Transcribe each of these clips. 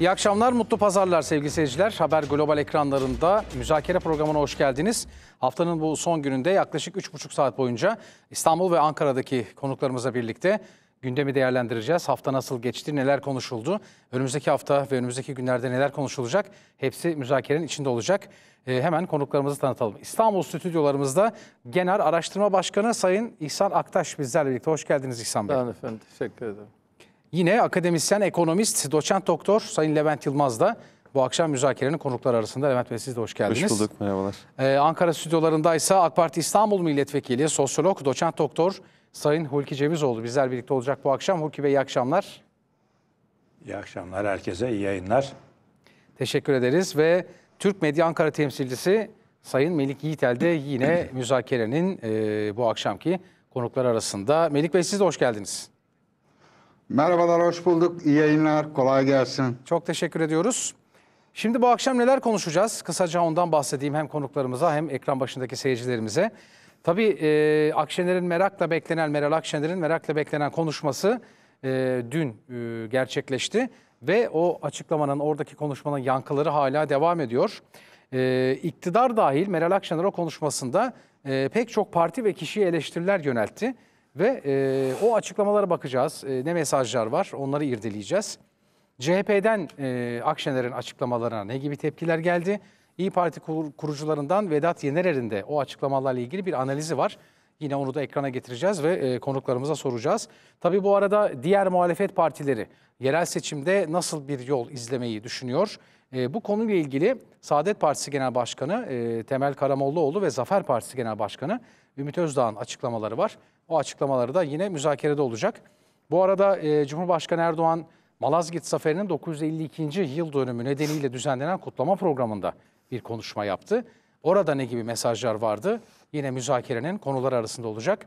İyi akşamlar, mutlu pazarlar sevgili seyirciler. Haber Global ekranlarında müzakere programına hoş geldiniz. Haftanın bu son gününde yaklaşık 3,5 saat boyunca İstanbul ve Ankara'daki konuklarımızla birlikte gündemi değerlendireceğiz. Hafta nasıl geçti, neler konuşuldu, önümüzdeki hafta ve önümüzdeki günlerde neler konuşulacak hepsi müzakerenin içinde olacak. E, hemen konuklarımızı tanıtalım. İstanbul stüdyolarımızda Genel Araştırma Başkanı Sayın İhsan Aktaş bizlerle birlikte. Hoş geldiniz İhsan Bey. Ben efendim, teşekkür ederim. Yine akademisyen, ekonomist, doçent doktor Sayın Levent Yılmaz da bu akşam müzakerenin konukları arasında. Levent Bey siz de hoş geldiniz. Hoş bulduk, merhabalar. Ee, Ankara stüdyolarındaysa AK Parti İstanbul Milletvekili, sosyolog, doçent doktor Sayın Hulki Cevizoğlu. Bizler birlikte olacak bu akşam. Hulki Bey iyi akşamlar. İyi akşamlar herkese, iyi yayınlar. Teşekkür ederiz ve Türk Medya Ankara temsilcisi Sayın Melik Yiğitel de yine müzakerenin e, bu akşamki konukları arasında. Melik Bey siz de hoş geldiniz. Merhabalar, hoş bulduk. İyi yayınlar, kolay gelsin. Çok teşekkür ediyoruz. Şimdi bu akşam neler konuşacağız? Kısaca ondan bahsedeyim hem konuklarımıza hem ekran başındaki seyircilerimize. Tabii e, Akşener'in merakla beklenen, Meral Akşener'in merakla beklenen konuşması e, dün e, gerçekleşti. Ve o açıklamanın, oradaki konuşmanın yankıları hala devam ediyor. E, iktidar dahil Meral Akşener o konuşmasında e, pek çok parti ve kişiye eleştiriler yöneltti. Ve e, o açıklamalara bakacağız. E, ne mesajlar var onları irdeleyeceğiz. CHP'den e, Akşener'in açıklamalarına ne gibi tepkiler geldi? İyi Parti kur, kurucularından Vedat Yener'in de o açıklamalarla ilgili bir analizi var. Yine onu da ekrana getireceğiz ve e, konuklarımıza soracağız. Tabii bu arada diğer muhalefet partileri yerel seçimde nasıl bir yol izlemeyi düşünüyor? E, bu konuyla ilgili Saadet Partisi Genel Başkanı e, Temel Karamollaoğlu ve Zafer Partisi Genel Başkanı Ümit Özdağ'ın açıklamaları var. O açıklamaları da yine müzakerede olacak. Bu arada e, Cumhurbaşkanı Erdoğan Malazgirt Zaferi'nin 952. yıl dönümü nedeniyle düzenlenen kutlama programında bir konuşma yaptı. Orada ne gibi mesajlar vardı? Yine müzakerenin konular arasında olacak.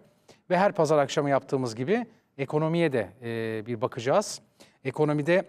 Ve her pazar akşamı yaptığımız gibi ekonomiye de e, bir bakacağız. Ekonomide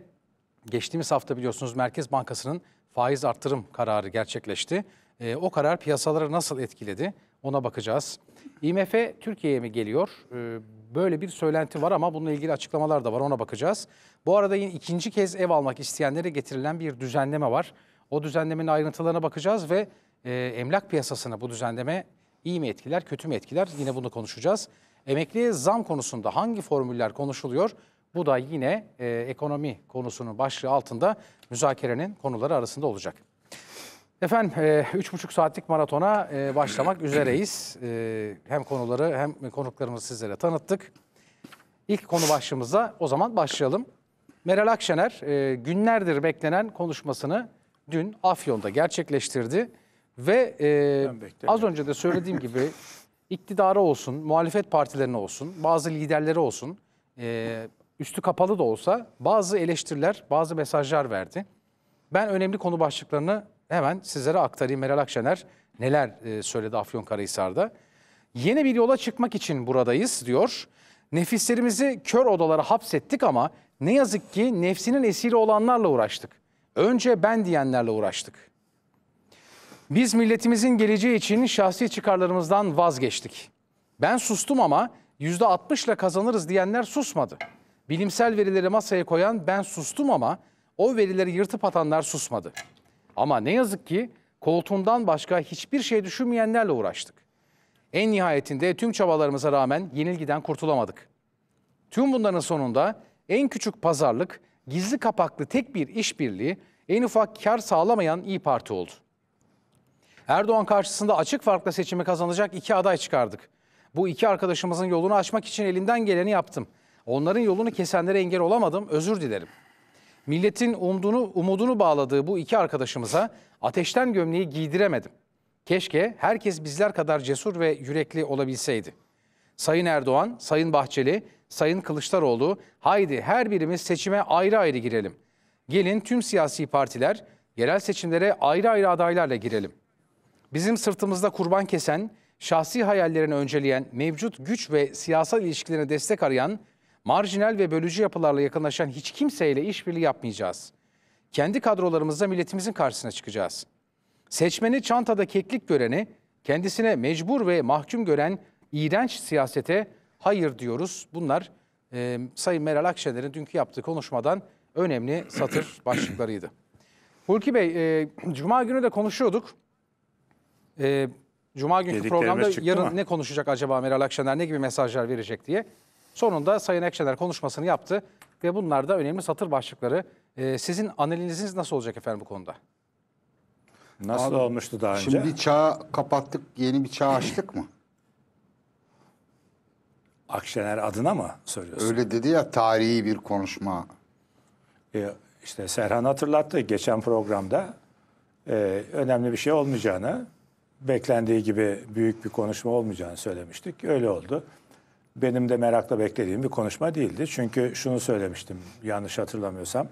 geçtiğimiz hafta biliyorsunuz Merkez Bankası'nın faiz artırım kararı gerçekleşti. E, o karar piyasaları nasıl etkiledi ona bakacağız. IMF Türkiye'ye mi geliyor? E, böyle bir söylenti var ama bununla ilgili açıklamalar da var ona bakacağız. Bu arada yine ikinci kez ev almak isteyenlere getirilen bir düzenleme var. O düzenlemenin ayrıntılarına bakacağız ve e, emlak piyasasına bu düzenleme iyi mi etkiler, kötü mü etkiler? Yine bunu konuşacağız. Emekliye zam konusunda hangi formüller konuşuluyor? Bu da yine e, ekonomi konusunun başlığı altında müzakerenin konuları arasında olacak. Efendim 3,5 e, saatlik maratona e, başlamak üzereyiz. E, hem konuları hem konuklarımızı sizlere tanıttık. İlk konu başlığımıza o zaman başlayalım. Meral Akşener günlerdir beklenen konuşmasını dün Afyon'da gerçekleştirdi. Ve az önce de söylediğim gibi iktidara olsun, muhalefet partilerine olsun, bazı liderleri olsun üstü kapalı da olsa bazı eleştiriler, bazı mesajlar verdi. Ben önemli konu başlıklarını hemen sizlere aktarayım. Meral Akşener neler e, söyledi Afyonkarahisar'da. Yeni bir yola çıkmak için buradayız diyor. Nefislerimizi kör odalara hapsettik ama ne yazık ki nefsinin esiri olanlarla uğraştık. Önce ben diyenlerle uğraştık. Biz milletimizin geleceği için şahsi çıkarlarımızdan vazgeçtik. Ben sustum ama 60 ile kazanırız diyenler susmadı.'' Bilimsel verileri masaya koyan ben sustum ama o verileri yırtıp atanlar susmadı. Ama ne yazık ki koltuğundan başka hiçbir şey düşünmeyenlerle uğraştık. En nihayetinde tüm çabalarımıza rağmen yenilgiden kurtulamadık. Tüm bunların sonunda en küçük pazarlık, gizli kapaklı tek bir işbirliği, en ufak kar sağlamayan İyi Parti oldu. Erdoğan karşısında açık farkla seçimi kazanacak iki aday çıkardık. Bu iki arkadaşımızın yolunu açmak için elinden geleni yaptım.'' Onların yolunu kesenlere engel olamadım, özür dilerim. Milletin umduğunu, umudunu bağladığı bu iki arkadaşımıza ateşten gömleği giydiremedim. Keşke herkes bizler kadar cesur ve yürekli olabilseydi. Sayın Erdoğan, Sayın Bahçeli, Sayın Kılıçdaroğlu, haydi her birimiz seçime ayrı ayrı girelim. Gelin tüm siyasi partiler yerel seçimlere ayrı ayrı adaylarla girelim. Bizim sırtımızda kurban kesen, şahsi hayallerini önceleyen, mevcut güç ve siyasal ilişkilerine destek arayan marjinal ve bölücü yapılarla yakınlaşan hiç kimseyle işbirliği yapmayacağız. Kendi kadrolarımızla milletimizin karşısına çıkacağız. Seçmeni çantada keklik göreni, kendisine mecbur ve mahkum gören iğrenç siyasete hayır diyoruz. Bunlar e, Sayın Meral Akşener'in dünkü yaptığı konuşmadan önemli satır başlıklarıydı. Hulki Bey, e, Cuma günü de konuşuyorduk. E, Cuma günkü programda yarın mı? ne konuşacak acaba Meral Akşener, ne gibi mesajlar verecek diye. Sonunda Sayın Ekşener konuşmasını yaptı ve bunlar da önemli satır başlıkları. Ee, sizin analiziniz nasıl olacak efendim bu konuda? Nasıl Abi, olmuştu daha önce? Şimdi çağ kapattık, yeni bir çağ açtık mı? Akşener adına mı söylüyorsun? Öyle dedi ya tarihi bir konuşma. Ee, işte Serhan hatırlattı geçen programda e, önemli bir şey olmayacağını, beklendiği gibi büyük bir konuşma olmayacağını söylemiştik. Öyle oldu benim de merakla beklediğim bir konuşma değildi. Çünkü şunu söylemiştim yanlış hatırlamıyorsam.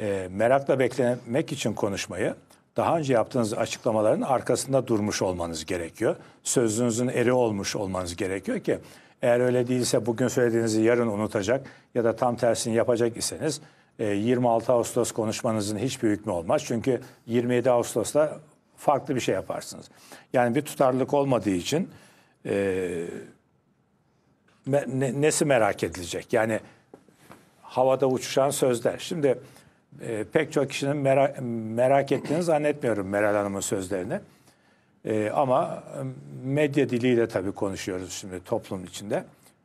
E, merakla beklemek için konuşmayı daha önce yaptığınız açıklamaların arkasında durmuş olmanız gerekiyor. Sözünüzün eri olmuş olmanız gerekiyor ki eğer öyle değilse bugün söylediğinizi yarın unutacak ya da tam tersini yapacak iseniz 26 e, Ağustos konuşmanızın hiçbir hükmü olmaz. Çünkü 27 Ağustos'ta farklı bir şey yaparsınız. Yani bir tutarlılık olmadığı için e, ne, nesi merak edilecek? Yani havada uçuşan sözler. Şimdi e, pek çok kişinin merak, merak ettiğini zannetmiyorum Meral Hanım'ın sözlerini. E, ama e, medya diliyle tabii konuşuyoruz şimdi toplum içinde.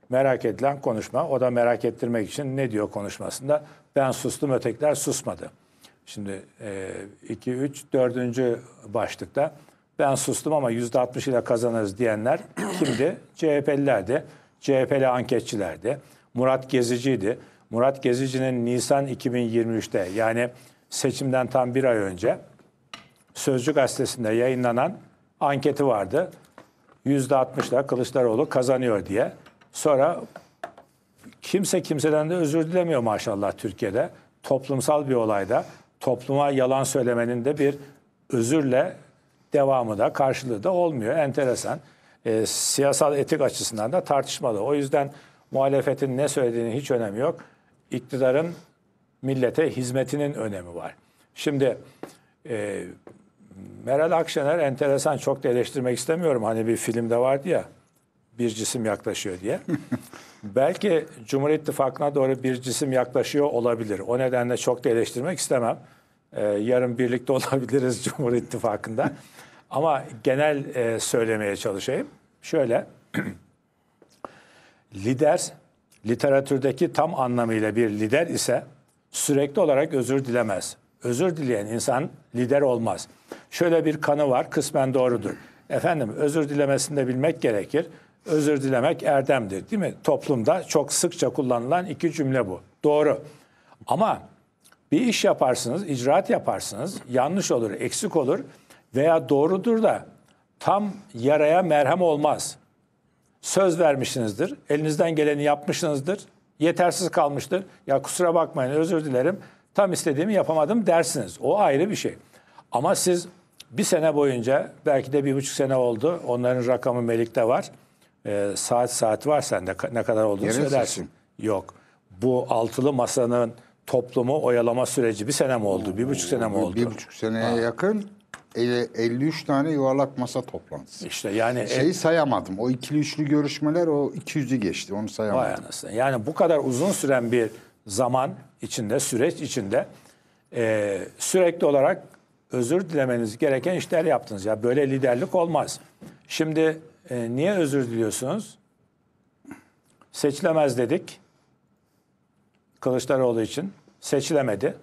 Merak edilen konuşma. O da merak ettirmek için ne diyor konuşmasında? Ben sustum ötekiler susmadı. Şimdi 2, 3, 4. başlıkta ben sustum ama %60 ile kazanırız diyenler kimdi? CHP'lilerdi. CHP'li anketçilerdi. Murat Gezici'ydi. Murat Gezici'nin Nisan 2023'te yani seçimden tam bir ay önce Sözcü gazetesinde yayınlanan anketi vardı. %60'la Kılıçdaroğlu kazanıyor diye. Sonra kimse kimseden de özür dilemiyor maşallah Türkiye'de. Toplumsal bir olayda topluma yalan söylemenin de bir özürle devamı da karşılığı da olmuyor. Enteresan e, siyasal etik açısından da tartışmalı. O yüzden muhalefetin ne söylediğini hiç önemi yok. İktidarın millete hizmetinin önemi var. Şimdi e, Meral Akşener enteresan çok da eleştirmek istemiyorum. Hani bir filmde vardı ya bir cisim yaklaşıyor diye. Belki Cumhur İttifakı'na doğru bir cisim yaklaşıyor olabilir. O nedenle çok da eleştirmek istemem. Ee, yarın birlikte olabiliriz Cumhur İttifakı'nda. Ama genel e, söylemeye çalışayım. Şöyle, lider literatürdeki tam anlamıyla bir lider ise sürekli olarak özür dilemez. Özür dileyen insan lider olmaz. Şöyle bir kanı var, kısmen doğrudur. Efendim özür dilemesini de bilmek gerekir. Özür dilemek erdemdir değil mi? Toplumda çok sıkça kullanılan iki cümle bu. Doğru. Ama bir iş yaparsınız, icraat yaparsınız, yanlış olur, eksik olur veya doğrudur da tam yaraya merhem olmaz. Söz vermişsinizdir, elinizden geleni yapmışsınızdır, yetersiz kalmıştır. Ya kusura bakmayın özür dilerim tam istediğimi yapamadım dersiniz. O ayrı bir şey. Ama siz bir sene boyunca belki de bir buçuk sene oldu. Onların rakamı Melik'te var. E, saat saat var sende ne kadar olduğunu Yarın söylersin. Seçim. Yok. Bu altılı masanın toplumu oyalama süreci bir sene mi oldu? Bir buçuk sene mi oldu? Bir buçuk seneye ha. yakın. 53 tane yuvarlak masa toplantısı. İşte yani e- şeyi e, sayamadım. O ikili üçlü görüşmeler o 200'ü geçti. Onu sayamadım. Vay anasını. Yani bu kadar uzun süren bir zaman içinde, süreç içinde e, sürekli olarak özür dilemeniz gereken işler yaptınız. Ya böyle liderlik olmaz. Şimdi e, niye özür diliyorsunuz? Seçilemez dedik. Kılıçdaroğlu için seçilemedi.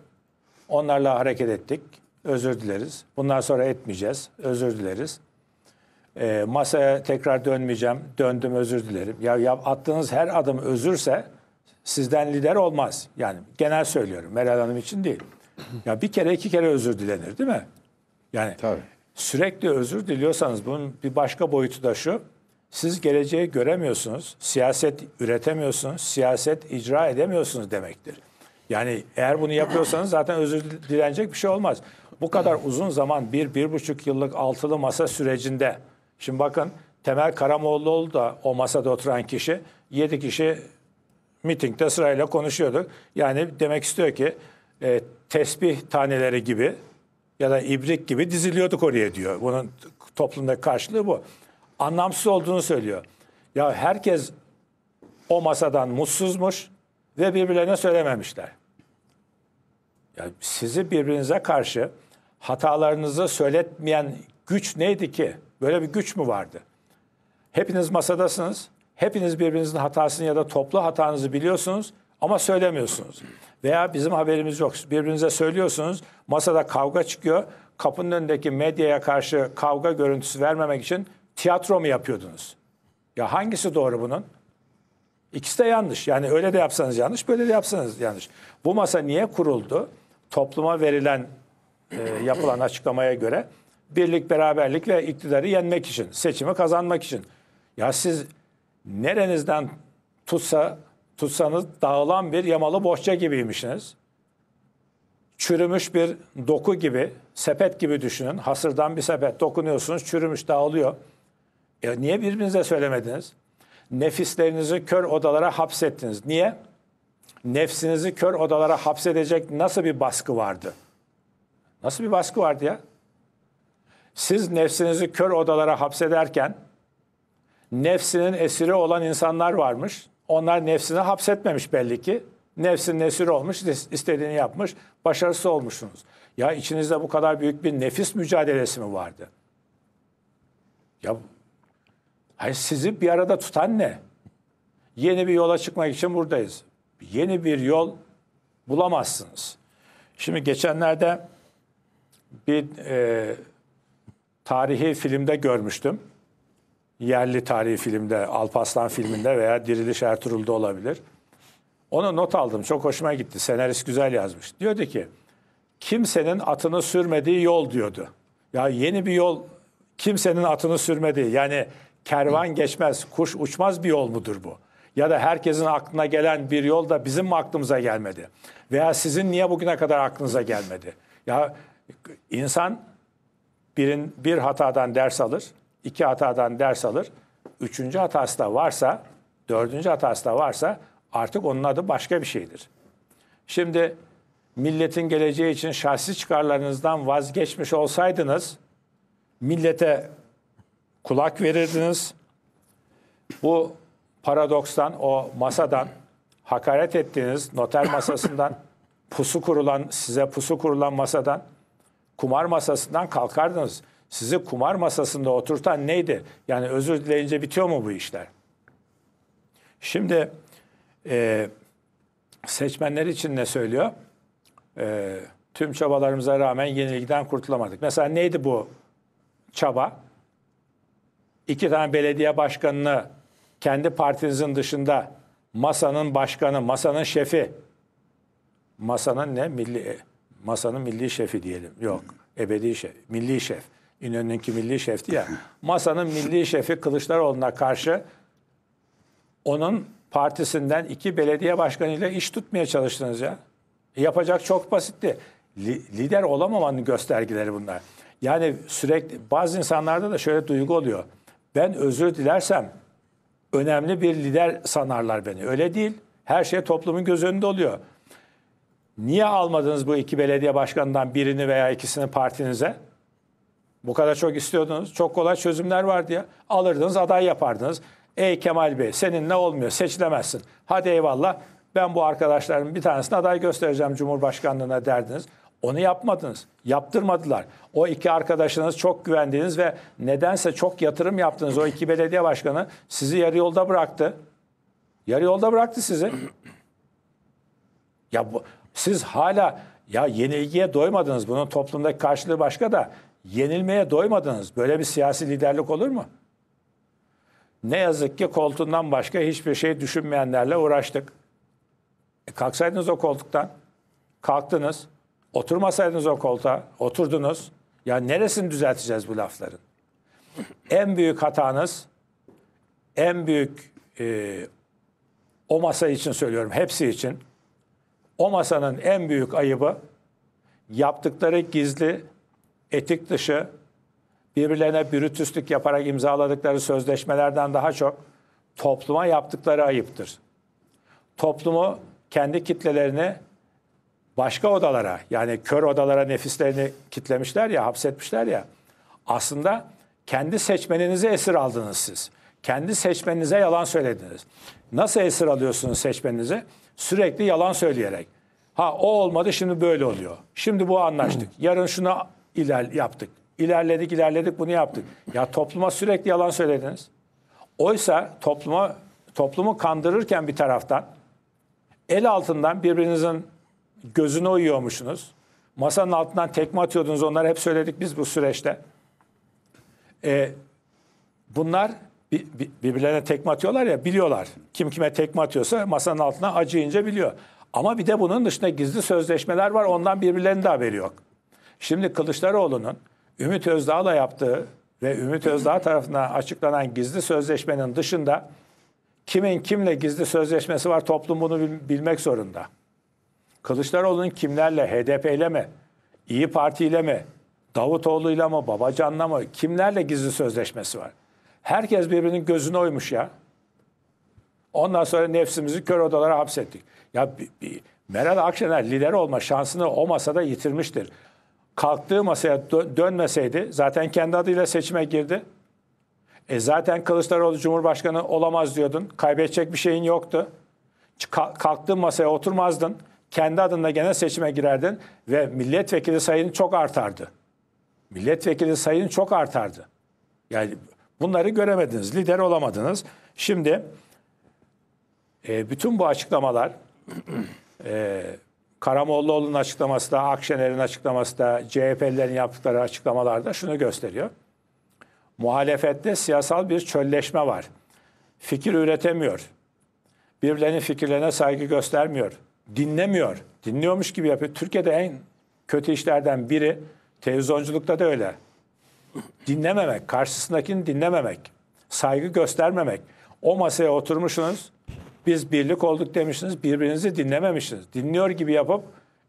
Onlarla hareket ettik. Özür dileriz. Bundan sonra etmeyeceğiz. Özür dileriz. E, masaya tekrar dönmeyeceğim. Döndüm özür dilerim. Ya, ya attığınız her adım özürse sizden lider olmaz. Yani genel söylüyorum. Meral Hanım için değil. Ya bir kere iki kere özür dilenir değil mi? Yani Tabii. sürekli özür diliyorsanız bunun bir başka boyutu da şu. Siz geleceği göremiyorsunuz, siyaset üretemiyorsunuz, siyaset icra edemiyorsunuz demektir. Yani eğer bunu yapıyorsanız zaten özür dilenecek bir şey olmaz. Bu kadar uzun zaman bir, bir buçuk yıllık altılı masa sürecinde şimdi bakın Temel Karamoğluoğlu da o masada oturan kişi yedi kişi mitingde sırayla konuşuyorduk. Yani demek istiyor ki e, tesbih taneleri gibi ya da ibrik gibi diziliyorduk oraya diyor. Bunun toplumda karşılığı bu. Anlamsız olduğunu söylüyor. Ya herkes o masadan mutsuzmuş ve birbirlerine söylememişler. Ya sizi birbirinize karşı hatalarınızı söyletmeyen güç neydi ki? Böyle bir güç mü vardı? Hepiniz masadasınız. Hepiniz birbirinizin hatasını ya da toplu hatanızı biliyorsunuz ama söylemiyorsunuz. Veya bizim haberimiz yok. Birbirinize söylüyorsunuz. Masada kavga çıkıyor. Kapının önündeki medyaya karşı kavga görüntüsü vermemek için tiyatro mu yapıyordunuz? Ya hangisi doğru bunun? İkisi de yanlış. Yani öyle de yapsanız yanlış, böyle de yapsanız yanlış. Bu masa niye kuruldu? Topluma verilen e, yapılan açıklamaya göre birlik, beraberlik ve iktidarı yenmek için, seçimi kazanmak için. Ya siz nerenizden tutsa tutsanız dağılan bir yamalı bohça gibiymişsiniz. Çürümüş bir doku gibi, sepet gibi düşünün. Hasırdan bir sepet dokunuyorsunuz, çürümüş dağılıyor. ya e, niye birbirinize söylemediniz? Nefislerinizi kör odalara hapsettiniz. Niye? Nefsinizi kör odalara hapsedecek nasıl bir baskı vardı?'' Nasıl bir baskı vardı ya? Siz nefsinizi kör odalara hapsederken nefsinin esiri olan insanlar varmış. Onlar nefsini hapsetmemiş belli ki. Nefsinin esiri olmuş, istediğini yapmış, Başarısı olmuşsunuz. Ya içinizde bu kadar büyük bir nefis mücadelesi mi vardı? Ya hayır sizi bir arada tutan ne? Yeni bir yola çıkmak için buradayız. Yeni bir yol bulamazsınız. Şimdi geçenlerde bir e, tarihi filmde görmüştüm. Yerli tarihi filmde, Alpaslan filminde veya Diriliş Ertuğrul'da olabilir. Onu not aldım. Çok hoşuma gitti. Senarist güzel yazmış. Diyordu ki kimsenin atını sürmediği yol diyordu. Ya yeni bir yol kimsenin atını sürmediği yani kervan geçmez, kuş uçmaz bir yol mudur bu? Ya da herkesin aklına gelen bir yol da bizim mi aklımıza gelmedi? Veya sizin niye bugüne kadar aklınıza gelmedi? Ya İnsan birin bir hatadan ders alır, iki hatadan ders alır. Üçüncü hatası da varsa, dördüncü hatası da varsa artık onun adı başka bir şeydir. Şimdi milletin geleceği için şahsi çıkarlarınızdan vazgeçmiş olsaydınız millete kulak verirdiniz. Bu paradokstan, o masadan, hakaret ettiğiniz noter masasından, pusu kurulan, size pusu kurulan masadan kumar masasından kalkardınız. Sizi kumar masasında oturtan neydi? Yani özür dileyince bitiyor mu bu işler? Şimdi e, seçmenler için ne söylüyor? E, tüm çabalarımıza rağmen yenilgiden kurtulamadık. Mesela neydi bu çaba? İki tane belediye başkanını kendi partinizin dışında masanın başkanı, masanın şefi, masanın ne milli e, Masanın milli şefi diyelim. Yok. Ebedi şef. Milli şef. İnönü'nünki milli şefti ya. Masanın milli şefi Kılıçdaroğlu'na karşı onun partisinden iki belediye başkanıyla iş tutmaya çalıştınız ya. Yapacak çok basitti. Lider olamamanın göstergeleri bunlar. Yani sürekli bazı insanlarda da şöyle duygu oluyor. Ben özür dilersem önemli bir lider sanarlar beni. Öyle değil. Her şey toplumun göz önünde oluyor. Niye almadınız bu iki belediye başkanından birini veya ikisini partinize? Bu kadar çok istiyordunuz. Çok kolay çözümler vardı ya. Alırdınız, aday yapardınız. Ey Kemal Bey, senin ne olmuyor, seçilemezsin. Hadi eyvallah. Ben bu arkadaşların bir tanesini aday göstereceğim Cumhurbaşkanlığına derdiniz. Onu yapmadınız. Yaptırmadılar. O iki arkadaşınız çok güvendiğiniz ve nedense çok yatırım yaptınız. O iki belediye başkanı sizi yarı yolda bıraktı. Yarı yolda bıraktı sizi. Ya bu, siz hala ya yenilgiye doymadınız. Bunun toplumdaki karşılığı başka da yenilmeye doymadınız. Böyle bir siyasi liderlik olur mu? Ne yazık ki koltuğundan başka hiçbir şey düşünmeyenlerle uğraştık. E kalksaydınız o koltuktan, kalktınız, oturmasaydınız o koltuğa, oturdunuz. Ya neresini düzelteceğiz bu lafların? En büyük hatanız, en büyük e, o masa için söylüyorum, hepsi için o masanın en büyük ayıbı yaptıkları gizli, etik dışı, birbirlerine bürütüslük yaparak imzaladıkları sözleşmelerden daha çok topluma yaptıkları ayıptır. Toplumu kendi kitlelerini başka odalara yani kör odalara nefislerini kitlemişler ya hapsetmişler ya aslında kendi seçmeninizi esir aldınız siz. Kendi seçmeninize yalan söylediniz. Nasıl esir alıyorsunuz seçmeninizi? Sürekli yalan söyleyerek. Ha o olmadı şimdi böyle oluyor. Şimdi bu anlaştık. Yarın şunu iler yaptık. İlerledik ilerledik bunu yaptık. Ya topluma sürekli yalan söylediniz. Oysa topluma toplumu kandırırken bir taraftan el altından birbirinizin gözünü uyuyormuşsunuz. Masanın altından tekme atıyordunuz. Onları hep söyledik biz bu süreçte. Ee, bunlar bir, bir, birbirlerine tekme atıyorlar ya biliyorlar. Kim kime tekme atıyorsa masanın altına acıyınca biliyor. Ama bir de bunun dışında gizli sözleşmeler var ondan birbirlerinin de haberi yok. Şimdi Kılıçdaroğlu'nun Ümit Özdağ'la yaptığı ve Ümit Özdağ tarafından açıklanan gizli sözleşmenin dışında kimin kimle gizli sözleşmesi var toplum bunu bilmek zorunda. Kılıçdaroğlu'nun kimlerle HDP ile mi, İyi Parti ile mi, Davutoğlu ile mi, Babacan'la mı kimlerle gizli sözleşmesi var? Herkes birbirinin gözünü oymuş ya. Ondan sonra nefsimizi kör odalara hapsettik. Ya bir, bir, Meral Akşener lider olma şansını o masada yitirmiştir. Kalktığı masaya dö- dönmeseydi zaten kendi adıyla seçime girdi. E zaten Kılıçdaroğlu Cumhurbaşkanı olamaz diyordun. Kaybedecek bir şeyin yoktu. Kalktığın masaya oturmazdın. Kendi adında gene seçime girerdin ve milletvekili sayın çok artardı. Milletvekili sayın çok artardı. Yani Bunları göremediniz, lider olamadınız. Şimdi e, bütün bu açıklamalar, e, Karamollaoğlu'nun açıklaması da, Akşener'in açıklaması da, CHP'lilerin yaptıkları açıklamalarda şunu gösteriyor. Muhalefette siyasal bir çölleşme var. Fikir üretemiyor. Birbirlerinin fikirlerine saygı göstermiyor. Dinlemiyor. Dinliyormuş gibi yapıyor. Türkiye'de en kötü işlerden biri televizyonculukta da öyle dinlememek, karşısındakini dinlememek, saygı göstermemek. O masaya oturmuşsunuz, biz birlik olduk demişsiniz, birbirinizi dinlememişsiniz. Dinliyor gibi yapıp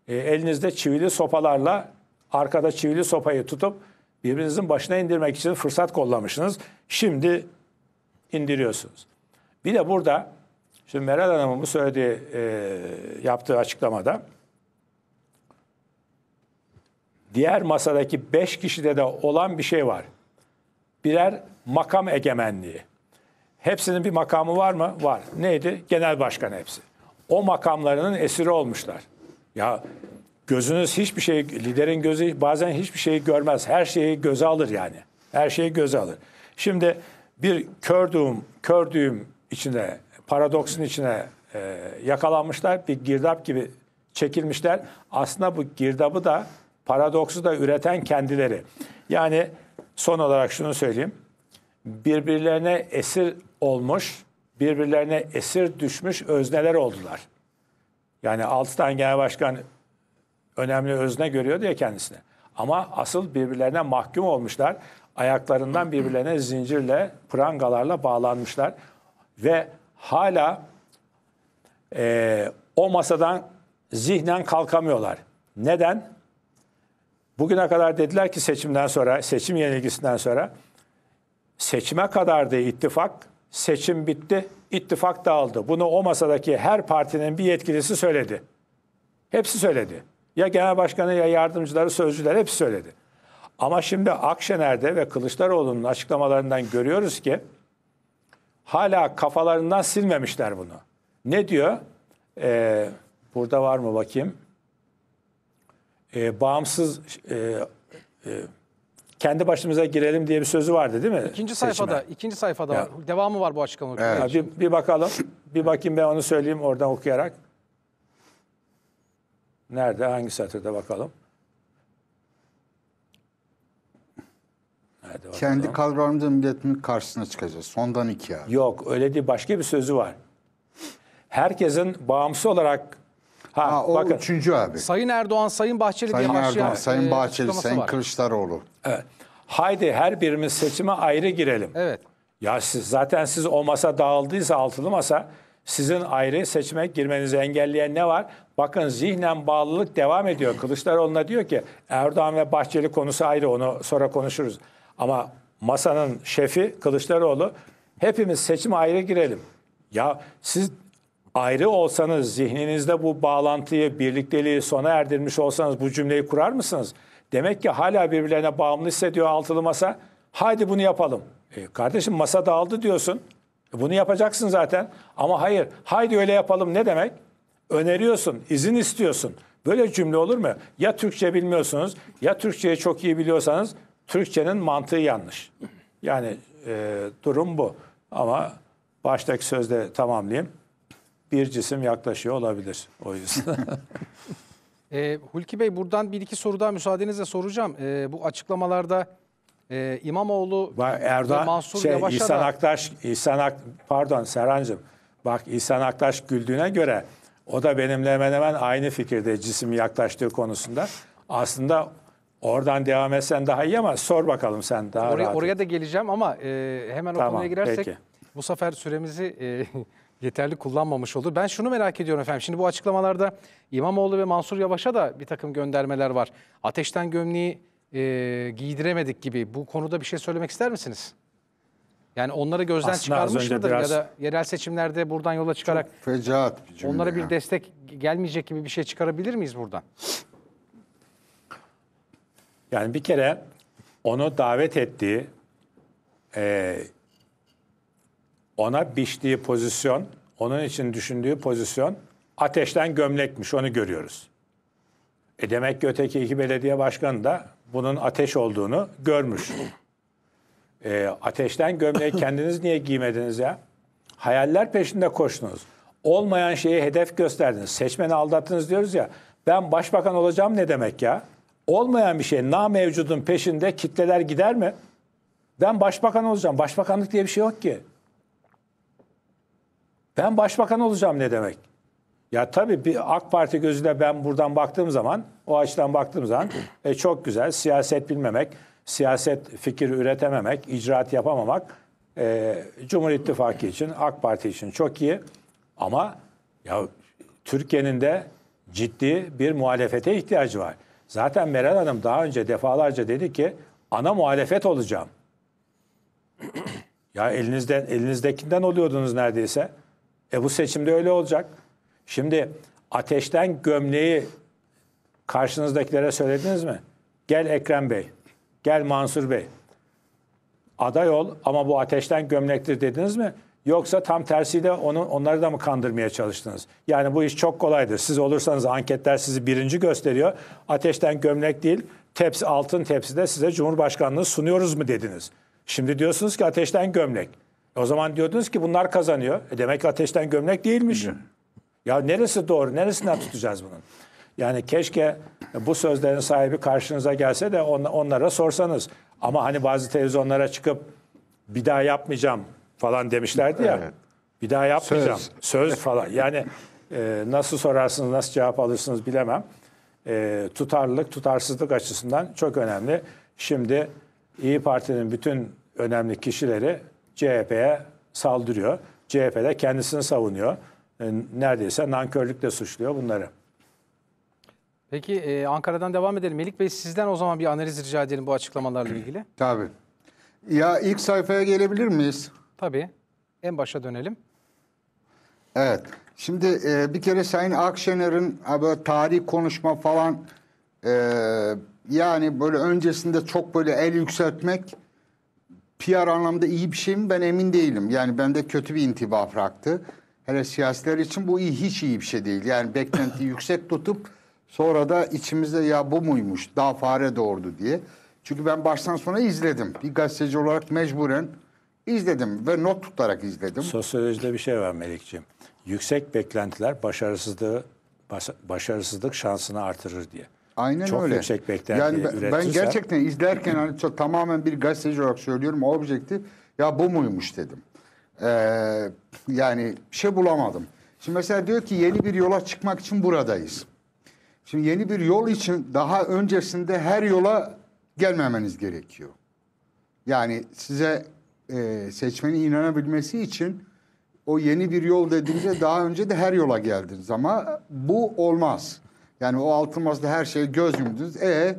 e, elinizde çivili sopalarla arkada çivili sopayı tutup birbirinizin başına indirmek için fırsat kollamışsınız. Şimdi indiriyorsunuz. Bir de burada şimdi Meral Hanım'ın bu söylediği e, yaptığı açıklamada diğer masadaki beş kişide de olan bir şey var. Birer makam egemenliği. Hepsinin bir makamı var mı? Var. Neydi? Genel başkan hepsi. O makamlarının esiri olmuşlar. Ya gözünüz hiçbir şey, liderin gözü bazen hiçbir şeyi görmez. Her şeyi göze alır yani. Her şeyi göze alır. Şimdi bir kördüğüm, kördüğüm içine, paradoksun içine e, yakalanmışlar. Bir girdap gibi çekilmişler. Aslında bu girdabı da paradoksu da üreten kendileri. Yani son olarak şunu söyleyeyim. Birbirlerine esir olmuş, birbirlerine esir düşmüş özneler oldular. Yani 6 tane genel başkan önemli özne görüyordu ya kendisine. Ama asıl birbirlerine mahkum olmuşlar. Ayaklarından birbirlerine zincirle, prangalarla bağlanmışlar. Ve hala e, o masadan zihnen kalkamıyorlar. Neden? Bugüne kadar dediler ki seçimden sonra, seçim yenilgisinden sonra seçime kadardı ittifak, seçim bitti, ittifak dağıldı. Bunu o masadaki her partinin bir yetkilisi söyledi. Hepsi söyledi. Ya genel başkanı ya yardımcıları, sözcüler hepsi söyledi. Ama şimdi Akşener'de ve Kılıçdaroğlu'nun açıklamalarından görüyoruz ki hala kafalarından silmemişler bunu. Ne diyor? Ee, burada var mı bakayım? e, bağımsız e, e, kendi başımıza girelim diye bir sözü vardı değil mi? İkinci sayfada, ikinci sayfada Ya. Devamı var bu açıklamada. Evet. Ya bir, bir bakalım. Bir bakayım ben onu söyleyeyim oradan okuyarak. Nerede? Hangi satırda bakalım? Nerede Kendi kavramda milletimin karşısına çıkacağız. Sondan iki Yok öyle değil. Başka bir sözü var. Herkesin bağımsız olarak Ha, ha o bakın, üçüncü abi. Sayın Erdoğan, Sayın Bahçeli Sayın diye başlayan Erdoğan, Sayın e, Bahçeli, Sayın var. Kılıçdaroğlu. Evet. Haydi her birimiz seçime ayrı girelim. Evet. Ya siz zaten siz o masa dağıldıysa altılı masa sizin ayrı seçime girmenizi engelleyen ne var? Bakın zihnen bağlılık devam ediyor. Kılıçdaroğlu'na diyor ki Erdoğan ve Bahçeli konusu ayrı onu sonra konuşuruz. Ama masanın şefi Kılıçdaroğlu hepimiz seçime ayrı girelim. Ya siz ayrı olsanız zihninizde bu bağlantıyı, birlikteliği sona erdirmiş olsanız bu cümleyi kurar mısınız? Demek ki hala birbirlerine bağımlı hissediyor altılı masa. Haydi bunu yapalım. E, kardeşim masa dağıldı diyorsun. E, bunu yapacaksın zaten. Ama hayır, haydi öyle yapalım ne demek? Öneriyorsun, izin istiyorsun. Böyle cümle olur mu? Ya Türkçe bilmiyorsunuz ya Türkçeyi çok iyi biliyorsanız Türkçenin mantığı yanlış. Yani e, durum bu. Ama baştaki sözde tamamlayayım bir cisim yaklaşıyor olabilir o yüzden. e, Hulki Bey buradan bir iki soru daha müsaadenizle soracağım. E, bu açıklamalarda e, İmamoğlu Erdoğan, ve Mansur şey, Yavaş'a İhsan da... Aktaş, İhsan Ak, pardon Serhan'cığım bak İhsan Aktaş güldüğüne göre o da benimle hemen hemen aynı fikirde cisim yaklaştığı konusunda. Aslında Oradan devam etsen daha iyi ama sor bakalım sen daha oraya, rahat. Oraya da geleceğim ama e, hemen o tamam, konuya girersek peki. bu sefer süremizi e, yeterli kullanmamış olur. Ben şunu merak ediyorum efendim. Şimdi bu açıklamalarda İmamoğlu ve Mansur Yavaş'a da bir takım göndermeler var. Ateşten gömleği e, giydiremedik gibi bu konuda bir şey söylemek ister misiniz? Yani onları gözden Aslında az çıkarmışlardır ya da yerel seçimlerde buradan yola çıkarak Fecaat bir cümle. onlara ya. bir destek gelmeyecek gibi bir şey çıkarabilir miyiz buradan? Yani bir kere onu davet ettiği e, ona biçtiği pozisyon, onun için düşündüğü pozisyon ateşten gömlekmiş onu görüyoruz. E demek ki öteki iki belediye başkanı da bunun ateş olduğunu görmüş. E, ateşten gömleği kendiniz niye giymediniz ya? Hayaller peşinde koştunuz. Olmayan şeyi hedef gösterdiniz. Seçmeni aldattınız diyoruz ya. Ben başbakan olacağım ne demek ya? Olmayan bir şey na mevcudun peşinde kitleler gider mi? Ben başbakan olacağım. Başbakanlık diye bir şey yok ki. Ben başbakan olacağım ne demek? Ya tabii bir AK Parti gözüyle ben buradan baktığım zaman, o açıdan baktığım zaman e, çok güzel siyaset bilmemek, siyaset fikir üretememek, icraat yapamamak e, Cumhur İttifakı için, AK Parti için çok iyi. Ama ya Türkiye'nin de ciddi bir muhalefete ihtiyacı var. Zaten Meral Hanım daha önce defalarca dedi ki ana muhalefet olacağım. ya elinizden elinizdekinden oluyordunuz neredeyse. E bu seçimde öyle olacak. Şimdi ateşten gömleği karşınızdakilere söylediniz mi? Gel Ekrem Bey, gel Mansur Bey. Aday ol ama bu ateşten gömlektir dediniz mi? Yoksa tam tersiyle onu, onları da mı kandırmaya çalıştınız? Yani bu iş çok kolaydır. Siz olursanız anketler sizi birinci gösteriyor. Ateşten gömlek değil, tepsi altın tepside size Cumhurbaşkanlığı sunuyoruz mu dediniz? Şimdi diyorsunuz ki ateşten gömlek. O zaman diyordunuz ki bunlar kazanıyor. E demek ki ateşten gömlek değilmiş. Ya neresi doğru, neresinden tutacağız bunun? Yani keşke bu sözlerin sahibi karşınıza gelse de on, onlara sorsanız. Ama hani bazı televizyonlara çıkıp bir daha yapmayacağım falan demişlerdi ya. Evet. Bir daha yapmayacağım. Söz, Söz falan. Yani e, nasıl sorarsınız, nasıl cevap alırsınız bilemem. E, tutarlılık, tutarsızlık açısından çok önemli. Şimdi İyi Parti'nin bütün önemli kişileri CHP'ye saldırıyor. CHP de kendisini savunuyor. E, neredeyse nankörlükle suçluyor bunları. Peki e, Ankara'dan devam edelim. Melik Bey sizden o zaman bir analiz rica edelim bu açıklamalarla ilgili. Tabii. Ya ilk sayfaya gelebilir miyiz? Tabii. En başa dönelim. Evet. Şimdi e, bir kere Sayın Akşener'in böyle tarih konuşma falan e, yani böyle öncesinde çok böyle el yükseltmek PR anlamda iyi bir şey mi ben emin değilim. Yani bende kötü bir intiba bıraktı. Hele siyasiler için bu iyi, hiç iyi bir şey değil. Yani beklenti yüksek tutup sonra da içimizde ya bu muymuş daha fare doğurdu diye. Çünkü ben baştan sona izledim. Bir gazeteci olarak mecburen izledim ve not tutarak izledim. Sosyolojide bir şey var Melikciğim. Yüksek beklentiler başarısızlığı başarısızlık şansını artırır diye. Aynen çok öyle. yüksek beklenti yani ben, ben gerçekten izlerken hani çok, tamamen bir gazeteci olarak söylüyorum objektif ya bu muymuş dedim. Ee, yani şey bulamadım. Şimdi mesela diyor ki yeni bir yola çıkmak için buradayız. Şimdi yeni bir yol için daha öncesinde her yola gelmemeniz gerekiyor. Yani size e, seçmenin inanabilmesi için o yeni bir yol dediğinizde daha önce de her yola geldiniz ama bu olmaz. Yani o altın masada her şey göz yumdunuz. E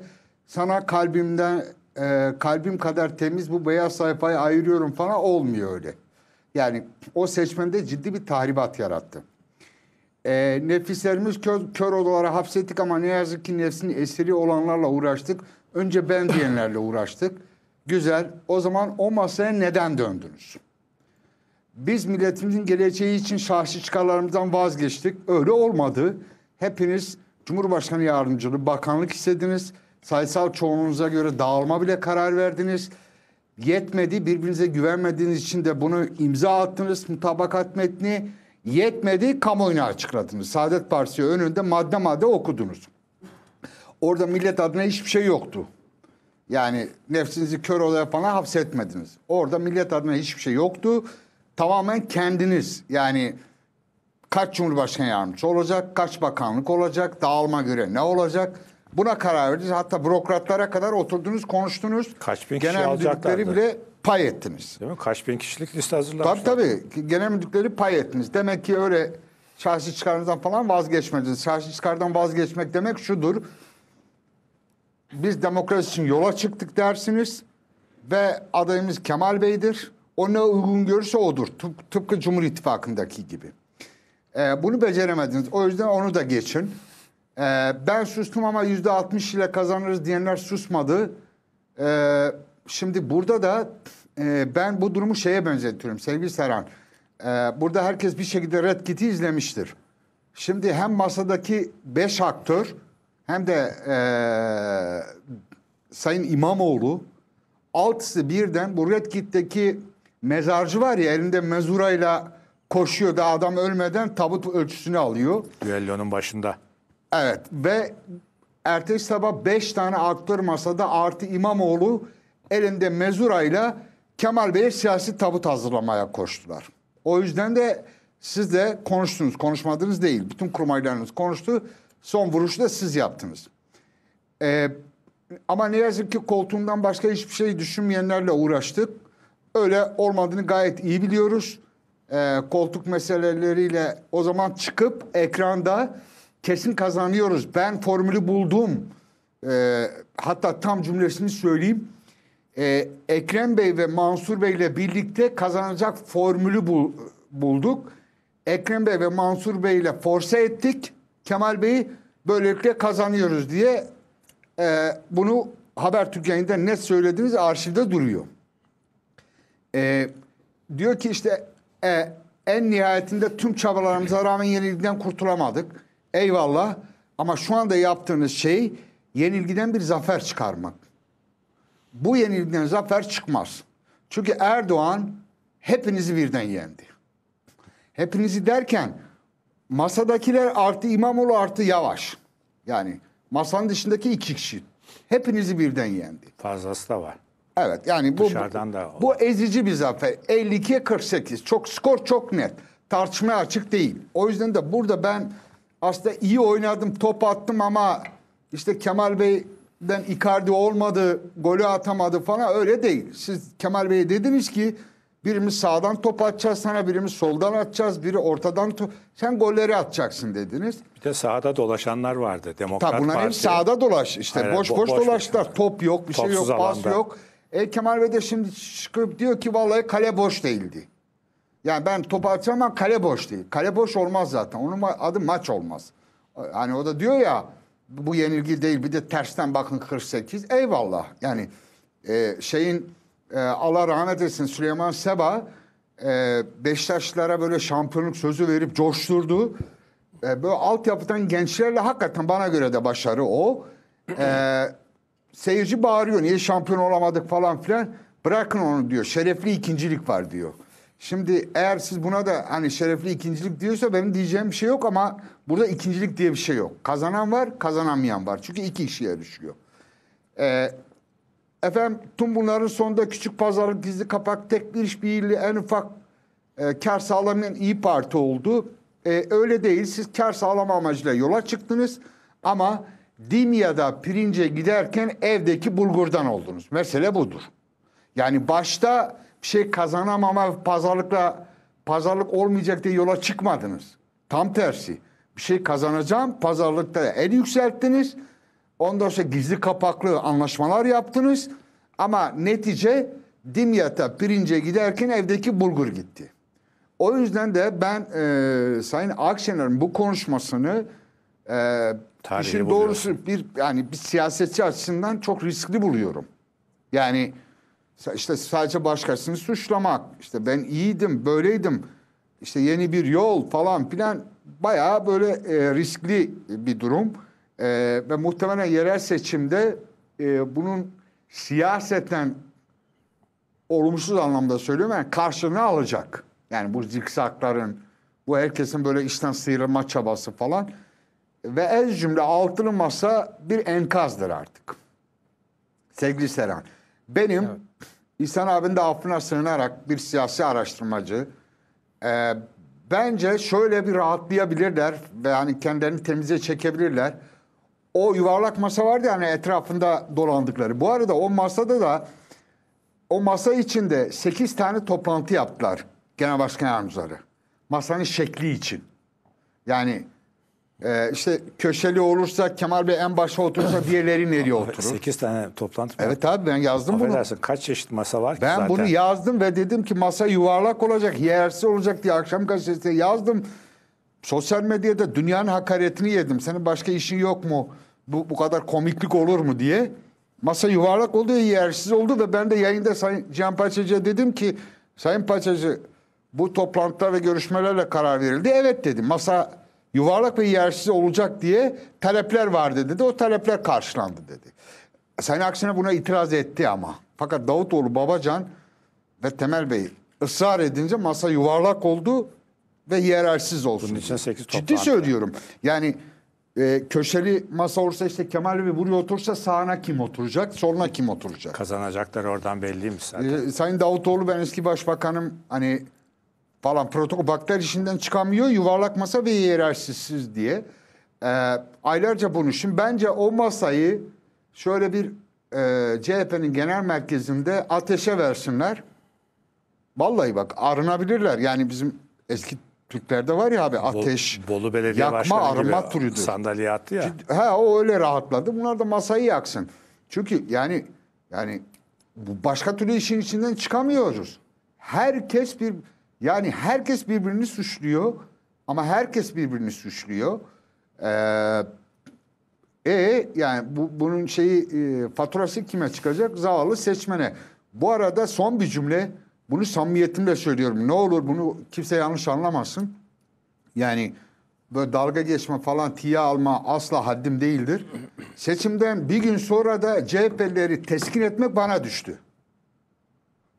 sana kalbimden e, kalbim kadar temiz bu beyaz sayfayı ayırıyorum falan olmuyor öyle. Yani o seçmende ciddi bir tahribat yarattı. E, nefislerimiz kör, kör odalara hapsettik ama ne yazık ki nefsin esiri olanlarla uğraştık. Önce ben diyenlerle uğraştık. Güzel. O zaman o masaya neden döndünüz? Biz milletimizin geleceği için şahsi çıkarlarımızdan vazgeçtik. Öyle olmadı. Hepiniz Cumhurbaşkanı yardımcılığı, bakanlık istediniz. Sayısal çoğunluğunuza göre dağılma bile karar verdiniz. Yetmedi birbirinize güvenmediğiniz için de bunu imza attınız mutabakat metni. Yetmedi kamuoyuna açıkladınız. Saadet Partisi önünde madde madde okudunuz. Orada millet adına hiçbir şey yoktu. Yani nefsinizi kör olaya falan hapsetmediniz. Orada millet adına hiçbir şey yoktu. Tamamen kendiniz yani kaç cumhurbaşkanı yardımcısı olacak, kaç bakanlık olacak, dağılma göre ne olacak? Buna karar verdiniz. Hatta bürokratlara kadar oturdunuz, konuştunuz. Kaç bin Genel kişi müdürlükleri bile pay ettiniz. Değil mi? Kaç bin kişilik liste hazırlamışlar. Tabii tabii. Genel müdürlükleri pay ettiniz. Demek ki öyle şahsi çıkarınızdan falan vazgeçmediniz. Şahsi çıkardan vazgeçmek demek şudur. Biz demokrasi için yola çıktık dersiniz ve adayımız Kemal Bey'dir. O ne uygun görürse odur. Tıpkı Cumhur İttifakı'ndaki gibi. E, bunu beceremediniz. O yüzden onu da geçin. E, ben sustum ama yüzde altmış ile kazanırız diyenler susmadı. E, şimdi burada da e, ben bu durumu şeye benzetiyorum sevgili Serhan. E, burada herkes bir şekilde Red Kit'i izlemiştir. Şimdi hem masadaki beş aktör hem de e, Sayın İmamoğlu altısı birden bu Red Kit'teki mezarcı var ya elinde mezurayla koşuyor da adam ölmeden tabut ölçüsünü alıyor. Düellonun başında. Evet ve ertesi sabah beş tane aktör masada artı İmamoğlu elinde mezurayla Kemal Bey'e siyasi tabut hazırlamaya koştular. O yüzden de siz de konuştunuz. Konuşmadınız değil. Bütün kurmaylarınız konuştu. Son vuruşu da siz yaptınız. Ee, ama ne yazık ki koltuğundan başka hiçbir şey düşünmeyenlerle uğraştık. Öyle olmadığını gayet iyi biliyoruz e, koltuk meseleleriyle o zaman çıkıp ekranda kesin kazanıyoruz. Ben formülü buldum. E, hatta tam cümlesini söyleyeyim. E, Ekrem Bey ve Mansur Bey ile birlikte kazanacak formülü bul, bulduk. Ekrem Bey ve Mansur Bey ile force ettik. Kemal Bey'i böylelikle kazanıyoruz diye e, bunu Habertürk yayında net söylediniz. arşivde duruyor. E, diyor ki işte e, en nihayetinde tüm çabalarımıza rağmen yenilgiden kurtulamadık. Eyvallah. Ama şu anda yaptığınız şey yenilgiden bir zafer çıkarmak. Bu yenilgiden zafer çıkmaz. Çünkü Erdoğan hepinizi birden yendi. Hepinizi derken masadakiler artı İmamoğlu artı Yavaş. Yani masanın dışındaki iki kişi. Hepinizi birden yendi. Fazlası da var. Evet yani bu Dışarıdan da bu, ezici bir zafer. 52 48. Çok skor çok net. Tartışmaya açık değil. O yüzden de burada ben aslında iyi oynadım, top attım ama işte Kemal Bey'den Icardi olmadı, golü atamadı falan öyle değil. Siz Kemal Bey'e dediniz ki birimiz sağdan top atacağız sana, birimiz soldan atacağız, biri ortadan top... Sen golleri atacaksın dediniz. Bir de sağda dolaşanlar vardı. Demokrat Tabii bunlar Parti. hep sağda dolaş. işte Aynen, boş, boş boş dolaştılar. Top yok, bir top şey yok, pas yok. El Kemal Bey de şimdi çıkıp diyor ki vallahi kale boş değildi. Yani ben topu atacağım ama kale boş değil. Kale boş olmaz zaten. Onun adı maç olmaz. Hani o da diyor ya bu yenilgi değil bir de tersten bakın 48. Eyvallah. Yani e, şeyin e, Allah rahmet etsin Süleyman Seba e, Beşiktaşlılara böyle şampiyonluk sözü verip coşturdu. E, böyle altyapıdan gençlerle hakikaten bana göre de başarı o. E, Seyirci bağırıyor niye şampiyon olamadık falan filan. Bırakın onu diyor. Şerefli ikincilik var diyor. Şimdi eğer siz buna da hani şerefli ikincilik diyorsa benim diyeceğim bir şey yok ama burada ikincilik diye bir şey yok. Kazanan var, kazanamayan var. Çünkü iki işe yarışıyor. Ee, efendim tüm bunların sonunda küçük pazarlık, gizli kapak, tek bir iş birliği en ufak e, kar sağlamayan iyi Parti oldu. E, öyle değil. Siz kar sağlama amacıyla yola çıktınız ama Dimya'da pirince giderken evdeki bulgurdan oldunuz. Mesele budur. Yani başta bir şey kazanamama pazarlıkla pazarlık olmayacak diye yola çıkmadınız. Tam tersi. Bir şey kazanacağım pazarlıkta el yükselttiniz. Ondan sonra gizli kapaklı anlaşmalar yaptınız. Ama netice Dimyat'a pirince giderken evdeki bulgur gitti. O yüzden de ben e, Sayın Akşener'in bu konuşmasını e, Tarihini işin doğrusu bir yani bir siyasetçi açısından çok riskli buluyorum. Yani işte sadece başkasını suçlamak, işte ben iyiydim, böyleydim, işte yeni bir yol falan filan bayağı böyle e, riskli bir durum. E, ve muhtemelen yerel seçimde e, bunun siyasetten olumsuz anlamda söylüyorum yani karşılığını alacak. Yani bu zikzakların, bu herkesin böyle işten sıyrılma çabası falan ve ez cümle altılı masa bir enkazdır artık. Sevgili Serhan. Benim evet. İhsan abinin de affına sığınarak bir siyasi araştırmacı e, bence şöyle bir rahatlayabilirler ve yani kendilerini temize çekebilirler. O yuvarlak masa vardı yani etrafında dolandıkları. Bu arada o masada da o masa içinde sekiz tane toplantı yaptılar Genel Başkan Yardımcıları. Masanın şekli için. Yani ee, işte köşeli olursa Kemal Bey en başa oturursa diğerleri nereye oturur? 8 tane toplantı Evet abi ben yazdım bunu. kaç çeşit masa var ki Ben zaten? bunu yazdım ve dedim ki masa yuvarlak olacak, yersiz olacak diye akşam gazetesinde yazdım. Sosyal medyada dünyanın hakaretini yedim. Senin başka işin yok mu? Bu, bu kadar komiklik olur mu diye. Masa yuvarlak oldu, yersiz oldu ve ben de yayında Sayın Cihan Paçacı'ya dedim ki Sayın Paçacı bu toplantılar ve görüşmelerle karar verildi. Evet dedim. Masa yuvarlak ve yersiz olacak diye talepler vardı dedi. O talepler karşılandı dedi. Sayın Aksine buna itiraz etti ama. Fakat Davutoğlu Babacan ve Temel Bey ısrar edince masa yuvarlak oldu ve yerersiz olsun. Bunun için 8 Ciddi söylüyorum. Yani e, köşeli masa olursa işte Kemal Bey buraya otursa sağına kim oturacak, soluna kim oturacak? Kazanacaklar oradan belliymiş zaten. E, Sayın Davutoğlu ben eski başbakanım hani falan protokol bakter işinden çıkamıyor yuvarlak masa ve hiyerarşisiz diye. E, aylarca bunu şimdi bence o masayı şöyle bir e, CHP'nin genel merkezinde ateşe versinler. Vallahi bak arınabilirler. Yani bizim eski Türklerde var ya abi ateş, Bol, Bolu Belediye yakma, arınma türüdür Sandalye attı ya. Ciddi, he o öyle rahatladı. Bunlar da masayı yaksın. Çünkü yani yani bu başka türlü işin içinden çıkamıyoruz. Herkes bir yani herkes birbirini suçluyor ama herkes birbirini suçluyor. Ee, e yani bu, bunun şeyi e, faturası kime çıkacak? Zavallı seçmene. Bu arada son bir cümle. Bunu samimiyetimle söylüyorum. Ne olur bunu kimse yanlış anlamasın. Yani böyle dalga geçme falan tiye alma asla haddim değildir. Seçimden bir gün sonra da CHP'leri teskin etmek bana düştü.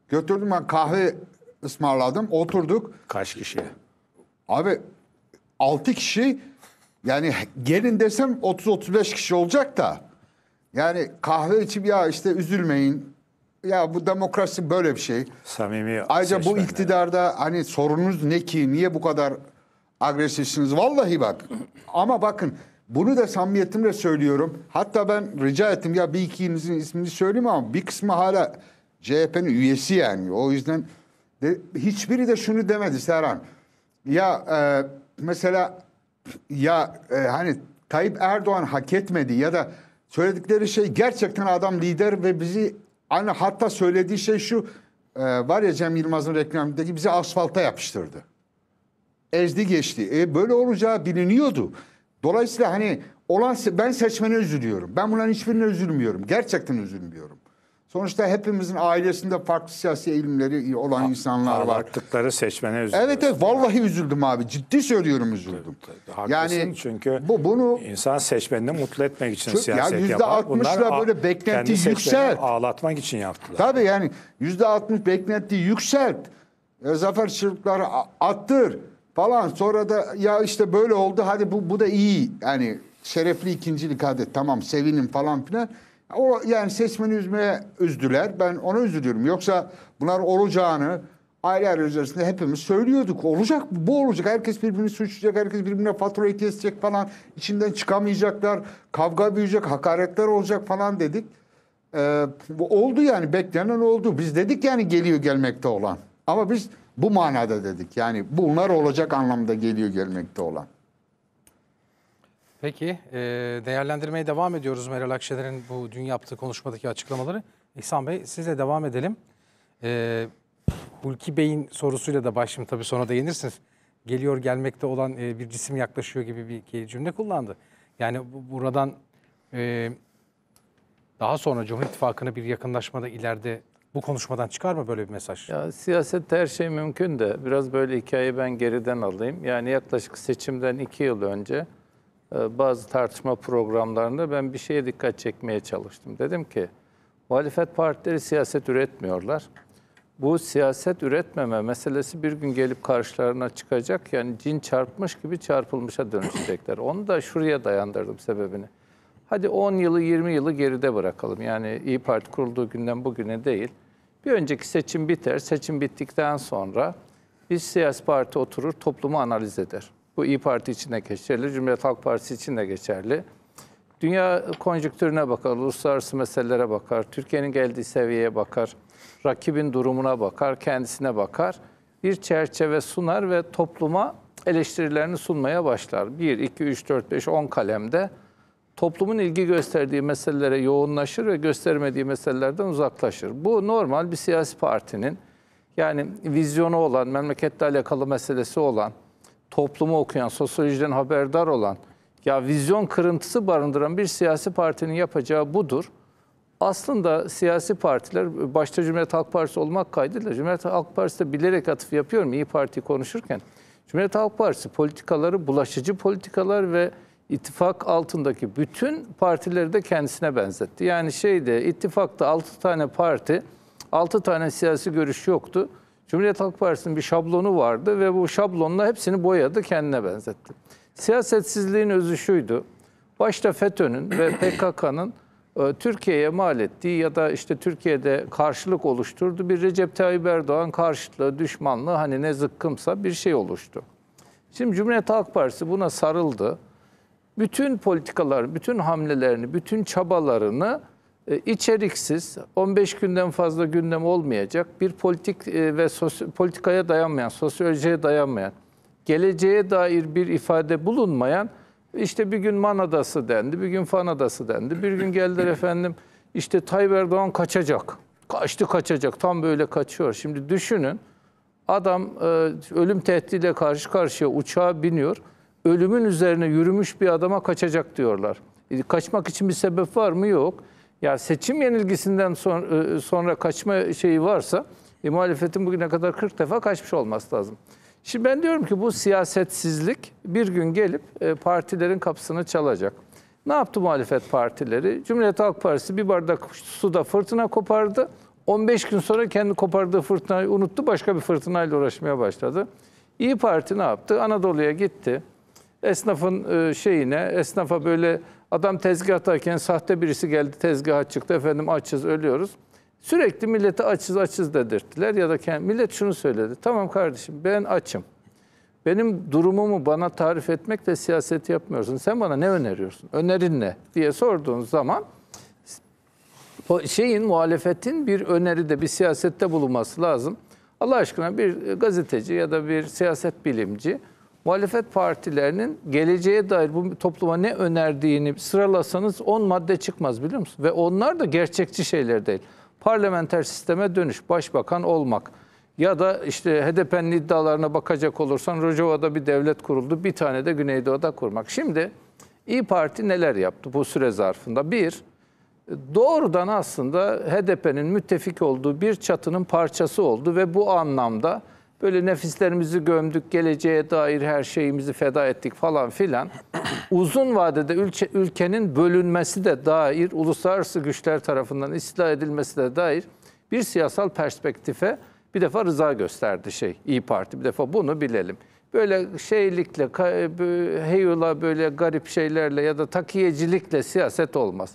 Götürdüm ben kahve ısmarladım. Oturduk. Kaç kişi? Abi 6 kişi yani gelin desem 30-35 kişi olacak da. Yani kahve içip ya işte üzülmeyin. Ya bu demokrasi böyle bir şey. Samimi Ayrıca bu iktidarda hani sorunuz ne ki? Niye bu kadar agresifsiniz? Vallahi bak. Ama bakın bunu da samimiyetimle söylüyorum. Hatta ben rica ettim ya bir ikinizin ismini söyleyeyim ama bir kısmı hala CHP'nin üyesi yani. O yüzden de, hiçbiri de şunu demedi Serhan. Ya e, mesela ya e, hani Tayyip Erdoğan hak etmedi ya da söyledikleri şey gerçekten adam lider ve bizi hani hatta söylediği şey şu e, var ya Cem Yılmaz'ın reklamındaki bizi asfalta yapıştırdı. Ezdi geçti. E, böyle olacağı biliniyordu. Dolayısıyla hani olan ben seçmene üzülüyorum. Ben bunların hiçbirine üzülmüyorum. Gerçekten üzülmüyorum. Sonuçta hepimizin ailesinde farklı siyasi eğilimleri olan insanlar var. Anlattıkları seçmene üzüldüm. Evet evet vallahi üzüldüm abi. Ciddi söylüyorum üzüldüm. Tabii, Yani çünkü bu bunu insan seçmenini mutlu etmek için çünkü, siyaset yani yüzde altmışla böyle beklenti yükselt. ağlatmak için yaptılar. Tabii yani yüzde altmış beklenti yükselt. E, zafer çırpları attır falan. Sonra da ya işte böyle oldu hadi bu, bu da iyi. Yani şerefli ikincilik hadi tamam sevinin falan filan. O yani seçmeni üzmeye üzdüler. Ben ona üzülüyorum. Yoksa bunlar olacağını aile aile arasında hepimiz söylüyorduk. Olacak mı, bu olacak. Herkes birbirini suçlayacak. Herkes birbirine faturayı kesecek falan. İçinden çıkamayacaklar. Kavga büyüyecek. Hakaretler olacak falan dedik. Ee, oldu yani beklenen oldu. Biz dedik yani geliyor gelmekte olan. Ama biz bu manada dedik. Yani bunlar olacak anlamda geliyor gelmekte olan. Peki e, değerlendirmeye devam ediyoruz Meral Akşener'in bu dün yaptığı konuşmadaki açıklamaları. İhsan Bey size devam edelim. E, Hulki Bey'in sorusuyla da başlayayım tabii sonra değinirsiniz. Geliyor gelmekte olan e, bir cisim yaklaşıyor gibi bir cümle kullandı. Yani bu, buradan e, daha sonra Cumhur İttifakı'nı bir yakınlaşmada ileride bu konuşmadan çıkar mı böyle bir mesaj? Ya siyasette her şey mümkün de biraz böyle hikayeyi ben geriden alayım. Yani yaklaşık seçimden iki yıl önce... E, bazı tartışma programlarında ben bir şeye dikkat çekmeye çalıştım. Dedim ki muhalefet partileri siyaset üretmiyorlar. Bu siyaset üretmeme meselesi bir gün gelip karşılarına çıkacak. Yani cin çarpmış gibi çarpılmışa dönüşecekler. Onu da şuraya dayandırdım sebebini. Hadi 10 yılı 20 yılı geride bırakalım. Yani İyi Parti kurulduğu günden bugüne değil. Bir önceki seçim biter. Seçim bittikten sonra biz siyasi parti oturur toplumu analiz eder. Bu İyi Parti için de geçerli, Cumhuriyet Halk Partisi için de geçerli. Dünya konjüktürüne bakar, uluslararası meselelere bakar, Türkiye'nin geldiği seviyeye bakar, rakibin durumuna bakar, kendisine bakar. Bir çerçeve sunar ve topluma eleştirilerini sunmaya başlar. 1, 2, 3, 4, 5, 10 kalemde toplumun ilgi gösterdiği meselelere yoğunlaşır ve göstermediği meselelerden uzaklaşır. Bu normal bir siyasi partinin yani vizyonu olan, memleketle alakalı meselesi olan, toplumu okuyan, sosyolojiden haberdar olan, ya vizyon kırıntısı barındıran bir siyasi partinin yapacağı budur. Aslında siyasi partiler, başta Cumhuriyet Halk Partisi olmak kaydıyla, Cumhuriyet Halk Partisi de bilerek atıf yapıyorum İyi Parti konuşurken. Cumhuriyet Halk Partisi politikaları, bulaşıcı politikalar ve ittifak altındaki bütün partileri de kendisine benzetti. Yani şeyde ittifakta 6 tane parti, 6 tane siyasi görüş yoktu. Cumhuriyet Halk Partisi'nin bir şablonu vardı ve bu şablonla hepsini boyadı, kendine benzetti. Siyasetsizliğin özü şuydu. Başta FETÖ'nün ve PKK'nın e, Türkiye'ye mal ettiği ya da işte Türkiye'de karşılık oluşturdu. Bir Recep Tayyip Erdoğan karşıtlığı, düşmanlığı hani ne zıkkımsa bir şey oluştu. Şimdi Cumhuriyet Halk Partisi buna sarıldı. Bütün politikalar, bütün hamlelerini, bütün çabalarını e, içeriksiz, 15 günden fazla gündem olmayacak bir politik e, ve politikaya dayanmayan, sosyolojiye dayanmayan, geleceğe dair bir ifade bulunmayan işte bir gün Manadası dendi, bir gün Fanadası dendi, bir gün geldiler efendim işte Tayyip Erdoğan kaçacak. Kaçtı kaçacak, tam böyle kaçıyor. Şimdi düşünün adam e, ölüm tehdidiyle karşı karşıya uçağa biniyor. Ölümün üzerine yürümüş bir adama kaçacak diyorlar. E, kaçmak için bir sebep var mı? Yok. Ya seçim yenilgisinden son, e, sonra kaçma şeyi varsa e, muhalefetin bugüne kadar 40 defa kaçmış olması lazım. Şimdi ben diyorum ki bu siyasetsizlik bir gün gelip e, partilerin kapısını çalacak. Ne yaptı muhalefet partileri? Cumhuriyet Halk Partisi bir bardak suda fırtına kopardı. 15 gün sonra kendi kopardığı fırtınayı unuttu. Başka bir fırtınayla uğraşmaya başladı. İyi Parti ne yaptı? Anadolu'ya gitti. Esnafın e, şeyine, esnafa böyle Adam tezgahtayken sahte birisi geldi tezgaha çıktı. Efendim açız ölüyoruz. Sürekli millete açız açız dedirttiler ya da kendi, millet şunu söyledi. Tamam kardeşim ben açım. Benim durumumu bana tarif etmekle siyaset yapmıyorsun. Sen bana ne öneriyorsun? Önerin ne? diye sorduğun zaman şeyin muhalefetin bir öneride bir siyasette bulunması lazım. Allah aşkına bir e, gazeteci ya da bir siyaset bilimci muhalefet partilerinin geleceğe dair bu topluma ne önerdiğini sıralasanız 10 madde çıkmaz biliyor musun? Ve onlar da gerçekçi şeyler değil. Parlamenter sisteme dönüş, başbakan olmak ya da işte HDP'nin iddialarına bakacak olursan Rojava'da bir devlet kuruldu, bir tane de Güneydoğu'da kurmak. Şimdi İyi Parti neler yaptı bu süre zarfında? Bir, doğrudan aslında HDP'nin müttefik olduğu bir çatının parçası oldu ve bu anlamda böyle nefislerimizi gömdük, geleceğe dair her şeyimizi feda ettik falan filan. Uzun vadede ülke, ülkenin bölünmesi de dair, uluslararası güçler tarafından istila edilmesi de dair bir siyasal perspektife bir defa rıza gösterdi şey İyi Parti. Bir defa bunu bilelim. Böyle şeylikle, heyula böyle garip şeylerle ya da takiyecilikle siyaset olmaz.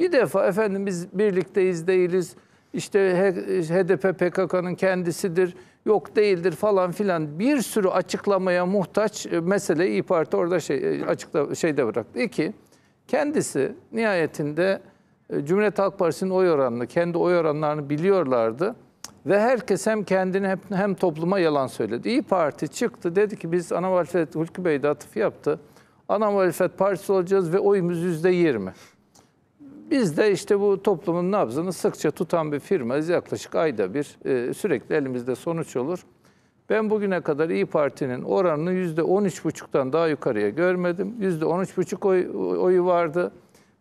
Bir defa efendim biz birlikteyiz değiliz. İşte HDP PKK'nın kendisidir yok değildir falan filan bir sürü açıklamaya muhtaç e, meseleyi İYİ Parti orada şey, e, açıkla, şeyde bıraktı. İki, kendisi nihayetinde e, Cumhuriyet Halk Partisi'nin oy oranını, kendi oy oranlarını biliyorlardı. Ve herkes hem kendine hem, hem topluma yalan söyledi. İyi Parti çıktı dedi ki biz ana muhalefet Hulki Bey de atıf yaptı. Ana muhalefet partisi olacağız ve oyumuz yüzde yirmi. Biz de işte bu toplumun nabzını sıkça tutan bir firmayız. Yaklaşık ayda bir e, sürekli elimizde sonuç olur. Ben bugüne kadar İyi Parti'nin oranını %13,5'tan daha yukarıya görmedim. %13,5 oy, oyu vardı.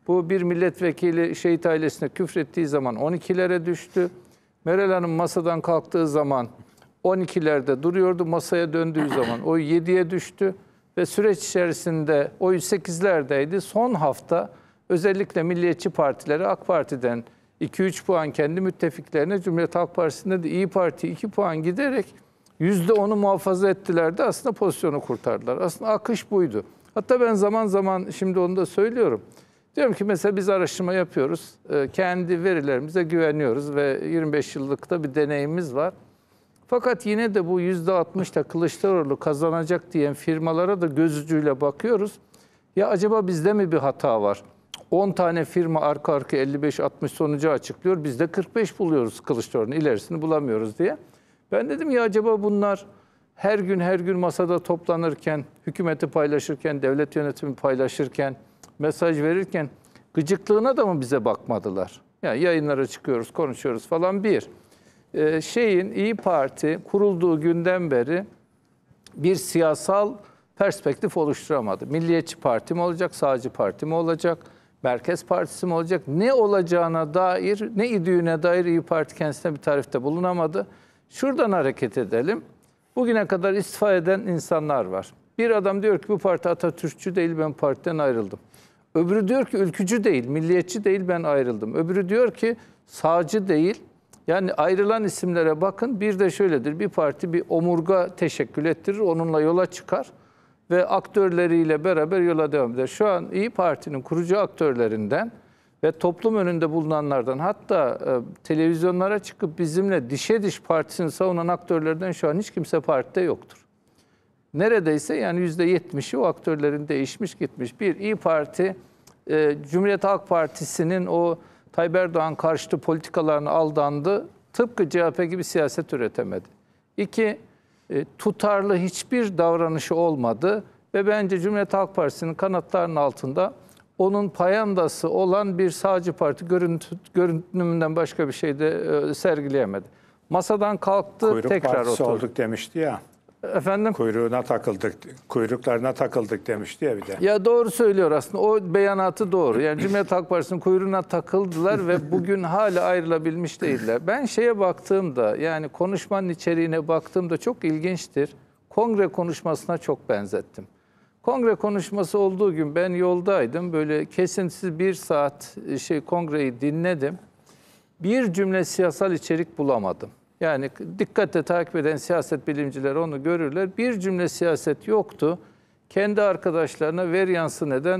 Bu bir milletvekili şehit ailesine küfrettiği zaman 12'lere düştü. Meral Hanım masadan kalktığı zaman 12'lerde duruyordu. Masaya döndüğü zaman oy 7'ye düştü. Ve süreç içerisinde oy 8'lerdeydi. Son hafta Özellikle milliyetçi partilere AK Parti'den 2-3 puan kendi müttefiklerine Cumhuriyet Halk Partisi'nde de İyi Parti 2 puan giderek %10'u muhafaza ettiler de aslında pozisyonu kurtardılar. Aslında akış buydu. Hatta ben zaman zaman şimdi onu da söylüyorum. Diyorum ki mesela biz araştırma yapıyoruz. E, kendi verilerimize güveniyoruz ve 25 yıllık da bir deneyimimiz var. Fakat yine de bu %60'da Kılıçdaroğlu kazanacak diyen firmalara da gözücüyle bakıyoruz. Ya acaba bizde mi bir hata var? 10 tane firma arka arka 55-60 sonucu açıklıyor. Biz de 45 buluyoruz Kılıçdaroğlu'nun ilerisini bulamıyoruz diye. Ben dedim ya acaba bunlar her gün her gün masada toplanırken, hükümeti paylaşırken, devlet yönetimi paylaşırken, mesaj verirken gıcıklığına da mı bize bakmadılar? Yani yayınlara çıkıyoruz, konuşuyoruz falan bir. Ee, şeyin İyi Parti kurulduğu günden beri bir siyasal perspektif oluşturamadı. Milliyetçi parti mi olacak, sağcı parti mi olacak? Merkez Partisi mi olacak? Ne olacağına dair, ne idüğüne dair İyi Parti kendisine bir tarifte bulunamadı. Şuradan hareket edelim. Bugüne kadar istifa eden insanlar var. Bir adam diyor ki bu parti Atatürkçü değil ben partiden ayrıldım. Öbürü diyor ki ülkücü değil, milliyetçi değil ben ayrıldım. Öbürü diyor ki sağcı değil. Yani ayrılan isimlere bakın bir de şöyledir. Bir parti bir omurga teşekkül ettirir onunla yola çıkar ve aktörleriyle beraber yola devam eder. Şu an İyi Parti'nin kurucu aktörlerinden ve toplum önünde bulunanlardan hatta e, televizyonlara çıkıp bizimle dişe diş partisini savunan aktörlerden şu an hiç kimse partide yoktur. Neredeyse yani %70'i o aktörlerin değişmiş gitmiş. Bir İyi Parti e, Cumhuriyet Halk Partisi'nin o Tayyip Erdoğan karşıtı politikalarına aldandı. Tıpkı CHP gibi siyaset üretemedi. İki, e, tutarlı hiçbir davranışı olmadı ve bence Cumhuriyet Halk Partisi'nin kanatlarının altında onun payandası olan bir sağcı parti görüntü, görünümünden başka bir şey de e, sergileyemedi. Masadan kalktı Kuyruk tekrar oturdu. olduk demişti ya. Efendim? Kuyruğuna takıldık, kuyruklarına takıldık demişti ya bir de. Ya doğru söylüyor aslında. O beyanatı doğru. Yani Cumhuriyet Halk Partisi'nin kuyruğuna takıldılar ve bugün hala ayrılabilmiş değiller. Ben şeye baktığımda yani konuşmanın içeriğine baktığımda çok ilginçtir. Kongre konuşmasına çok benzettim. Kongre konuşması olduğu gün ben yoldaydım. Böyle kesintisiz bir saat e, şey kongreyi dinledim. Bir cümle siyasal içerik bulamadım. Yani dikkatle takip eden siyaset bilimciler onu görürler. Bir cümle siyaset yoktu. Kendi arkadaşlarına Veryans'ı neden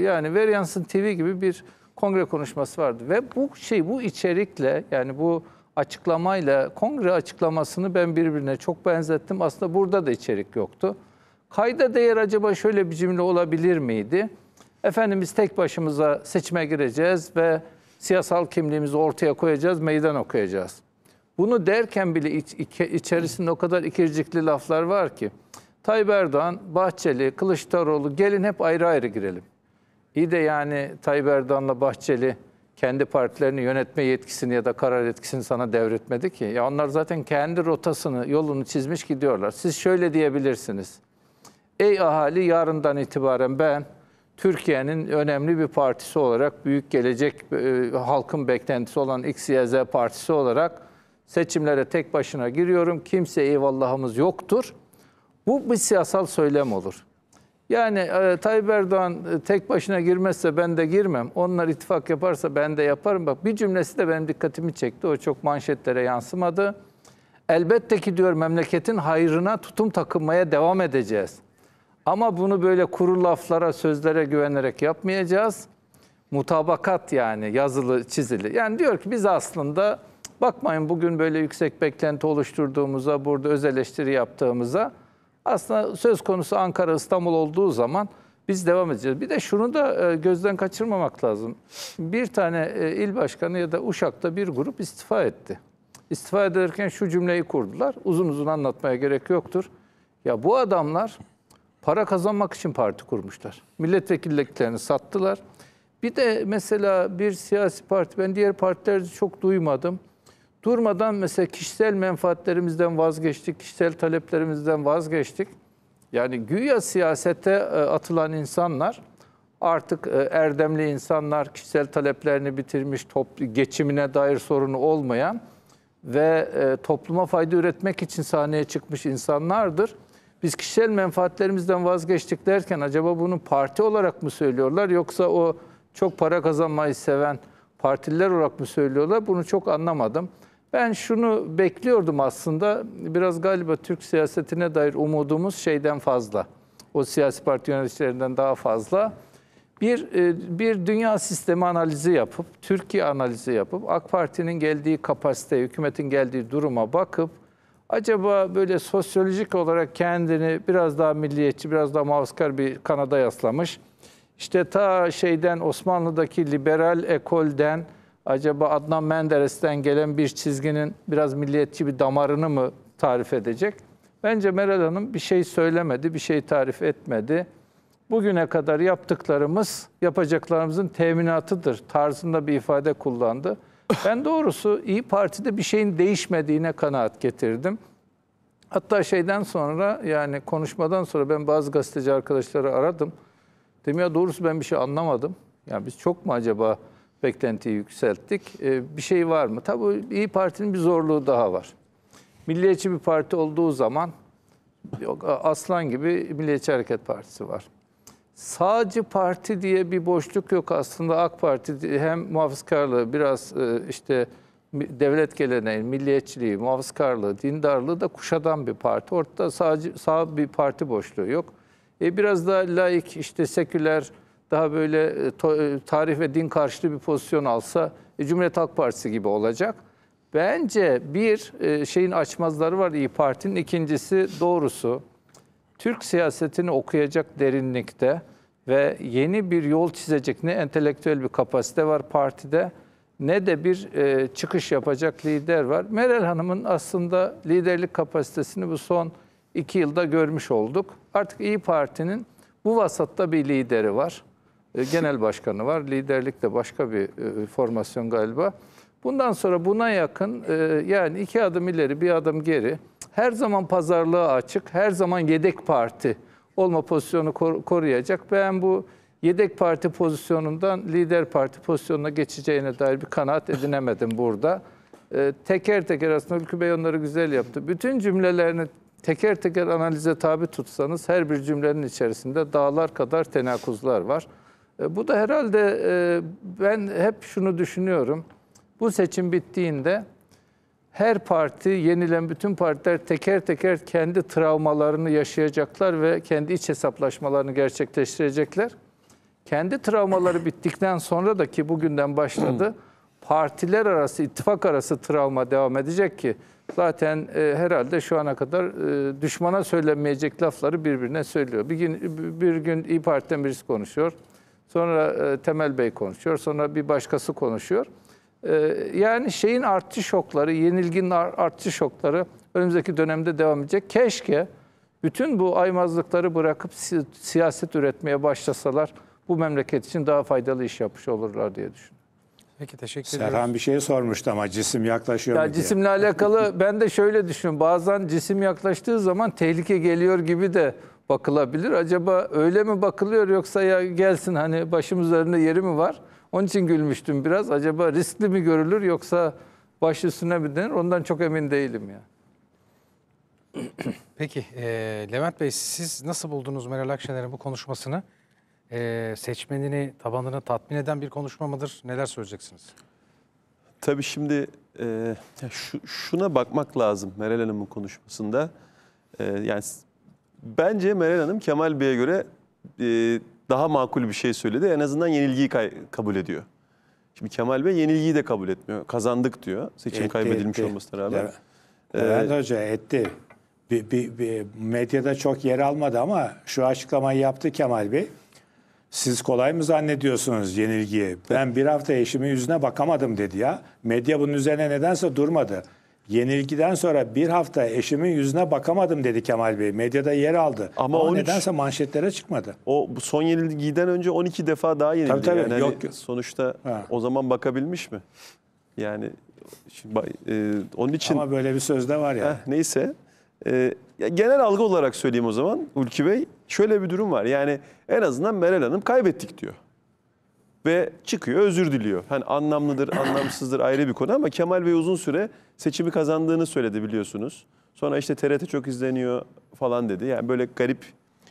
yani Veryans'ın TV gibi bir kongre konuşması vardı ve bu şey bu içerikle yani bu açıklamayla kongre açıklamasını ben birbirine çok benzettim. Aslında burada da içerik yoktu. Kayda değer acaba şöyle bir cümle olabilir miydi? Efendimiz tek başımıza seçime gireceğiz ve siyasal kimliğimizi ortaya koyacağız, meydan okuyacağız. Bunu derken bile iç, iki, içerisinde o kadar ikircikli laflar var ki. Tayyip Erdoğan, Bahçeli, Kılıçdaroğlu gelin hep ayrı ayrı girelim. İyi de yani Tayyip Erdoğan'la Bahçeli kendi partilerini yönetme yetkisini ya da karar yetkisini sana devretmedi ki. Ya onlar zaten kendi rotasını, yolunu çizmiş gidiyorlar. Siz şöyle diyebilirsiniz. Ey ahali yarından itibaren ben Türkiye'nin önemli bir partisi olarak büyük gelecek e, halkın beklentisi olan XYZ partisi olarak Seçimlere tek başına giriyorum. Kimse eyvallahımız yoktur. Bu bir siyasal söylem olur. Yani e, Tayyip Erdoğan e, tek başına girmezse ben de girmem. Onlar ittifak yaparsa ben de yaparım. Bak bir cümlesi de benim dikkatimi çekti. O çok manşetlere yansımadı. Elbette ki diyor memleketin hayrına tutum takınmaya devam edeceğiz. Ama bunu böyle kuru laflara, sözlere güvenerek yapmayacağız. Mutabakat yani yazılı, çizili. Yani diyor ki biz aslında Bakmayın bugün böyle yüksek beklenti oluşturduğumuza, burada öz eleştiri yaptığımıza. Aslında söz konusu Ankara, İstanbul olduğu zaman biz devam edeceğiz. Bir de şunu da e, gözden kaçırmamak lazım. Bir tane e, il başkanı ya da Uşak'ta bir grup istifa etti. İstifa ederken şu cümleyi kurdular. Uzun uzun anlatmaya gerek yoktur. Ya bu adamlar para kazanmak için parti kurmuşlar. Milletvekilliklerini sattılar. Bir de mesela bir siyasi parti, ben diğer partilerde çok duymadım. Durmadan mesela kişisel menfaatlerimizden vazgeçtik, kişisel taleplerimizden vazgeçtik. Yani güya siyasete e, atılan insanlar artık e, erdemli insanlar, kişisel taleplerini bitirmiş, geçimine dair sorunu olmayan ve e, topluma fayda üretmek için sahneye çıkmış insanlardır. Biz kişisel menfaatlerimizden vazgeçtik derken acaba bunu parti olarak mı söylüyorlar yoksa o çok para kazanmayı seven partililer olarak mı söylüyorlar? Bunu çok anlamadım. Ben şunu bekliyordum aslında. Biraz galiba Türk siyasetine dair umudumuz şeyden fazla. O siyasi parti yöneticilerinden daha fazla. Bir, e, bir dünya sistemi analizi yapıp, Türkiye analizi yapıp, AK Parti'nin geldiği kapasite, hükümetin geldiği duruma bakıp, acaba böyle sosyolojik olarak kendini biraz daha milliyetçi, biraz daha mavskar bir kanada yaslamış, işte ta şeyden Osmanlı'daki liberal ekolden, acaba Adnan Menderes'ten gelen bir çizginin biraz milliyetçi bir damarını mı tarif edecek? Bence Meral Hanım bir şey söylemedi, bir şey tarif etmedi. Bugüne kadar yaptıklarımız yapacaklarımızın teminatıdır tarzında bir ifade kullandı. Ben doğrusu İyi Parti'de bir şeyin değişmediğine kanaat getirdim. Hatta şeyden sonra yani konuşmadan sonra ben bazı gazeteci arkadaşları aradım. Demiyor doğrusu ben bir şey anlamadım. Yani biz çok mu acaba beklentiyi yükselttik. E, bir şey var mı? Tabii İyi Parti'nin bir zorluğu daha var. Milliyetçi bir parti olduğu zaman yok, aslan gibi Milliyetçi Hareket Partisi var. Sağcı parti diye bir boşluk yok aslında. AK Parti hem muhafızkarlığı biraz e, işte devlet geleneği, milliyetçiliği, muhafızkarlığı, dindarlığı da kuşadan bir parti. Ortada sağcı, sağ bir parti boşluğu yok. E biraz daha laik, işte seküler, daha böyle e, e, tarih ve din karşıtı bir pozisyon alsa e, Cumhuriyet Halk Partisi gibi olacak. Bence bir şeyin açmazları var İyi Parti'nin. ikincisi doğrusu Türk siyasetini okuyacak derinlikte ve yeni bir yol çizecek ne entelektüel bir kapasite var partide ne de bir çıkış yapacak lider var. Meral Hanım'ın aslında liderlik kapasitesini bu son iki yılda görmüş olduk. Artık İyi Parti'nin bu vasatta bir lideri var. E, genel başkanı var. Liderlik de başka bir e, formasyon galiba. Bundan sonra buna yakın e, yani iki adım ileri bir adım geri. Her zaman pazarlığa açık, her zaman yedek parti olma pozisyonu kor koruyacak. Ben bu yedek parti pozisyonundan lider parti pozisyonuna geçeceğine dair bir kanaat edinemedim burada. E, teker teker aslında Ülkü Bey onları güzel yaptı. Bütün cümlelerini teker teker analize tabi tutsanız her bir cümlenin içerisinde dağlar kadar tenakuzlar var. E, bu da herhalde e, ben hep şunu düşünüyorum. Bu seçim bittiğinde her parti, yenilen bütün partiler teker teker kendi travmalarını yaşayacaklar ve kendi iç hesaplaşmalarını gerçekleştirecekler. Kendi travmaları bittikten sonra da ki bugünden başladı, partiler arası, ittifak arası travma devam edecek ki zaten e, herhalde şu ana kadar e, düşmana söylenmeyecek lafları birbirine söylüyor. Bir gün, bir gün İYİ Parti'den birisi konuşuyor. Sonra e, Temel Bey konuşuyor. Sonra bir başkası konuşuyor. E, yani şeyin artçı şokları, yenilginin artçı şokları önümüzdeki dönemde devam edecek. Keşke bütün bu aymazlıkları bırakıp si siyaset üretmeye başlasalar bu memleket için daha faydalı iş yapmış olurlar diye düşünüyorum. Peki teşekkür Serhan Serhan bir şey sormuştu ama cisim yaklaşıyor ya mu Cisimle diye. alakalı ben de şöyle düşünüyorum. Bazen cisim yaklaştığı zaman tehlike geliyor gibi de bakılabilir. Acaba öyle mi bakılıyor yoksa ya gelsin hani başım üzerinde yeri mi var? Onun için gülmüştüm biraz. Acaba riskli mi görülür yoksa baş üstüne mi denir? Ondan çok emin değilim ya. Peki e, Levent Bey siz nasıl buldunuz Meral Akşener'in bu konuşmasını? E, seçmenini, tabanını tatmin eden bir konuşma mıdır? Neler söyleyeceksiniz? Tabii şimdi e, şu, şuna bakmak lazım Meral Hanım'ın konuşmasında. E, yani Bence Meral Hanım Kemal Bey'e göre e, daha makul bir şey söyledi. En azından yenilgiyi kabul ediyor. Şimdi Kemal Bey yenilgiyi de kabul etmiyor. Kazandık diyor. Seçim etti, kaybedilmiş etti. olmasına rağmen. Evet. Ee, Levent Hoca etti. Bir, bir, bir medyada çok yer almadı ama şu açıklamayı yaptı Kemal Bey. Siz kolay mı zannediyorsunuz yenilgiyi? Ben bir hafta eşimin yüzüne bakamadım dedi ya. Medya bunun üzerine nedense durmadı. Yenilgiden sonra bir hafta eşimin yüzüne bakamadım dedi Kemal Bey. Medyada yer aldı. Ama, Ama 13, nedense manşetlere çıkmadı. O son yenilgiden önce 12 defa daha yenildi. Tabii, tabii. Yani Yok. Hani sonuçta ha. o zaman bakabilmiş mi? Yani şimdi, e, onun için... Ama böyle bir söz de var ya. Yani. Heh, neyse. E, genel algı olarak söyleyeyim o zaman Ulki Bey. Şöyle bir durum var. Yani en azından Meral Hanım kaybettik diyor ve çıkıyor özür diliyor. Hani anlamlıdır, anlamsızdır ayrı bir konu ama Kemal Bey uzun süre seçimi kazandığını söyledi biliyorsunuz. Sonra işte TRT çok izleniyor falan dedi. Yani böyle garip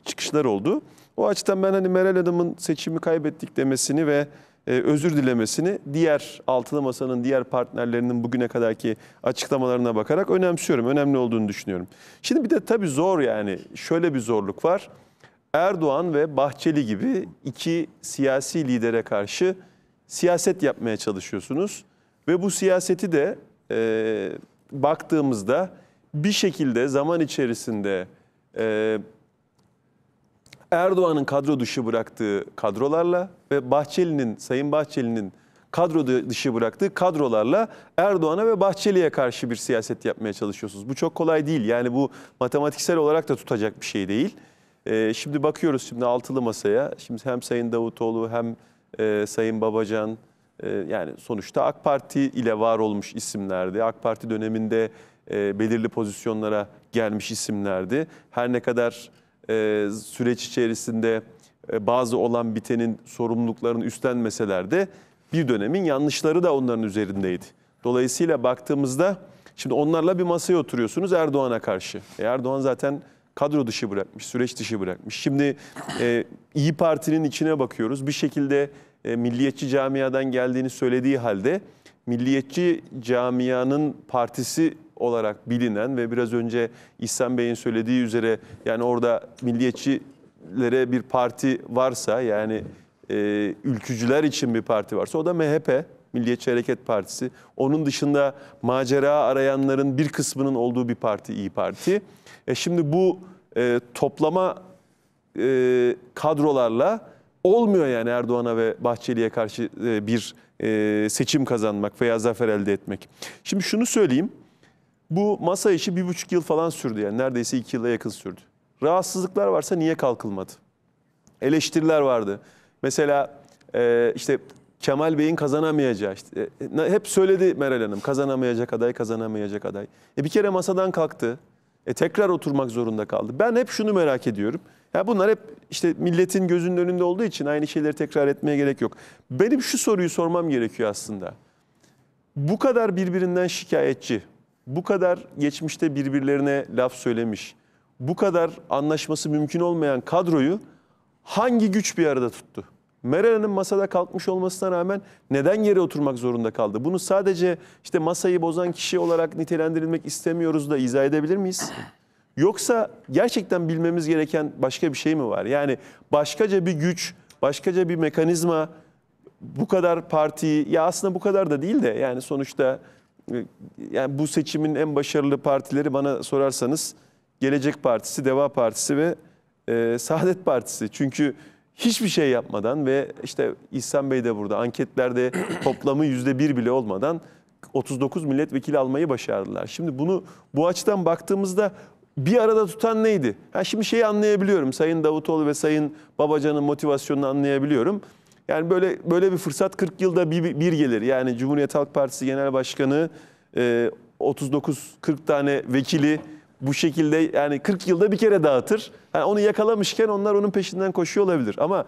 çıkışlar oldu. O açıdan ben hani Meral Hanım'ın seçimi kaybettik demesini ve e, özür dilemesini diğer altılı masanın diğer partnerlerinin bugüne kadarki açıklamalarına bakarak önemsiyorum. Önemli olduğunu düşünüyorum. Şimdi bir de tabii zor yani şöyle bir zorluk var. Erdoğan ve Bahçeli gibi iki siyasi lidere karşı siyaset yapmaya çalışıyorsunuz. Ve bu siyaseti de e, baktığımızda bir şekilde zaman içerisinde e, Erdoğan'ın kadro dışı bıraktığı kadrolarla ve Bahçeli'nin, Sayın Bahçeli'nin kadro dışı bıraktığı kadrolarla Erdoğan'a ve Bahçeli'ye karşı bir siyaset yapmaya çalışıyorsunuz. Bu çok kolay değil. Yani bu matematiksel olarak da tutacak bir şey değil. Ee, şimdi bakıyoruz şimdi altılı masaya. Şimdi hem Sayın Davutoğlu hem e, Sayın Babacan e, yani sonuçta AK Parti ile var olmuş isimlerdi. AK Parti döneminde e, belirli pozisyonlara gelmiş isimlerdi. Her ne kadar e, süreç içerisinde e, bazı olan bitenin sorumluluklarını üstlenmeseler de bir dönemin yanlışları da onların üzerindeydi. Dolayısıyla baktığımızda şimdi onlarla bir masaya oturuyorsunuz Erdoğan'a karşı. E Erdoğan zaten kadro dışı bırakmış, süreç dışı bırakmış. Şimdi e, İyi Parti'nin içine bakıyoruz. Bir şekilde e, milliyetçi camiadan geldiğini söylediği halde milliyetçi camianın partisi olarak bilinen ve biraz önce İhsan Bey'in söylediği üzere yani orada milliyetçilere bir parti varsa yani e, ülkücüler için bir parti varsa o da MHP. Milliyetçi Hareket Partisi. Onun dışında macera arayanların bir kısmının olduğu bir parti İyi Parti. E şimdi bu e, toplama e, kadrolarla olmuyor yani Erdoğan'a ve Bahçeli'ye karşı e, bir e, seçim kazanmak veya zafer elde etmek. Şimdi şunu söyleyeyim. Bu masa işi bir buçuk yıl falan sürdü yani neredeyse iki yıla yakın sürdü. Rahatsızlıklar varsa niye kalkılmadı? Eleştiriler vardı. Mesela e, işte Kemal Bey'in kazanamayacağı işte. E, e hep söyledi Meral Hanım kazanamayacak aday kazanamayacak aday. E bir kere masadan kalktı. E, tekrar oturmak zorunda kaldı. Ben hep şunu merak ediyorum. Ya bunlar hep işte milletin gözünün önünde olduğu için aynı şeyleri tekrar etmeye gerek yok. Benim şu soruyu sormam gerekiyor aslında. Bu kadar birbirinden şikayetçi, bu kadar geçmişte birbirlerine laf söylemiş, bu kadar anlaşması mümkün olmayan kadroyu hangi güç bir arada tuttu? Meral'in masada kalkmış olmasına rağmen neden yere oturmak zorunda kaldı? Bunu sadece işte masayı bozan kişi olarak nitelendirilmek istemiyoruz da izah edebilir miyiz? Yoksa gerçekten bilmemiz gereken başka bir şey mi var? Yani başkaca bir güç, başkaca bir mekanizma bu kadar partiyi ya aslında bu kadar da değil de yani sonuçta e, yani bu seçimin en başarılı partileri bana sorarsanız Gelecek Partisi, Deva Partisi ve e, Saadet Partisi. Çünkü hiçbir şey yapmadan ve işte İhsan Bey de burada anketlerde toplamı yüzde bir bile olmadan 39 milletvekili almayı başardılar. Şimdi bunu bu açıdan baktığımızda bir arada tutan neydi? Ha şimdi şeyi anlayabiliyorum. Sayın Davutoğlu ve Sayın Babacan'ın motivasyonunu anlayabiliyorum. Yani böyle böyle bir fırsat 40 yılda bir, bir gelir. Yani Cumhuriyet Halk Partisi Genel Başkanı 39-40 e, tane vekili bu şekilde yani 40 yılda bir kere dağıtır. Yani onu yakalamışken onlar onun peşinden koşuyor olabilir. Ama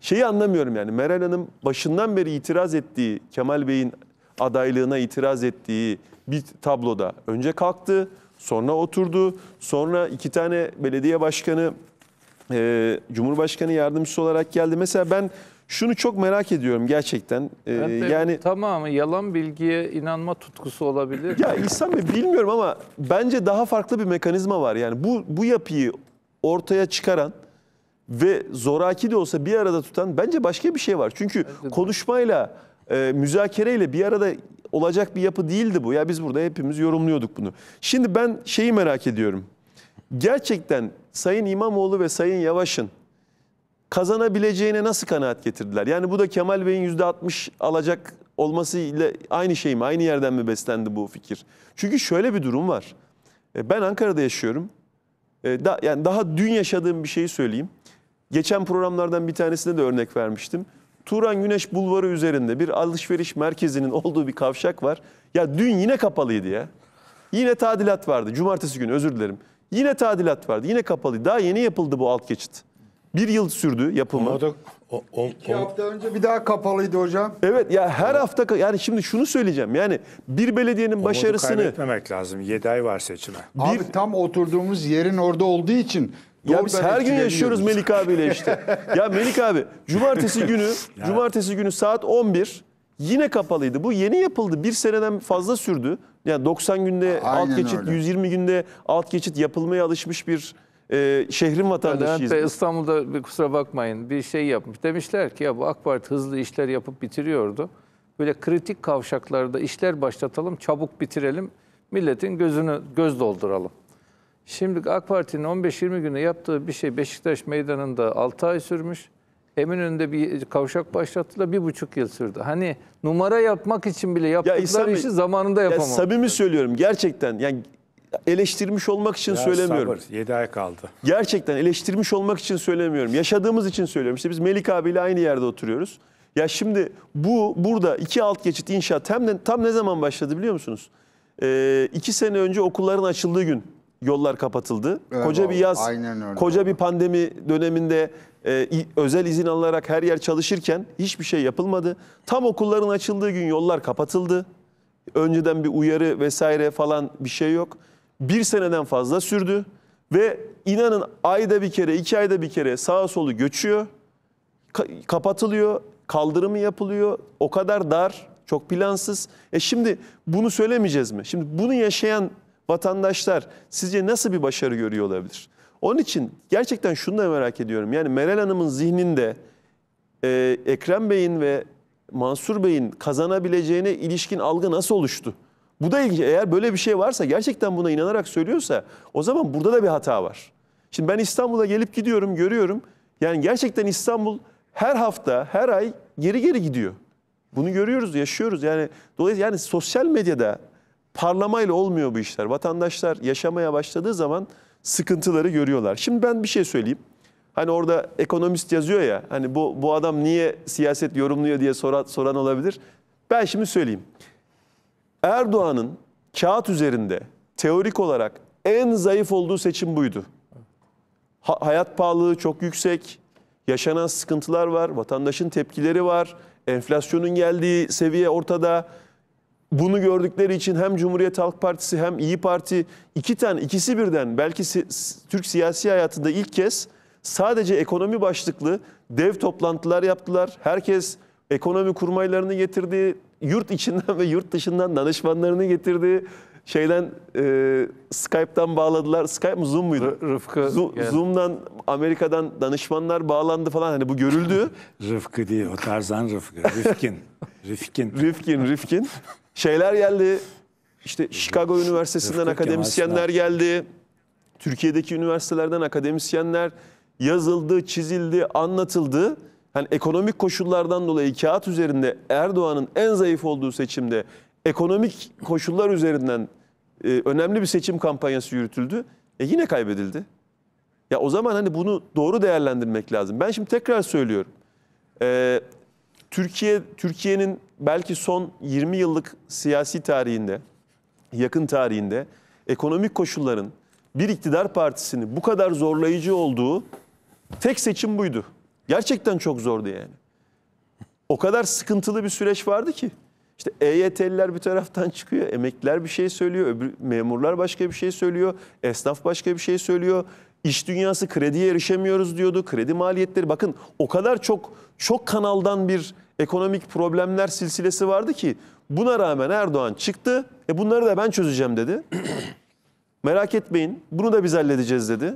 şeyi anlamıyorum yani Meral Hanım başından beri itiraz ettiği, Kemal Bey'in adaylığına itiraz ettiği bir tabloda önce kalktı, sonra oturdu, sonra iki tane belediye başkanı, e, Cumhurbaşkanı yardımcısı olarak geldi. Mesela ben şunu çok merak ediyorum gerçekten. Ee, ben yani tamamı yalan bilgiye inanma tutkusu olabilir. Ya İhsan Bey bilmiyorum ama bence daha farklı bir mekanizma var. Yani bu bu yapıyı ortaya çıkaran ve zoraki de olsa bir arada tutan bence başka bir şey var. Çünkü evet, konuşmayla, e, müzakereyle bir arada olacak bir yapı değildi bu. Ya biz burada hepimiz yorumluyorduk bunu. Şimdi ben şeyi merak ediyorum. Gerçekten Sayın İmamoğlu ve Sayın Yavaş'ın kazanabileceğine nasıl kanaat getirdiler? Yani bu da Kemal Bey'in %60 alacak olması ile aynı şey mi? Aynı yerden mi beslendi bu fikir? Çünkü şöyle bir durum var. E, ben Ankara'da yaşıyorum. E, yani daha dün yaşadığım bir şeyi söyleyeyim. Geçen programlardan bir tanesine de örnek vermiştim. Turan Güneş Bulvarı üzerinde bir alışveriş merkezinin olduğu bir kavşak var. Ya dün yine kapalıydı ya. Yine tadilat vardı. Cumartesi günü özür dilerim. Yine tadilat vardı. Yine kapalıydı. Daha yeni yapıldı bu alt geçit. Bir yıl sürdü yapımı. da, o, o, İki o. hafta önce bir daha kapalıydı hocam. Evet ya her hafta yani şimdi şunu söyleyeceğim. Yani bir belediyenin Umudu başarısını kaybetmemek lazım. 7 ay var seçime. Bir, abi tam oturduğumuz yerin orada olduğu için ya biz her gün yaşıyoruz Melik abiyle işte. ya Melik abi cumartesi günü yani. cumartesi günü saat 11 yine kapalıydı. Bu yeni yapıldı. Bir seneden fazla sürdü. Yani 90 günde Aynen alt geçit, öyle. 120 günde alt geçit yapılmaya alışmış bir e, şehrin vatandaşıyız. Levent Bey İstanbul'da bir kusura bakmayın bir şey yapmış. Demişler ki ya bu AK Parti hızlı işler yapıp bitiriyordu. Böyle kritik kavşaklarda işler başlatalım, çabuk bitirelim. Milletin gözünü göz dolduralım. Şimdi AK Parti'nin 15-20 günde yaptığı bir şey Beşiktaş Meydanı'nda 6 ay sürmüş. Eminönü'nde bir kavşak başlattılar. Bir buçuk yıl sürdü. Hani numara yapmak için bile yaptıkları ya İhsan işi zamanında yapamadı. Ya samimi söylüyorum gerçekten. Yani eleştirmiş olmak için Biraz söylemiyorum. Sabır, 7 ay kaldı. Gerçekten eleştirmiş olmak için söylemiyorum. Yaşadığımız için söylüyorum. İşte biz Melik abiyle aynı yerde oturuyoruz. Ya şimdi bu burada iki alt geçit inşaat hem de, tam ne zaman başladı biliyor musunuz? Ee, iki sene önce okulların açıldığı gün yollar kapatıldı. Evet, koca abi, bir yaz, koca abi. bir pandemi döneminde e, özel izin alarak her yer çalışırken hiçbir şey yapılmadı. Tam okulların açıldığı gün yollar kapatıldı. Önceden bir uyarı vesaire falan bir şey yok bir seneden fazla sürdü. Ve inanın ayda bir kere, iki ayda bir kere sağa solu göçüyor, kapatılıyor, kaldırımı yapılıyor. O kadar dar, çok plansız. E şimdi bunu söylemeyeceğiz mi? Şimdi bunu yaşayan vatandaşlar sizce nasıl bir başarı görüyor olabilir? Onun için gerçekten şunu da merak ediyorum. Yani Meral Hanım'ın zihninde e, Ekrem Bey'in ve Mansur Bey'in kazanabileceğine ilişkin algı nasıl oluştu? Bu da ilginç. Eğer böyle bir şey varsa gerçekten buna inanarak söylüyorsa o zaman burada da bir hata var. Şimdi ben İstanbul'a gelip gidiyorum, görüyorum. Yani gerçekten İstanbul her hafta, her ay geri geri gidiyor. Bunu görüyoruz, yaşıyoruz. Yani dolayısıyla yani sosyal medyada parlamayla olmuyor bu işler. Vatandaşlar yaşamaya başladığı zaman sıkıntıları görüyorlar. Şimdi ben bir şey söyleyeyim. Hani orada ekonomist yazıyor ya, hani bu, bu adam niye siyaset yorumluyor diye soran, soran olabilir. Ben şimdi söyleyeyim. Erdoğan'ın kağıt üzerinde teorik olarak en zayıf olduğu seçim buydu. Ha, hayat pahalılığı çok yüksek, yaşanan sıkıntılar var, vatandaşın tepkileri var, enflasyonun geldiği seviye ortada. Bunu gördükleri için hem Cumhuriyet Halk Partisi hem İyi Parti iki tane ikisi birden belki si Türk siyasi hayatında ilk kez sadece ekonomi başlıklı dev toplantılar yaptılar. Herkes ekonomi kurmaylarını getirdi, yurt içinden ve yurt dışından danışmanlarını getirdi. Şeyden e, Skype'dan bağladılar. Skype mı Zoom muydu? R- Rıfkı. Zo- yani. Zoom'dan Amerika'dan danışmanlar bağlandı falan. Hani bu görüldü. Rıfkı değil o Tarzan Rıfkı. Rifkin. Rifkin. Rifkin, Rifkin. Şeyler geldi. İşte Chicago Üniversitesi'nden Rıfkı akademisyenler geldi. Türkiye'deki üniversitelerden akademisyenler yazıldı, çizildi, anlatıldı hani ekonomik koşullardan dolayı kağıt üzerinde Erdoğan'ın en zayıf olduğu seçimde ekonomik koşullar üzerinden e, önemli bir seçim kampanyası yürütüldü. E yine kaybedildi. Ya o zaman hani bunu doğru değerlendirmek lazım. Ben şimdi tekrar söylüyorum. E, Türkiye Türkiye'nin belki son 20 yıllık siyasi tarihinde, yakın tarihinde ekonomik koşulların bir iktidar partisini bu kadar zorlayıcı olduğu tek seçim buydu. Gerçekten çok zordu yani. O kadar sıkıntılı bir süreç vardı ki. İşte EYT'liler bir taraftan çıkıyor, emekliler bir şey söylüyor, öbür, memurlar başka bir şey söylüyor, esnaf başka bir şey söylüyor. İş dünyası krediye erişemiyoruz diyordu, kredi maliyetleri. Bakın o kadar çok çok kanaldan bir ekonomik problemler silsilesi vardı ki buna rağmen Erdoğan çıktı. E bunları da ben çözeceğim dedi. Merak etmeyin bunu da biz halledeceğiz dedi.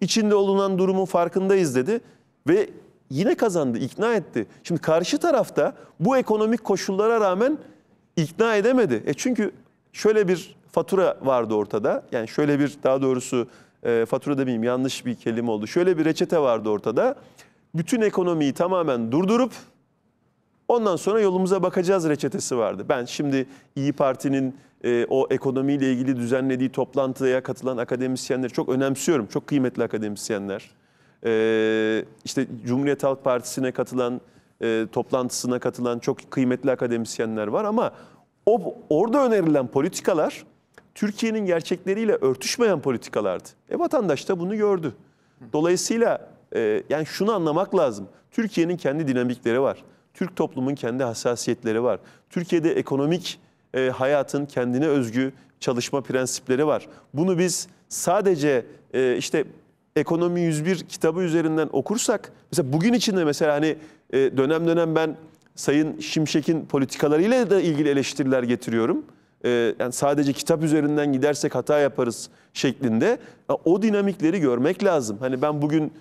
İçinde olunan durumun farkındayız dedi. Ve yine kazandı, ikna etti. Şimdi karşı tarafta bu ekonomik koşullara rağmen ikna edemedi. E çünkü şöyle bir fatura vardı ortada. Yani şöyle bir daha doğrusu e, fatura demeyeyim yanlış bir kelime oldu. Şöyle bir reçete vardı ortada. Bütün ekonomiyi tamamen durdurup ondan sonra yolumuza bakacağız reçetesi vardı. Ben şimdi İyi Parti'nin e, o ekonomiyle ilgili düzenlediği toplantıya katılan akademisyenleri çok önemsiyorum. Çok kıymetli akademisyenler e, işte Cumhuriyet Halk Partisi'ne katılan, e, toplantısına katılan çok kıymetli akademisyenler var ama o orada önerilen politikalar Türkiye'nin gerçekleriyle örtüşmeyen politikalardı. E vatandaş da bunu gördü. Dolayısıyla e, yani şunu anlamak lazım. Türkiye'nin kendi dinamikleri var. Türk toplumun kendi hassasiyetleri var. Türkiye'de ekonomik e, hayatın kendine özgü çalışma prensipleri var. Bunu biz sadece e, işte Ekonomi 101 kitabı üzerinden okursak mesela bugün içinde mesela hani e, dönem dönem ben Sayın Şimşek'in politikalarıyla da ilgili eleştiriler getiriyorum. E, yani sadece kitap üzerinden gidersek hata yaparız şeklinde. E, o dinamikleri görmek lazım. Hani ben bugün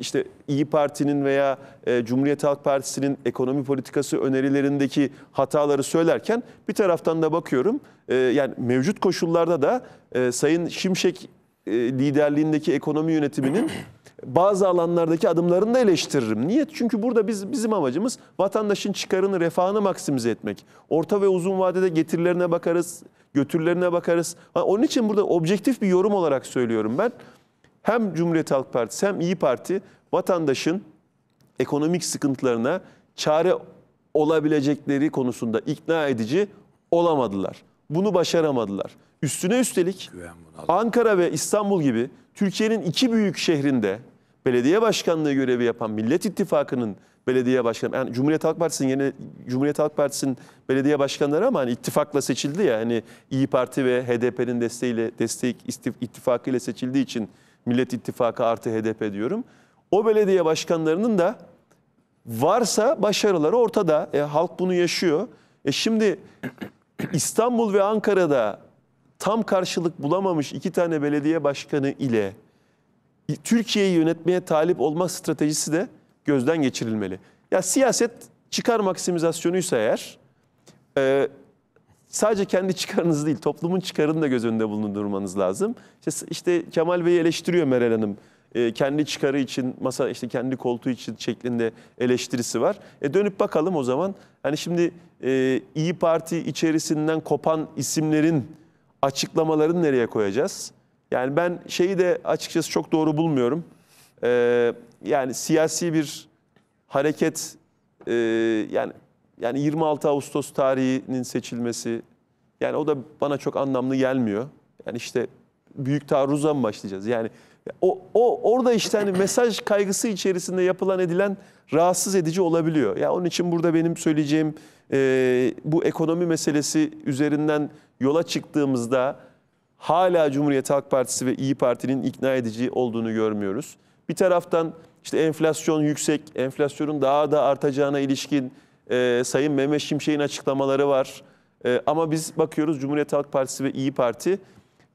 işte İyi Parti'nin veya Cumhuriyet Halk Partisi'nin ekonomi politikası önerilerindeki hataları söylerken bir taraftan da bakıyorum yani mevcut koşullarda da Sayın Şimşek e, liderliğindeki ekonomi yönetiminin bazı alanlardaki adımlarını da eleştiririm. Niye? Çünkü burada biz bizim amacımız vatandaşın çıkarını, refahını maksimize etmek. Orta ve uzun vadede getirilerine bakarız, götürülerine bakarız. Onun için burada objektif bir yorum olarak söylüyorum ben. Hem Cumhuriyet Halk Partisi hem İyi Parti vatandaşın ekonomik sıkıntılarına çare olabilecekleri konusunda ikna edici olamadılar. Bunu başaramadılar. Üstüne üstelik Ankara ve İstanbul gibi Türkiye'nin iki büyük şehrinde belediye başkanlığı görevi yapan Millet İttifakı'nın belediye başkanı yani Cumhuriyet Halk Partisi'nin yeni Cumhuriyet Halk Partisi'nin belediye başkanları ama hani ittifakla seçildi ya hani İyi Parti ve HDP'nin desteğiyle destek ittifakı ile seçildiği için Millet İttifakı artı HDP diyorum. O belediye başkanlarının da varsa başarıları ortada. E, halk bunu yaşıyor. E şimdi İstanbul ve Ankara'da tam karşılık bulamamış iki tane belediye başkanı ile Türkiye'yi yönetmeye talip olma stratejisi de gözden geçirilmeli. Ya siyaset çıkar maksimizasyonuysa eğer e, sadece kendi çıkarınız değil toplumun çıkarını da göz önünde bulundurmanız lazım. İşte, işte Kemal Bey'i eleştiriyor Meral Hanım. E, kendi çıkarı için masa işte kendi koltuğu için şeklinde eleştirisi var. E dönüp bakalım o zaman. Hani şimdi e, İyi Parti içerisinden kopan isimlerin açıklamalarını nereye koyacağız? Yani ben şeyi de açıkçası çok doğru bulmuyorum. Ee, yani siyasi bir hareket e, yani yani 26 Ağustos tarihinin seçilmesi yani o da bana çok anlamlı gelmiyor. Yani işte büyük taarruza mı başlayacağız? Yani o, o orada işte hani mesaj kaygısı içerisinde yapılan edilen rahatsız edici olabiliyor. Ya yani onun için burada benim söyleyeceğim e, bu ekonomi meselesi üzerinden yola çıktığımızda hala Cumhuriyet Halk Partisi ve İyi Parti'nin ikna edici olduğunu görmüyoruz. Bir taraftan işte enflasyon yüksek, enflasyonun daha da artacağına ilişkin e, Sayın Mehmet Şimşek'in açıklamaları var. E, ama biz bakıyoruz Cumhuriyet Halk Partisi ve İyi Parti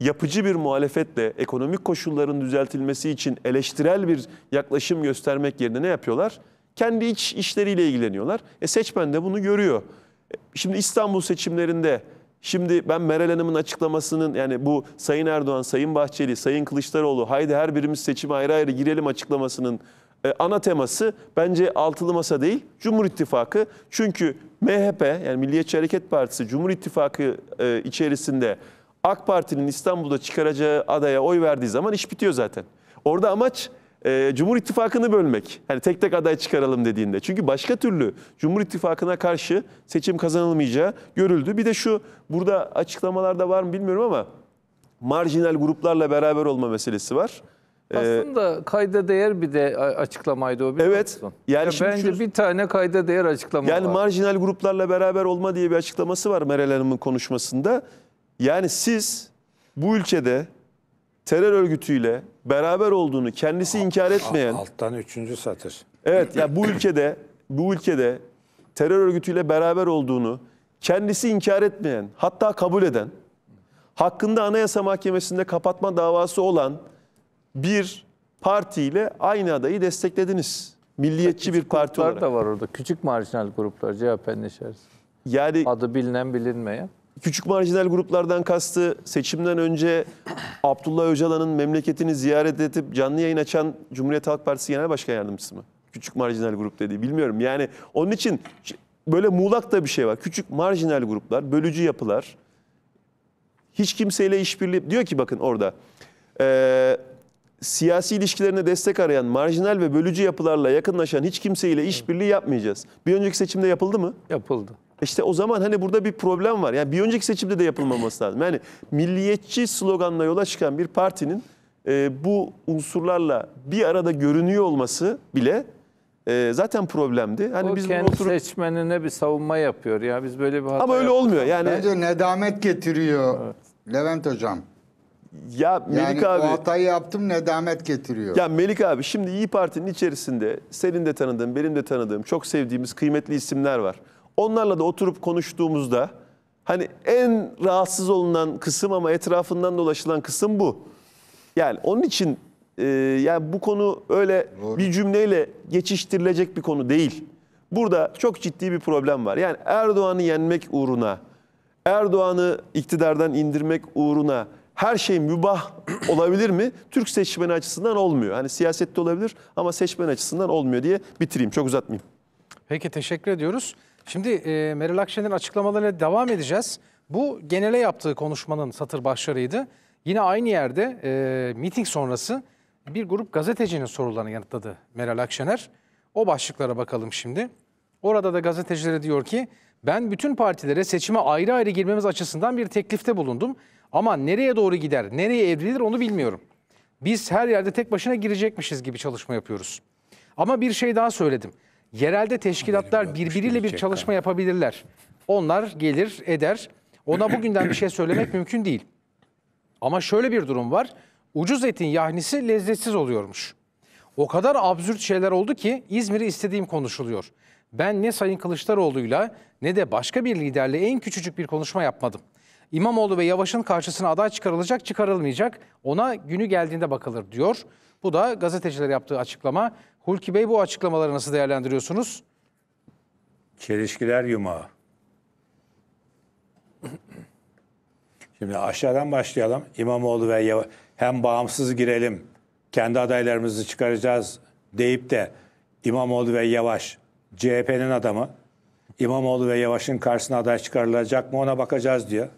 yapıcı bir muhalefetle ekonomik koşulların düzeltilmesi için eleştirel bir yaklaşım göstermek yerine ne yapıyorlar? Kendi iç işleriyle ilgileniyorlar. E seçmen de bunu görüyor. E, şimdi İstanbul seçimlerinde Şimdi ben Meral Hanım'ın açıklamasının yani bu Sayın Erdoğan, Sayın Bahçeli, Sayın Kılıçdaroğlu haydi her birimiz seçime ayrı ayrı girelim açıklamasının e, ana teması bence altılı masa değil Cumhur İttifakı. Çünkü MHP yani Milliyetçi Hareket Partisi Cumhur İttifakı e, içerisinde AK Parti'nin İstanbul'da çıkaracağı adaya oy verdiği zaman iş bitiyor zaten. Orada amaç e, Cumhur İttifakı'nı bölmek. Hani tek tek aday çıkaralım dediğinde. Çünkü başka türlü Cumhur İttifakı'na karşı seçim kazanılmayacağı görüldü. Bir de şu burada açıklamalarda var mı bilmiyorum ama marjinal gruplarla beraber olma meselesi var. E, Aslında kayda değer bir de açıklamaydı o. Evet. Yani ya bence şu, bir tane kayda değer açıklama yani var. Yani marjinal gruplarla beraber olma diye bir açıklaması var Meral Hanım'ın konuşmasında. Yani siz bu ülkede terör örgütüyle beraber olduğunu kendisi inkar etmeyen Alttan üçüncü satır. Evet ya bu ülkede bu ülkede terör örgütüyle beraber olduğunu kendisi inkar etmeyen hatta kabul eden hakkında Anayasa Mahkemesi'nde kapatma davası olan bir partiyle aynı adayı desteklediniz. Milliyetçi bir parti Gruplar olarak. da var orada. Küçük marjinal gruplar CHP'nin içerisinde. Yani Adı bilinen bilinmeyen. Küçük marjinal gruplardan kastı seçimden önce Abdullah Öcalan'ın memleketini ziyaret edip canlı yayın açan Cumhuriyet Halk Partisi Genel Başkan Yardımcısı mı? Küçük marjinal grup dediği bilmiyorum. Yani onun için böyle muğlak da bir şey var. Küçük marjinal gruplar, bölücü yapılar. Hiç kimseyle işbirliği diyor ki bakın orada. E, siyasi ilişkilerine destek arayan marjinal ve bölücü yapılarla yakınlaşan hiç kimseyle işbirliği yapmayacağız. Bir önceki seçimde yapıldı mı? Yapıldı. İşte o zaman hani burada bir problem var. Yani bir önceki seçimde de yapılmaması lazım. Yani milliyetçi sloganla yola çıkan bir partinin e, bu unsurlarla bir arada görünüyor olması bile e, zaten problemdi. Hani o biz kendi oturup... seçmenine bir savunma yapıyor. Ya biz böyle bir hata Ama öyle olmuyor. Yani bence nedamet getiriyor. Evet. Levent hocam. Ya Melik yani abi. Yani hatayı yaptım nedamet getiriyor. Ya Melik abi şimdi İyi Parti'nin içerisinde senin de tanıdığın, benim de tanıdığım, çok sevdiğimiz kıymetli isimler var. Onlarla da oturup konuştuğumuzda hani en rahatsız olunan kısım ama etrafından dolaşılan kısım bu. Yani onun için e, yani bu konu öyle Doğru. bir cümleyle geçiştirilecek bir konu değil. Burada çok ciddi bir problem var. Yani Erdoğan'ı yenmek uğruna, Erdoğan'ı iktidardan indirmek uğruna her şey mübah olabilir mi? Türk seçmeni açısından olmuyor. Hani siyasette olabilir ama seçmen açısından olmuyor diye bitireyim. Çok uzatmayayım. Peki teşekkür ediyoruz. Şimdi e, Meral Akşener'in açıklamalarına devam edeceğiz. Bu genele yaptığı konuşmanın satır başlarıydı. Yine aynı yerde e, miting sonrası bir grup gazetecinin sorularını yanıtladı Meral Akşener. O başlıklara bakalım şimdi. Orada da gazetecilere diyor ki ben bütün partilere seçime ayrı ayrı girmemiz açısından bir teklifte bulundum. Ama nereye doğru gider, nereye evrilir onu bilmiyorum. Biz her yerde tek başına girecekmişiz gibi çalışma yapıyoruz. Ama bir şey daha söyledim. Yerelde teşkilatlar birbiriyle bir şey çalışma yapabilirler. Onlar gelir eder. Ona bugünden bir şey söylemek mümkün değil. Ama şöyle bir durum var. Ucuz etin yahnisi lezzetsiz oluyormuş. O kadar absürt şeyler oldu ki İzmir'i istediğim konuşuluyor. Ben ne Sayın Kılıçdaroğlu'yla ne de başka bir liderle en küçücük bir konuşma yapmadım. İmamoğlu ve Yavaş'ın karşısına aday çıkarılacak çıkarılmayacak ona günü geldiğinde bakılır diyor. Bu da gazeteciler yaptığı açıklama. Hulki Bey bu açıklamaları nasıl değerlendiriyorsunuz? Çelişkiler yumağı. Şimdi aşağıdan başlayalım. İmamoğlu ve Yavaş hem bağımsız girelim, kendi adaylarımızı çıkaracağız deyip de İmamoğlu ve Yavaş CHP'nin adamı İmamoğlu ve Yavaş'ın karşısına aday çıkarılacak mı ona bakacağız diyor.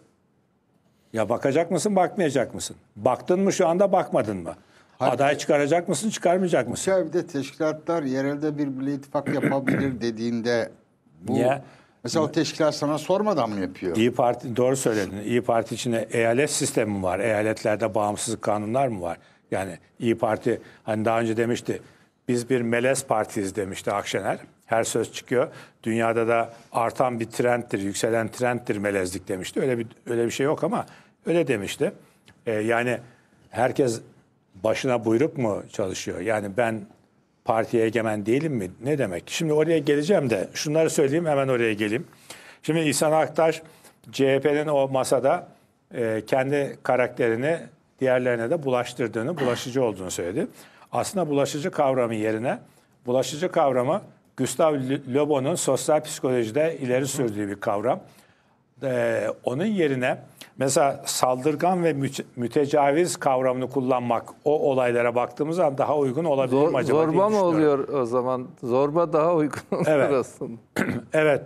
Ya bakacak mısın, bakmayacak mısın? Baktın mı şu anda, bakmadın mı? Hatta, Aday çıkaracak mısın, çıkarmayacak mısın? Mesela bir de teşkilatlar yerelde birbirle ittifak yapabilir dediğinde bu... Niye? Mesela o teşkilat sana sormadan mı yapıyor? İyi Parti doğru söyledin. İyi Parti içinde eyalet sistemi var. Eyaletlerde bağımsızlık kanunlar mı var? Yani İyi Parti hani daha önce demişti. Biz bir melez partiyiz demişti Akşener. Her söz çıkıyor. Dünyada da artan bir trendtir, yükselen trendtir melezlik demişti. Öyle bir öyle bir şey yok ama öyle demişti. E, yani herkes başına buyruk mu çalışıyor? Yani ben partiye egemen değilim mi? Ne demek? Şimdi oraya geleceğim de şunları söyleyeyim hemen oraya geleyim. Şimdi İhsan Aktaş CHP'nin o masada e, kendi karakterini diğerlerine de bulaştırdığını, bulaşıcı olduğunu söyledi. Aslında bulaşıcı kavramı yerine bulaşıcı kavramı Gustav Le Bon'un sosyal psikolojide ileri sürdüğü bir kavram e, onun yerine mesela saldırgan ve müte, mütecaviz kavramını kullanmak o olaylara baktığımız zaman daha uygun olabilir Zor, mi acaba? Zorba mı oluyor o zaman? Zorba daha uygun olur evet. aslında. evet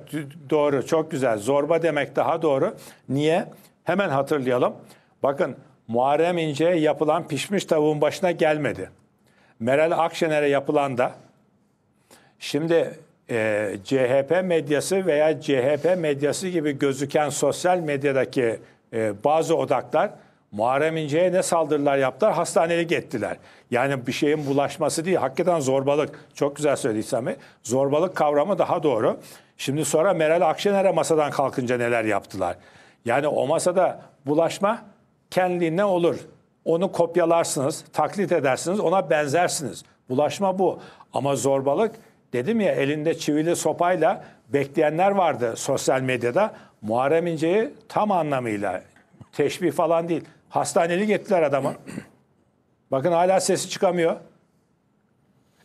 doğru çok güzel. Zorba demek daha doğru. Niye? Hemen hatırlayalım. Bakın Muharrem İnce'ye yapılan pişmiş tavuğun başına gelmedi. Meral Akşener'e yapılan da şimdi e, CHP medyası veya CHP medyası gibi gözüken sosyal medyadaki e, bazı odaklar Muharrem İnce'ye ne saldırılar yaptılar? Hastanelik ettiler. Yani bir şeyin bulaşması değil. Hakikaten zorbalık. Çok güzel söyledi İslam'ı. Zorbalık kavramı daha doğru. Şimdi sonra Meral Akşener'e masadan kalkınca neler yaptılar? Yani o masada bulaşma kendiliğinden olur. Onu kopyalarsınız, taklit edersiniz, ona benzersiniz. Bulaşma bu. Ama zorbalık Dedim ya elinde çivili sopayla bekleyenler vardı sosyal medyada. Muharrem İnce'yi tam anlamıyla teşbih falan değil. Hastanelik ettiler adamı. Bakın hala sesi çıkamıyor.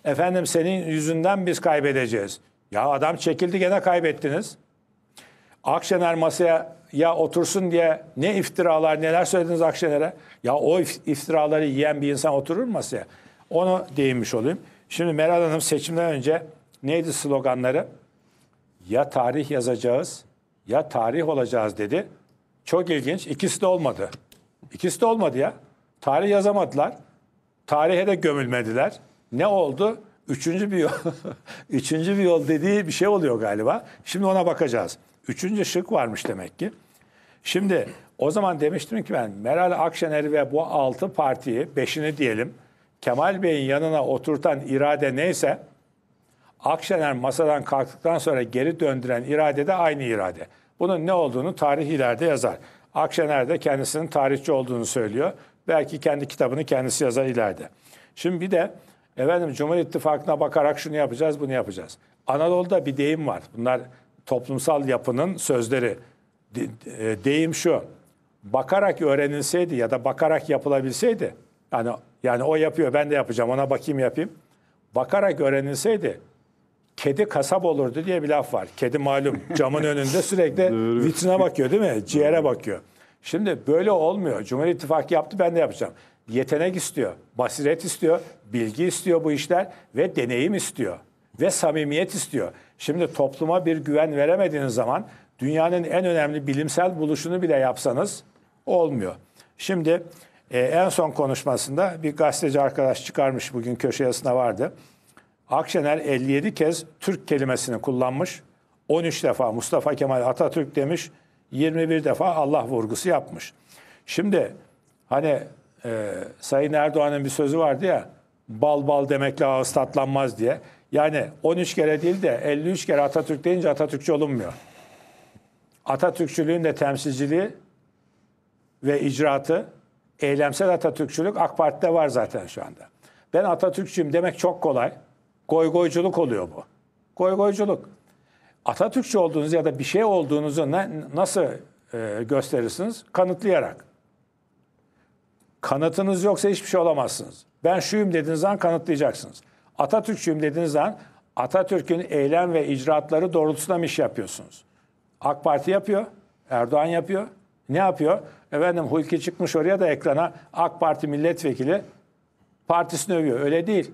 Efendim senin yüzünden biz kaybedeceğiz. Ya adam çekildi gene kaybettiniz. Akşener masaya ya otursun diye ne iftiralar neler söylediniz Akşener'e. Ya o iftiraları yiyen bir insan oturur mu masaya? Onu değinmiş olayım. Şimdi Meral Hanım seçimden önce neydi sloganları? Ya tarih yazacağız ya tarih olacağız dedi. Çok ilginç. İkisi de olmadı. İkisi de olmadı ya. Tarih yazamadılar. Tarihe de gömülmediler. Ne oldu? Üçüncü bir yol, üçüncü bir yol dediği bir şey oluyor galiba. Şimdi ona bakacağız. Üçüncü şık varmış demek ki. Şimdi o zaman demiştim ki ben Meral Akşener ve bu altı partiyi, beşini diyelim, Kemal Bey'in yanına oturtan irade neyse Akşener masadan kalktıktan sonra geri döndüren irade de aynı irade. Bunun ne olduğunu tarih ileride yazar. Akşener de kendisinin tarihçi olduğunu söylüyor. Belki kendi kitabını kendisi yazar ileride. Şimdi bir de efendim Cumhur İttifakı'na bakarak şunu yapacağız, bunu yapacağız. Anadolu'da bir deyim var. Bunlar toplumsal yapının sözleri. De, de, deyim şu. Bakarak öğrenilseydi ya da bakarak yapılabilseydi. Yani yani o yapıyor ben de yapacağım ona bakayım yapayım. Bakarak öğrenilseydi kedi kasap olurdu diye bir laf var. Kedi malum camın önünde sürekli vitrine bakıyor değil mi? Ciğere bakıyor. Şimdi böyle olmuyor. Cumhur İttifakı yaptı ben de yapacağım. Yetenek istiyor, basiret istiyor, bilgi istiyor bu işler ve deneyim istiyor ve samimiyet istiyor. Şimdi topluma bir güven veremediğiniz zaman dünyanın en önemli bilimsel buluşunu bile yapsanız olmuyor. Şimdi e, en son konuşmasında bir gazeteci arkadaş çıkarmış bugün köşe yazısına vardı. Akşener 57 kez Türk kelimesini kullanmış, 13 defa Mustafa Kemal Atatürk demiş, 21 defa Allah vurgusu yapmış. Şimdi hani e, Sayın Erdoğan'ın bir sözü vardı ya, bal bal demekle ağız tatlanmaz diye. Yani 13 kere değil de 53 kere Atatürk deyince Atatürkçü olunmuyor. Atatürkçülüğün de temsilciliği ve icraatı eylemsel Atatürkçülük AK Parti'de var zaten şu anda. Ben Atatürkçüyüm demek çok kolay. Goygoyculuk oluyor bu. Goygoyculuk. Atatürkçü olduğunuz ya da bir şey olduğunuzu ne, nasıl e, gösterirsiniz? Kanıtlayarak. Kanıtınız yoksa hiçbir şey olamazsınız. Ben şuyum dediğiniz an kanıtlayacaksınız. Atatürkçüyüm dediğiniz an Atatürk'ün eylem ve icraatları doğrultusunda mı iş yapıyorsunuz? AK Parti yapıyor, Erdoğan yapıyor. Ne yapıyor? Efendim Hulki çıkmış oraya da ekrana AK Parti milletvekili partisini övüyor. Öyle değil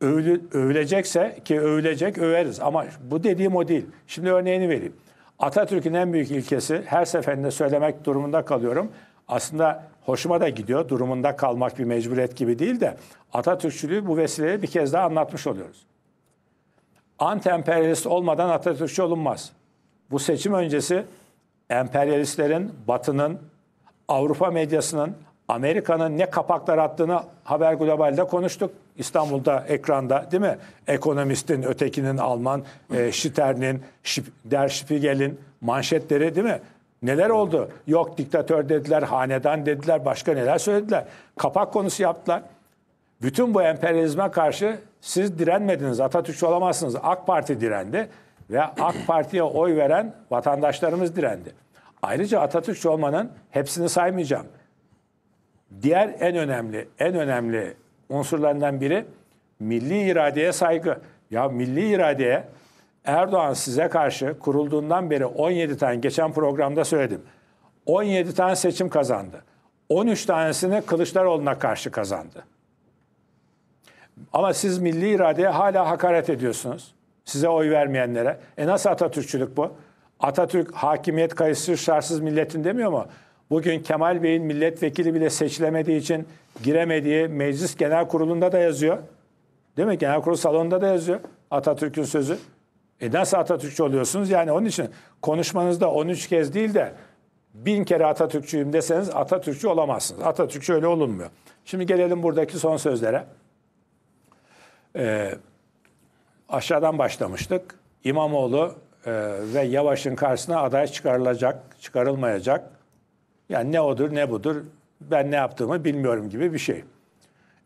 övül, övülecekse ki övülecek överiz ama bu dediğim o değil. Şimdi örneğini vereyim. Atatürk'ün en büyük ilkesi her seferinde söylemek durumunda kalıyorum. Aslında hoşuma da gidiyor. Durumunda kalmak bir mecburiyet gibi değil de Atatürkçülüğü bu vesileyle bir kez daha anlatmış oluyoruz. Anti-emperyalist olmadan Atatürkçü olunmaz. Bu seçim öncesi emperyalistlerin, Batı'nın, Avrupa medyasının Amerika'nın ne kapaklar attığını Haber Global'de konuştuk. İstanbul'da ekranda değil mi? Ekonomistin, ötekinin Alman, e, Şiter'nin, Der Spiegel'in manşetleri değil mi? Neler oldu? Yok diktatör dediler, hanedan dediler, başka neler söylediler. Kapak konusu yaptılar. Bütün bu emperyalizme karşı siz direnmediniz, Atatürkçü olamazsınız. AK Parti direndi ve AK Parti'ye oy veren vatandaşlarımız direndi. Ayrıca Atatürkçü olmanın hepsini saymayacağım. Diğer en önemli, en önemli unsurlarından biri milli iradeye saygı. Ya milli iradeye Erdoğan size karşı kurulduğundan beri 17 tane geçen programda söyledim. 17 tane seçim kazandı. 13 tanesini Kılıçdaroğlu'na karşı kazandı. Ama siz milli iradeye hala hakaret ediyorsunuz. Size oy vermeyenlere. E nasıl Atatürkçülük bu? Atatürk hakimiyet kayıtsız şartsız milletin demiyor mu? Bugün Kemal Bey'in milletvekili bile seçilemediği için giremediği meclis genel kurulunda da yazıyor. Değil mi? Genel kurul salonunda da yazıyor Atatürk'ün sözü. E nasıl Atatürkçü oluyorsunuz? Yani onun için konuşmanızda 13 kez değil de bin kere Atatürkçüyüm deseniz Atatürkçü olamazsınız. Atatürkçü öyle olunmuyor. Şimdi gelelim buradaki son sözlere. Ee, aşağıdan başlamıştık. İmamoğlu e, ve Yavaş'ın karşısına aday çıkarılacak, çıkarılmayacak yani ne odur ne budur ben ne yaptığımı bilmiyorum gibi bir şey.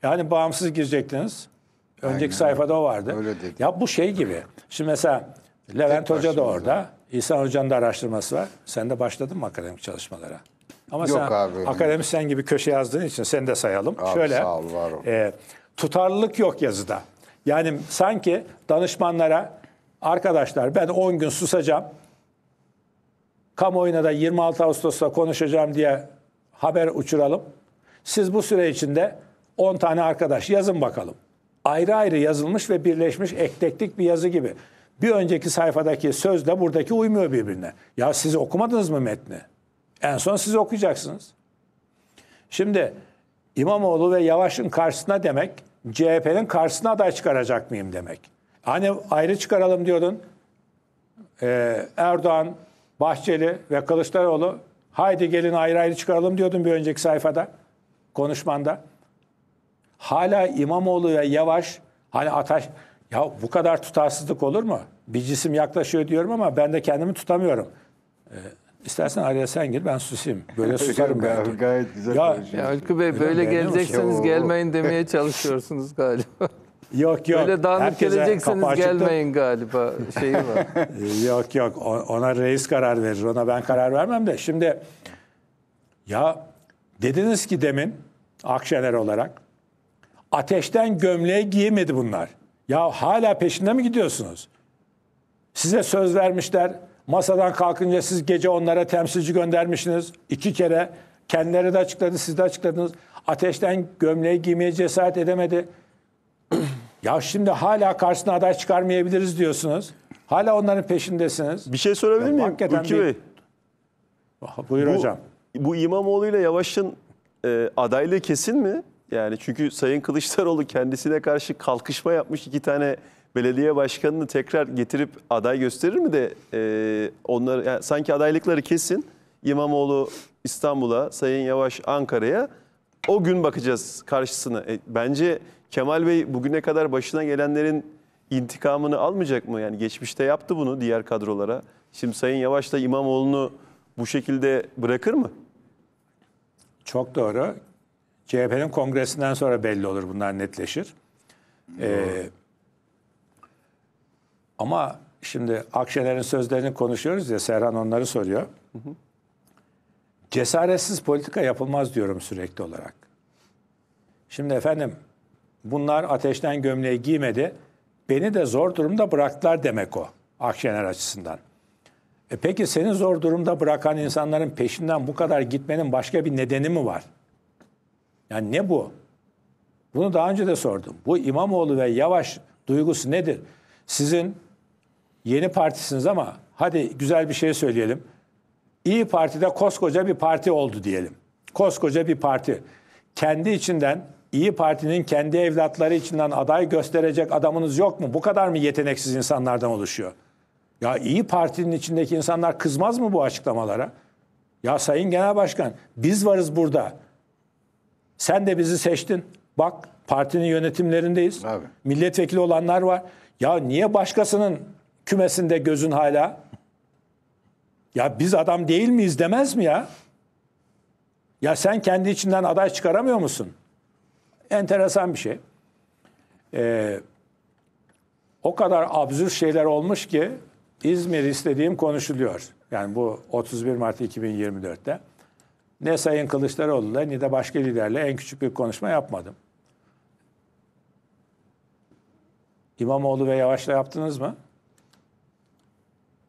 Yani bağımsız girecektiniz. Önceki Aynen. sayfada o vardı. Öyle dedi. Ya bu şey gibi. Şimdi mesela Levent Hoca da orada. İhsan Hoca'nın da araştırması var. Sen de başladın mı akademik çalışmalara? Ama Yok sen abi. akademisyen gibi köşe yazdığın için seni de sayalım. Abi, Şöyle sağ ol, var ol. E, tutarlılık yok yazıda. Yani sanki danışmanlara arkadaşlar ben 10 gün susacağım kamuoyuna da 26 Ağustos'ta konuşacağım diye haber uçuralım. Siz bu süre içinde 10 tane arkadaş yazın bakalım. Ayrı ayrı yazılmış ve birleşmiş ekteklik bir yazı gibi. Bir önceki sayfadaki sözle buradaki uymuyor birbirine. Ya siz okumadınız mı metni? En son siz okuyacaksınız. Şimdi İmamoğlu ve Yavaş'ın karşısına demek CHP'nin karşısına aday çıkaracak mıyım demek. Hani ayrı çıkaralım diyordun. Ee, Erdoğan Bahçeli ve Kılıçdaroğlu haydi gelin ayrı ayrı çıkaralım diyordun bir önceki sayfada konuşmanda. Hala İmamoğlu ve Yavaş hani Ataş ya bu kadar tutarsızlık olur mu? Bir cisim yaklaşıyor diyorum ama ben de kendimi tutamıyorum. Ee, İstersen araya sen gir ben susayım. Böyle susarım ben. Gayet güzel. Ya, ya Ülkü Bey böyle geleceksiniz gelmeyin demeye çalışıyorsunuz galiba. Yok yok. Böyle dağınık Herkese gelecekseniz gelmeyin galiba şeyi var. yok yok ona reis karar verir ona ben karar vermem de. Şimdi ya dediniz ki demin Akşener olarak ateşten gömleği giyemedi bunlar. Ya hala peşinde mi gidiyorsunuz? Size söz vermişler. Masadan kalkınca siz gece onlara temsilci göndermişsiniz. iki kere kendileri de açıkladı, siz de açıkladınız. Ateşten gömleği giymeye cesaret edemedi. Ya şimdi hala karşısına aday çıkarmayabiliriz diyorsunuz. Hala onların peşindesiniz. Bir şey sorabilir miyim Ülkü bir... Bey? Oh, buyur bu, hocam. Bu İmamoğlu ile Yavaş'ın e, adaylığı kesin mi? Yani çünkü Sayın Kılıçdaroğlu kendisine karşı kalkışma yapmış iki tane belediye başkanını tekrar getirip aday gösterir mi de e, onlar yani sanki adaylıkları kesin. İmamoğlu İstanbul'a, Sayın Yavaş Ankara'ya o gün bakacağız karşısına. E, bence Kemal Bey bugüne kadar başına gelenlerin intikamını almayacak mı? Yani geçmişte yaptı bunu diğer kadrolara. Şimdi Sayın Yavaş da İmamoğlu'nu bu şekilde bırakır mı? Çok doğru. CHP'nin kongresinden sonra belli olur bunlar netleşir. Ee, ama şimdi Akşener'in sözlerini konuşuyoruz ya Serhan onları soruyor. Hı hı. Cesaretsiz politika yapılmaz diyorum sürekli olarak. Şimdi efendim bunlar ateşten gömleği giymedi. Beni de zor durumda bıraktılar demek o Akşener açısından. E peki seni zor durumda bırakan insanların peşinden bu kadar gitmenin başka bir nedeni mi var? Yani ne bu? Bunu daha önce de sordum. Bu İmamoğlu ve Yavaş duygusu nedir? Sizin yeni partisiniz ama hadi güzel bir şey söyleyelim. İyi Parti'de koskoca bir parti oldu diyelim. Koskoca bir parti. Kendi içinden İyi Parti'nin kendi evlatları içinden aday gösterecek adamınız yok mu? Bu kadar mı yeteneksiz insanlardan oluşuyor? Ya İyi Parti'nin içindeki insanlar kızmaz mı bu açıklamalara? Ya Sayın Genel Başkan biz varız burada. Sen de bizi seçtin. Bak partinin yönetimlerindeyiz. Abi. Milletvekili olanlar var. Ya niye başkasının kümesinde gözün hala? Ya biz adam değil miyiz demez mi ya? Ya sen kendi içinden aday çıkaramıyor musun? enteresan bir şey. Ee, o kadar absürt şeyler olmuş ki İzmir istediğim konuşuluyor. Yani bu 31 Mart 2024'te. Ne Sayın Kılıçdaroğlu'yla ne de başka liderle en küçük bir konuşma yapmadım. İmamoğlu ve Yavaş'la yaptınız mı?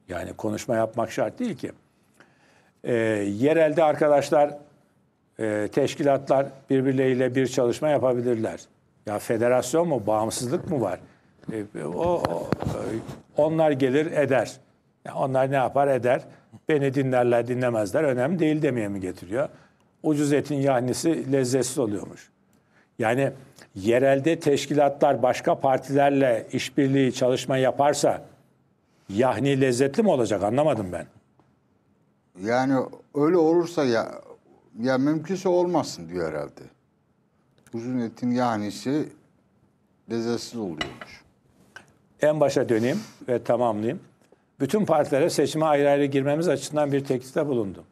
Yani konuşma yapmak şart değil ki. Ee, yerelde arkadaşlar e, teşkilatlar birbirleriyle bir çalışma yapabilirler. Ya federasyon mu, bağımsızlık mı var? E, o, o onlar gelir eder. Yani onlar ne yapar eder. Beni dinlerler dinlemezler önemli değil demeye mi getiriyor? Ucuz etin yahnisi lezzetsiz oluyormuş. Yani yerelde teşkilatlar başka partilerle işbirliği çalışma yaparsa yahni lezzetli mi olacak anlamadım ben. Yani öyle olursa ya ya mümkünse olmasın diyor herhalde. Uzun etin yahnisi lezzetsiz oluyormuş. En başa döneyim ve tamamlayayım. Bütün partilere seçime ayrı ayrı girmemiz açısından bir teklifte bulundum.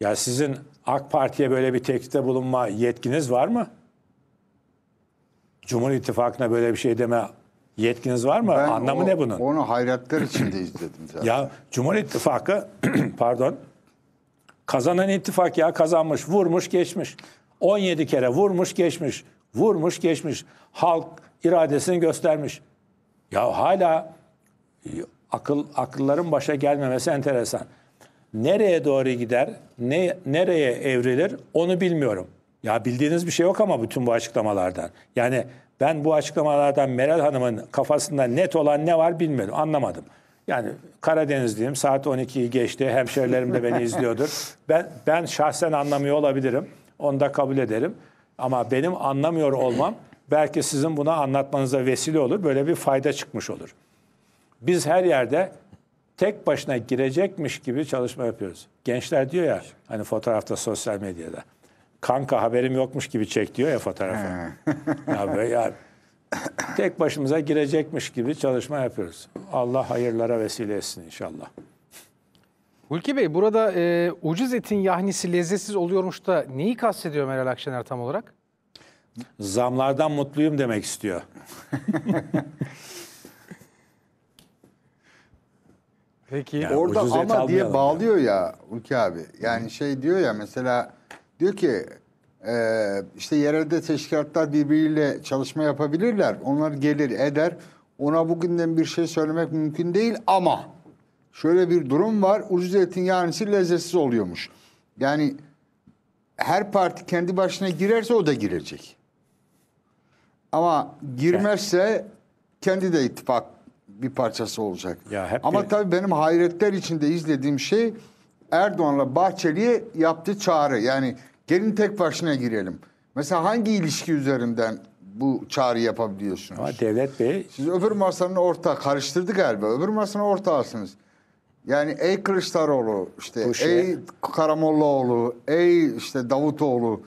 Ya sizin AK Parti'ye böyle bir teklifte bulunma yetkiniz var mı? Cumhur İttifakı'na böyle bir şey deme yetkiniz var mı? Ben Anlamı o, ne bunun? Onu hayretler içinde izledim zaten. Ya Cumhur İttifakı pardon Kazanan ittifak ya kazanmış, vurmuş geçmiş. 17 kere vurmuş geçmiş, vurmuş geçmiş. Halk iradesini göstermiş. Ya hala e, akıl akılların başa gelmemesi enteresan. Nereye doğru gider, ne, nereye evrilir onu bilmiyorum. Ya bildiğiniz bir şey yok ama bütün bu açıklamalardan. Yani ben bu açıklamalardan Meral Hanım'ın kafasında net olan ne var bilmiyorum, anlamadım. Yani Karadenizliyim. Saat 12'yi geçti. Hemşerilerim de beni izliyordur. Ben ben şahsen anlamıyor olabilirim. Onu da kabul ederim. Ama benim anlamıyor olmam belki sizin buna anlatmanıza vesile olur. Böyle bir fayda çıkmış olur. Biz her yerde tek başına girecekmiş gibi çalışma yapıyoruz. Gençler diyor ya hani fotoğrafta sosyal medyada. Kanka haberim yokmuş gibi çek diyor ya fotoğrafı. ya böyle ya tek başımıza girecekmiş gibi çalışma yapıyoruz. Allah hayırlara vesile etsin inşallah. Hulki Bey burada e, ucuz etin yahnisi lezzetsiz oluyormuş da neyi kastediyor Meral Akşener tam olarak? Zamlardan mutluyum demek istiyor. Peki yani orada ama diye bağlıyor ya Ulki abi. Yani hmm. şey diyor ya mesela diyor ki ee, işte yerelde teşkilatlar birbiriyle çalışma yapabilirler. Onlar gelir eder. Ona bugünden bir şey söylemek mümkün değil ama şöyle bir durum var. Ucuz etin yarısı lezzetsiz oluyormuş. Yani her parti kendi başına girerse o da girecek. Ama girmezse kendi de ittifak bir parçası olacak. Ya hep Ama bir... tabii benim hayretler içinde izlediğim şey Erdoğan'la Bahçeli'ye yaptığı çağrı. Yani Gelin tek başına girelim. Mesela hangi ilişki üzerinden bu çağrı yapabiliyorsunuz? Ama Devlet Bey... Siz öbür masanın ortağı, karıştırdı galiba. Öbür masanın ortağısınız. Yani ey Kılıçdaroğlu, işte bu şey- ey Karamollaoğlu, ey işte Davutoğlu.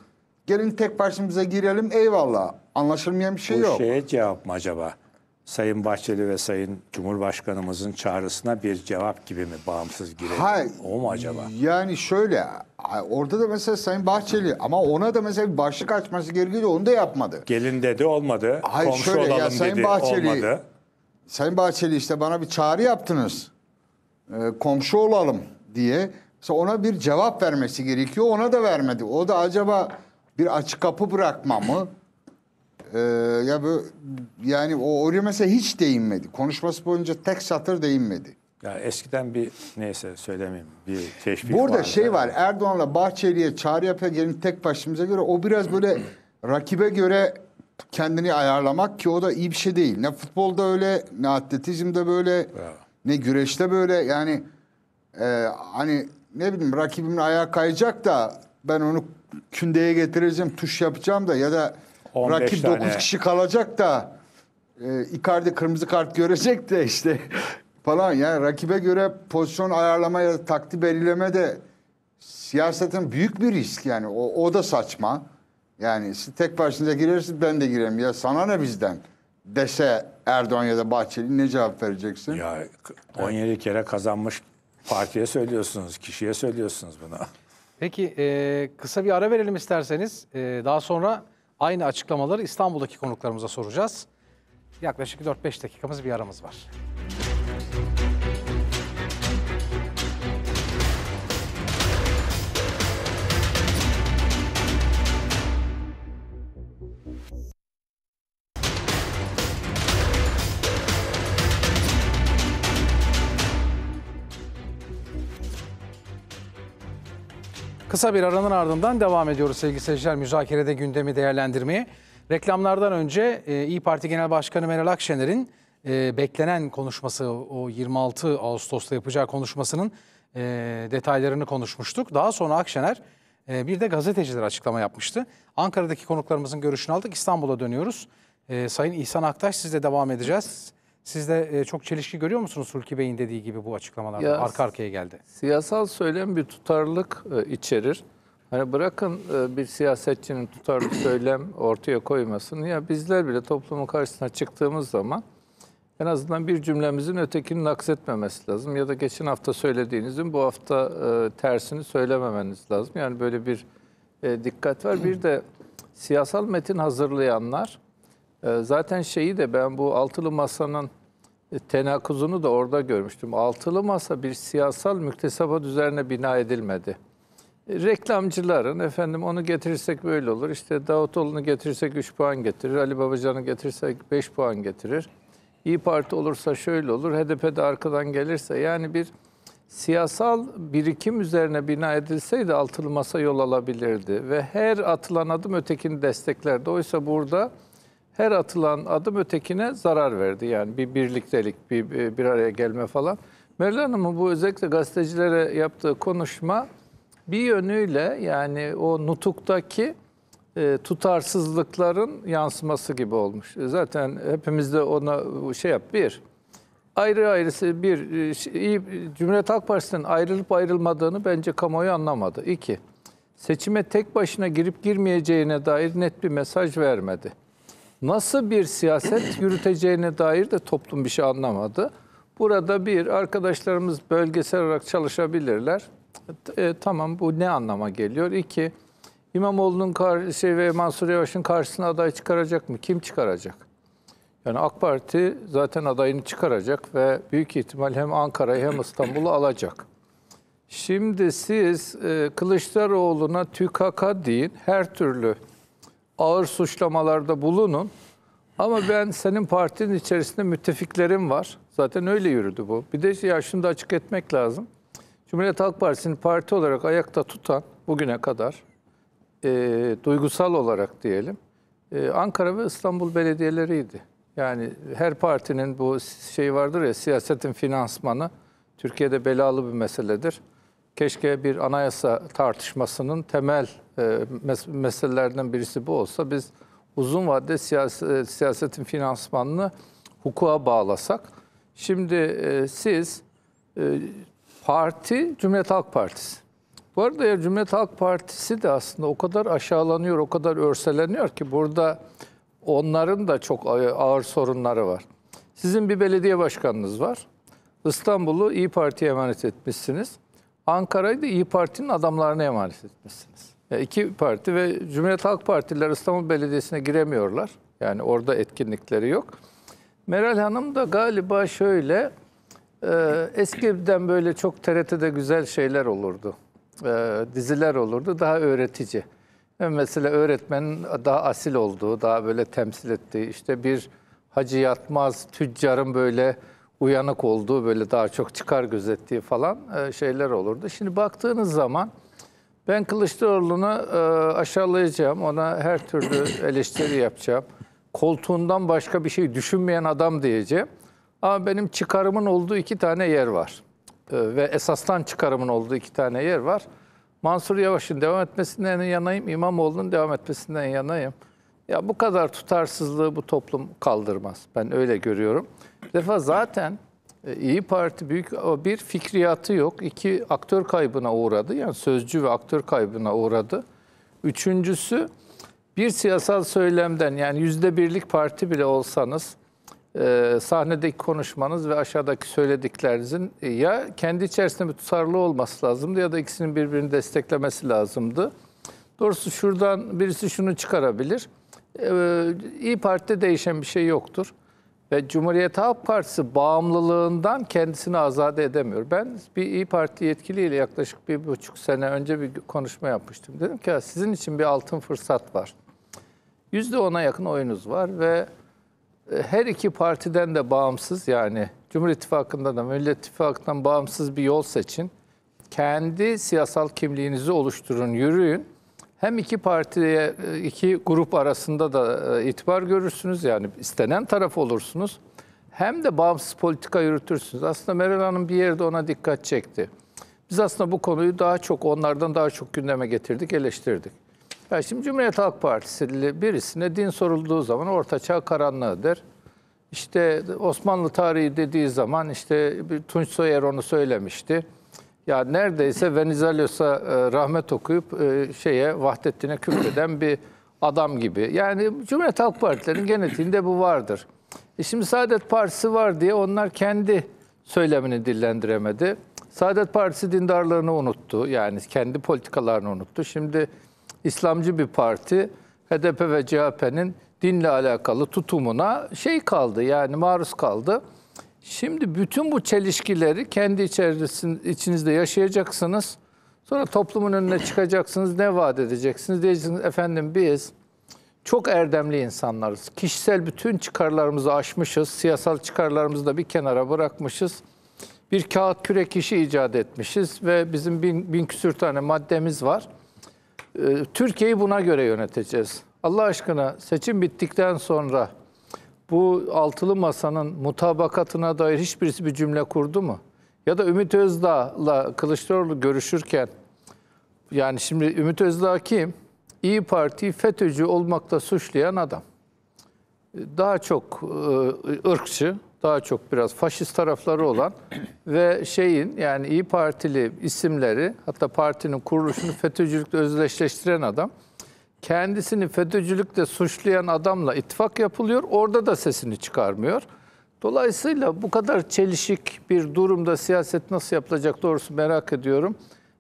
Gelin tek başımıza girelim eyvallah. Anlaşılmayan bir şey bu yok. Bu şeye cevap mı acaba? Sayın Bahçeli ve Sayın Cumhurbaşkanımızın çağrısına bir cevap gibi mi bağımsız girelim? Hayır. O mu acaba? Yani şöyle orada da mesela Sayın Bahçeli ama ona da mesela bir başlık açması gerekiyordu onu da yapmadı. Gelin dedi olmadı. Hayır Komşu şöyle ya Sayın dedi, Bahçeli, olmadı. Sayın Bahçeli işte bana bir çağrı yaptınız. Ee, komşu olalım diye. Mesela ona bir cevap vermesi gerekiyor ona da vermedi. O da acaba bir açık kapı bırakma mı? Ee, ya bu yani o oraya mesela hiç değinmedi. Konuşması boyunca tek satır değinmedi. Ya eskiden bir neyse söylemeyeyim bir teşvik Burada vardı. şey var Erdoğan'la Bahçeli'ye Çağrı Yapagen'in tek başımıza göre o biraz böyle rakibe göre kendini ayarlamak ki o da iyi bir şey değil. Ne futbolda öyle ne atletizmde böyle Bravo. ne güreşte böyle yani e, hani ne bileyim rakibimin ayağa kayacak da ben onu kündeye getireceğim tuş yapacağım da ya da 15 rakip tane. 9 kişi kalacak da e, Icardi kırmızı kart görecek de işte falan yani rakibe göre pozisyon ayarlama ya da taktik belirleme de siyasetin büyük bir risk yani o, o da saçma. Yani siz tek başınıza girersiniz ben de gireyim ya sana ne bizden dese Erdoğan ya da Bahçeli ne cevap vereceksin? Ya 17 evet. kere kazanmış partiye söylüyorsunuz, kişiye söylüyorsunuz bunu. Peki e, kısa bir ara verelim isterseniz. E, daha sonra Aynı açıklamaları İstanbul'daki konuklarımıza soracağız. Yaklaşık 4-5 dakikamız bir aramız var. Kısa bir aranın ardından devam ediyoruz sevgili seyirciler müzakerede gündemi değerlendirmeye. Reklamlardan önce e, İyi Parti Genel Başkanı Meral Akşener'in e, beklenen konuşması o 26 Ağustos'ta yapacağı konuşmasının e, detaylarını konuşmuştuk. Daha sonra Akşener bir de gazeteciler açıklama yapmıştı. Ankara'daki konuklarımızın görüşünü aldık İstanbul'a dönüyoruz. Sayın İhsan Aktaş sizle devam edeceğiz. Siz de e, çok çelişki görüyor musunuz Sulki Bey'in dediği gibi bu açıklamalarda ya, arka arkaya geldi? Siyasal söylem bir tutarlılık e, içerir. Hani bırakın e, bir siyasetçinin tutarlı söylem ortaya koymasını ya bizler bile toplumun karşısına çıktığımız zaman en azından bir cümlemizin ötekini naksetmemesi lazım. Ya da geçen hafta söylediğinizin bu hafta tersini söylememeniz lazım. Yani böyle bir dikkat var. Bir de siyasal metin hazırlayanlar ee, zaten şeyi de ben bu altılı masanın e, tenakuzunu da orada görmüştüm. Altılı masa bir siyasal müktesebat üzerine bina edilmedi. E, reklamcıların efendim onu getirirsek böyle olur. İşte Davutoğlu'nu getirirsek 3 puan getirir. Ali Babacan'ı getirirsek 5 puan getirir. İyi Parti olursa şöyle olur. HDP de arkadan gelirse yani bir siyasal birikim üzerine bina edilseydi altılı masa yol alabilirdi ve her atılan adım ötekini desteklerdi. Oysa burada her atılan adım ötekine zarar verdi. Yani bir birliktelik, bir, bir araya gelme falan. Hanımın bu özellikle gazetecilere yaptığı konuşma bir yönüyle yani o nutuktaki e, tutarsızlıkların yansıması gibi olmuş. Zaten hepimiz de ona şey yap bir ayrı ayrısı bir e, şey, iyi Cumhuriyet Halk Partisi'nin ayrılıp ayrılmadığını bence kamuoyu anlamadı. İki, seçime tek başına girip girmeyeceğine dair net bir mesaj vermedi nasıl bir siyaset yürüteceğine dair de toplum bir şey anlamadı. Burada bir, arkadaşlarımız bölgesel olarak çalışabilirler. E, tamam bu ne anlama geliyor? İki, İmamoğlu'nun kar şey ve Mansur Yavaş'ın karşısına aday çıkaracak mı? Kim çıkaracak? Yani AK Parti zaten adayını çıkaracak ve büyük ihtimal hem Ankara'yı hem İstanbul'u alacak. Şimdi siz e, Kılıçdaroğlu'na TÜKK deyin, her türlü ağır suçlamalarda bulunun. Ama ben senin partinin içerisinde müttefiklerim var. Zaten öyle yürüdü bu. Bir de ya şunu da açık etmek lazım. Cumhuriyet Halk Partisi'nin parti olarak ayakta tutan bugüne kadar e, duygusal olarak diyelim e, Ankara ve İstanbul belediyeleriydi. Yani her partinin bu şey vardır ya siyasetin finansmanı Türkiye'de belalı bir meseledir. Keşke bir anayasa tartışmasının temel ee, meselelerden birisi bu olsa biz uzun vadede siyaset, siyasetin finansmanını hukuka bağlasak. Şimdi e, siz e, parti Cumhuriyet Halk Partisi. Bu arada ya Cumhuriyet Halk Partisi de aslında o kadar aşağılanıyor, o kadar örseleniyor ki burada onların da çok e, ağır sorunları var. Sizin bir belediye başkanınız var. İstanbul'u İyi Parti'ye emanet etmişsiniz. Ankara'yı da İyi Parti'nin adamlarına emanet etmişsiniz. E, iki parti ve Cumhuriyet Halk Partileri İstanbul Belediyesi'ne giremiyorlar. Yani orada etkinlikleri yok. Meral Hanım da galiba şöyle, e, eskiden böyle çok TRT'de güzel şeyler olurdu. E, diziler olurdu, daha öğretici. E, mesela öğretmenin daha asil olduğu, daha böyle temsil ettiği, işte bir hacı yatmaz, tüccarın böyle uyanık olduğu, böyle daha çok çıkar gözettiği falan e, şeyler olurdu. Şimdi baktığınız zaman ben Kılıçdaroğlu'nu e, aşağılayacağım. Ona her türlü eleştiri yapacağım. Koltuğundan başka bir şey düşünmeyen adam diyeceğim. Ama benim çıkarımın olduğu iki tane yer var. E, ve esastan çıkarımın olduğu iki tane yer var. Mansur Yavaş'ın devam etmesinden yanayım, İmamoğlu'nun devam etmesinden yanayım. Ya bu kadar tutarsızlığı bu toplum kaldırmaz. Ben öyle görüyorum. Bir defa zaten e, İyi Parti büyük bir fikriyatı yok. İki aktör kaybına uğradı. Yani sözcü ve aktör kaybına uğradı. Üçüncüsü bir siyasal söylemden yani yüzde birlik parti bile olsanız e, sahnedeki konuşmanız ve aşağıdaki söylediklerinizin e, ya kendi içerisinde bir tutarlı olması lazımdı ya da ikisinin birbirini desteklemesi lazımdı. Doğrusu şuradan birisi şunu çıkarabilir. E, İyi Parti'de değişen bir şey yoktur ve Cumhuriyet Halk Partisi bağımlılığından kendisini azade edemiyor. Ben bir İyi Parti yetkiliyle yaklaşık bir buçuk sene önce bir konuşma yapmıştım. Dedim ki sizin için bir altın fırsat var. Yüzde ona yakın oyunuz var ve e, her iki partiden de bağımsız yani Cumhur İttifakı'ndan da Millet İttifakı'ndan bağımsız bir yol seçin. Kendi siyasal kimliğinizi oluşturun, yürüyün hem iki partiye, e, iki grup arasında da e, itibar görürsünüz. Yani istenen taraf olursunuz. Hem de bağımsız politika yürütürsünüz. Aslında Meral Hanım bir yerde ona dikkat çekti. Biz aslında bu konuyu daha çok, onlardan daha çok gündeme getirdik, eleştirdik. Ya şimdi Cumhuriyet Halk Partisi'li birisine din sorulduğu zaman ortaçağ karanlığı der. İşte Osmanlı tarihi dediği zaman işte Tunç Soyer onu söylemişti. Ya neredeyse Venizelos'a e, rahmet okuyup e, şeye Vahdettin'e küfreden bir adam gibi. Yani Cumhuriyet Halk Partilerinin genetiğinde bu vardır. E şimdi Saadet Partisi var diye onlar kendi söylemini dillendiremedi. Saadet Partisi dindarlarını unuttu. Yani kendi politikalarını unuttu. Şimdi İslamcı bir parti HDP ve CHP'nin dinle alakalı tutumuna şey kaldı yani maruz kaldı. Şimdi bütün bu çelişkileri kendi içerisinde, içinizde yaşayacaksınız. Sonra toplumun önüne çıkacaksınız, ne vaat edeceksiniz? Diyeceksiniz efendim biz çok erdemli insanlarız. Kişisel bütün çıkarlarımızı aşmışız, siyasal çıkarlarımızı da bir kenara bırakmışız. Bir kağıt kürek işi icat etmişiz ve bizim bin, bin küsür tane maddemiz var. Ee, Türkiye'yi buna göre yöneteceğiz. Allah aşkına seçim bittikten sonra bu altılı masanın mutabakatına dair hiçbirisi bir cümle kurdu mu? Ya da Ümit Özdağ'la Kılıçdaroğlu görüşürken yani şimdi Ümit Özdağ kim? İyi Parti FETÖ'cü olmakta suçlayan adam. Daha çok e, ırkçı, daha çok biraz faşist tarafları olan ve şeyin yani İyi Partili isimleri hatta partinin kuruluşunu FETÖ'cülükle özdeşleştiren adam kendisini FETÖ'cülükle suçlayan adamla ittifak yapılıyor. Orada da sesini çıkarmıyor. Dolayısıyla bu kadar çelişik bir durumda siyaset nasıl yapılacak doğrusu merak ediyorum.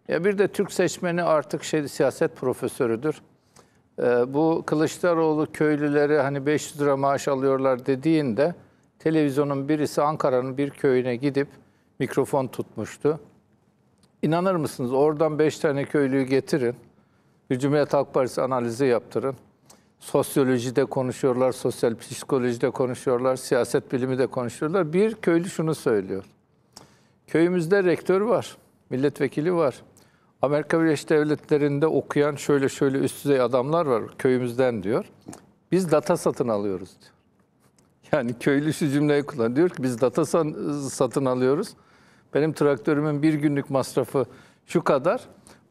Ya bir de Türk seçmeni artık şey siyaset profesörüdür. Ee, bu Kılıçdaroğlu köylüleri hani 500 lira maaş alıyorlar dediğinde televizyonun birisi Ankara'nın bir köyüne gidip mikrofon tutmuştu. İnanır mısınız oradan 5 tane köylüyü getirin. Bir Cumhuriyet Halk Partisi analizi yaptırın. Sosyolojide konuşuyorlar, sosyal psikolojide konuşuyorlar, siyaset bilimi de konuşuyorlar. Bir köylü şunu söylüyor. Köyümüzde rektör var, milletvekili var. Amerika Birleşik Devletleri'nde okuyan şöyle şöyle üst düzey adamlar var köyümüzden diyor. Biz data satın alıyoruz diyor. Yani köylü şu cümleyi kullan diyor ki biz data satın alıyoruz. Benim traktörümün bir günlük masrafı şu kadar.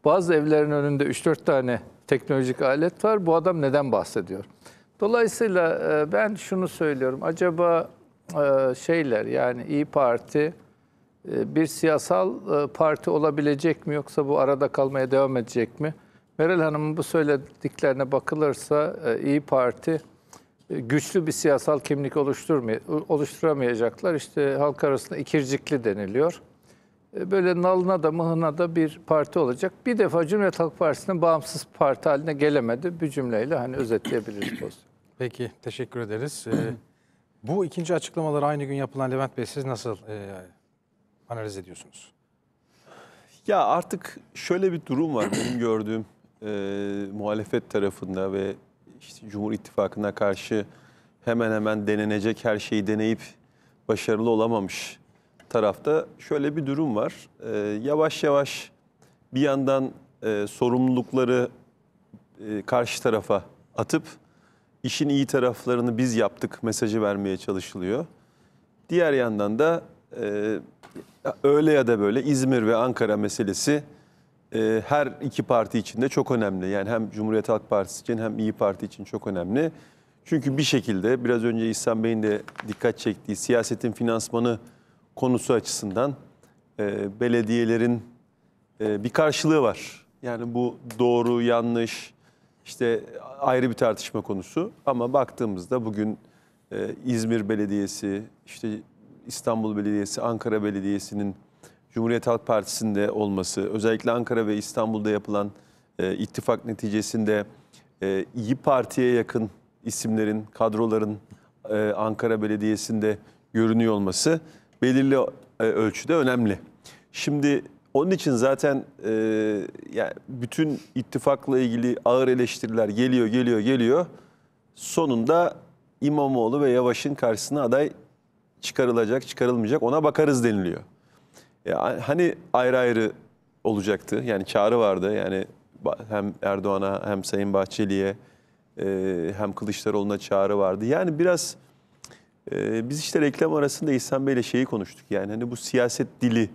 Bazı evlerin önünde 3-4 tane teknolojik alet var. Bu adam neden bahsediyor? Dolayısıyla e, ben şunu söylüyorum. Acaba e, şeyler yani İyi Parti e, bir siyasal parti olabilecek mi yoksa bu arada kalmaya devam edecek mi? Meral Hanım'ın bu söylediklerine bakılırsa İyi Parti güçlü bir siyasal kimlik oluşturmay oluşturamayacaklar. İşte halk arasında ikircikli deniliyor. E, böyle nalına da mıhına da bir parti olacak. Bir defa Cumhuriyet Halk Partisi'nin bağımsız parti haline gelemedi. Bir cümleyle hani özetleyebiliriz pozisyonu. Peki teşekkür ederiz. Ee, bu ikinci açıklamalar aynı gün yapılan Levent Bey siz nasıl e, analiz ediyorsunuz? Ya artık şöyle bir durum var benim gördüğüm e, muhalefet tarafında ve işte Cumhur İttifakı'na karşı hemen hemen denenecek her şeyi deneyip başarılı olamamış tarafta şöyle bir durum var. E, yavaş yavaş bir yandan e, sorumlulukları e, karşı tarafa atıp işin iyi taraflarını biz yaptık mesajı vermeye çalışılıyor. Diğer yandan da e, öyle ya da böyle İzmir ve Ankara meselesi e, her iki parti için de çok önemli. Yani hem Cumhuriyet Halk Partisi için hem İyi Parti için çok önemli. Çünkü bir şekilde biraz önce İhsan Bey'in de dikkat çektiği siyasetin finansmanı konusu açısından e, belediyelerin e, bir karşılığı var. Yani bu doğru, yanlış işte ayrı bir tartışma konusu ama baktığımızda bugün e, İzmir Belediyesi, işte İstanbul Belediyesi, Ankara Belediyesi'nin Cumhuriyet Halk Partisi'nde olması, özellikle Ankara ve İstanbul'da yapılan e, ittifak neticesinde e, İyi Parti'ye yakın isimlerin, kadroların e, Ankara Belediyesi'nde görünüyor olması belirli e, ölçüde önemli. Şimdi onun için zaten e, yani bütün ittifakla ilgili ağır eleştiriler geliyor, geliyor, geliyor. Sonunda İmamoğlu ve Yavaş'ın karşısına aday çıkarılacak, çıkarılmayacak ona bakarız deniliyor. Ya, e, hani ayrı ayrı olacaktı. Yani çağrı vardı. Yani hem Erdoğan'a hem Sayın Bahçeli'ye e, hem Kılıçdaroğlu'na çağrı vardı. Yani biraz ee, biz işte reklam arasında İhsan Bey'le şeyi konuştuk. Yani hani bu siyaset dili,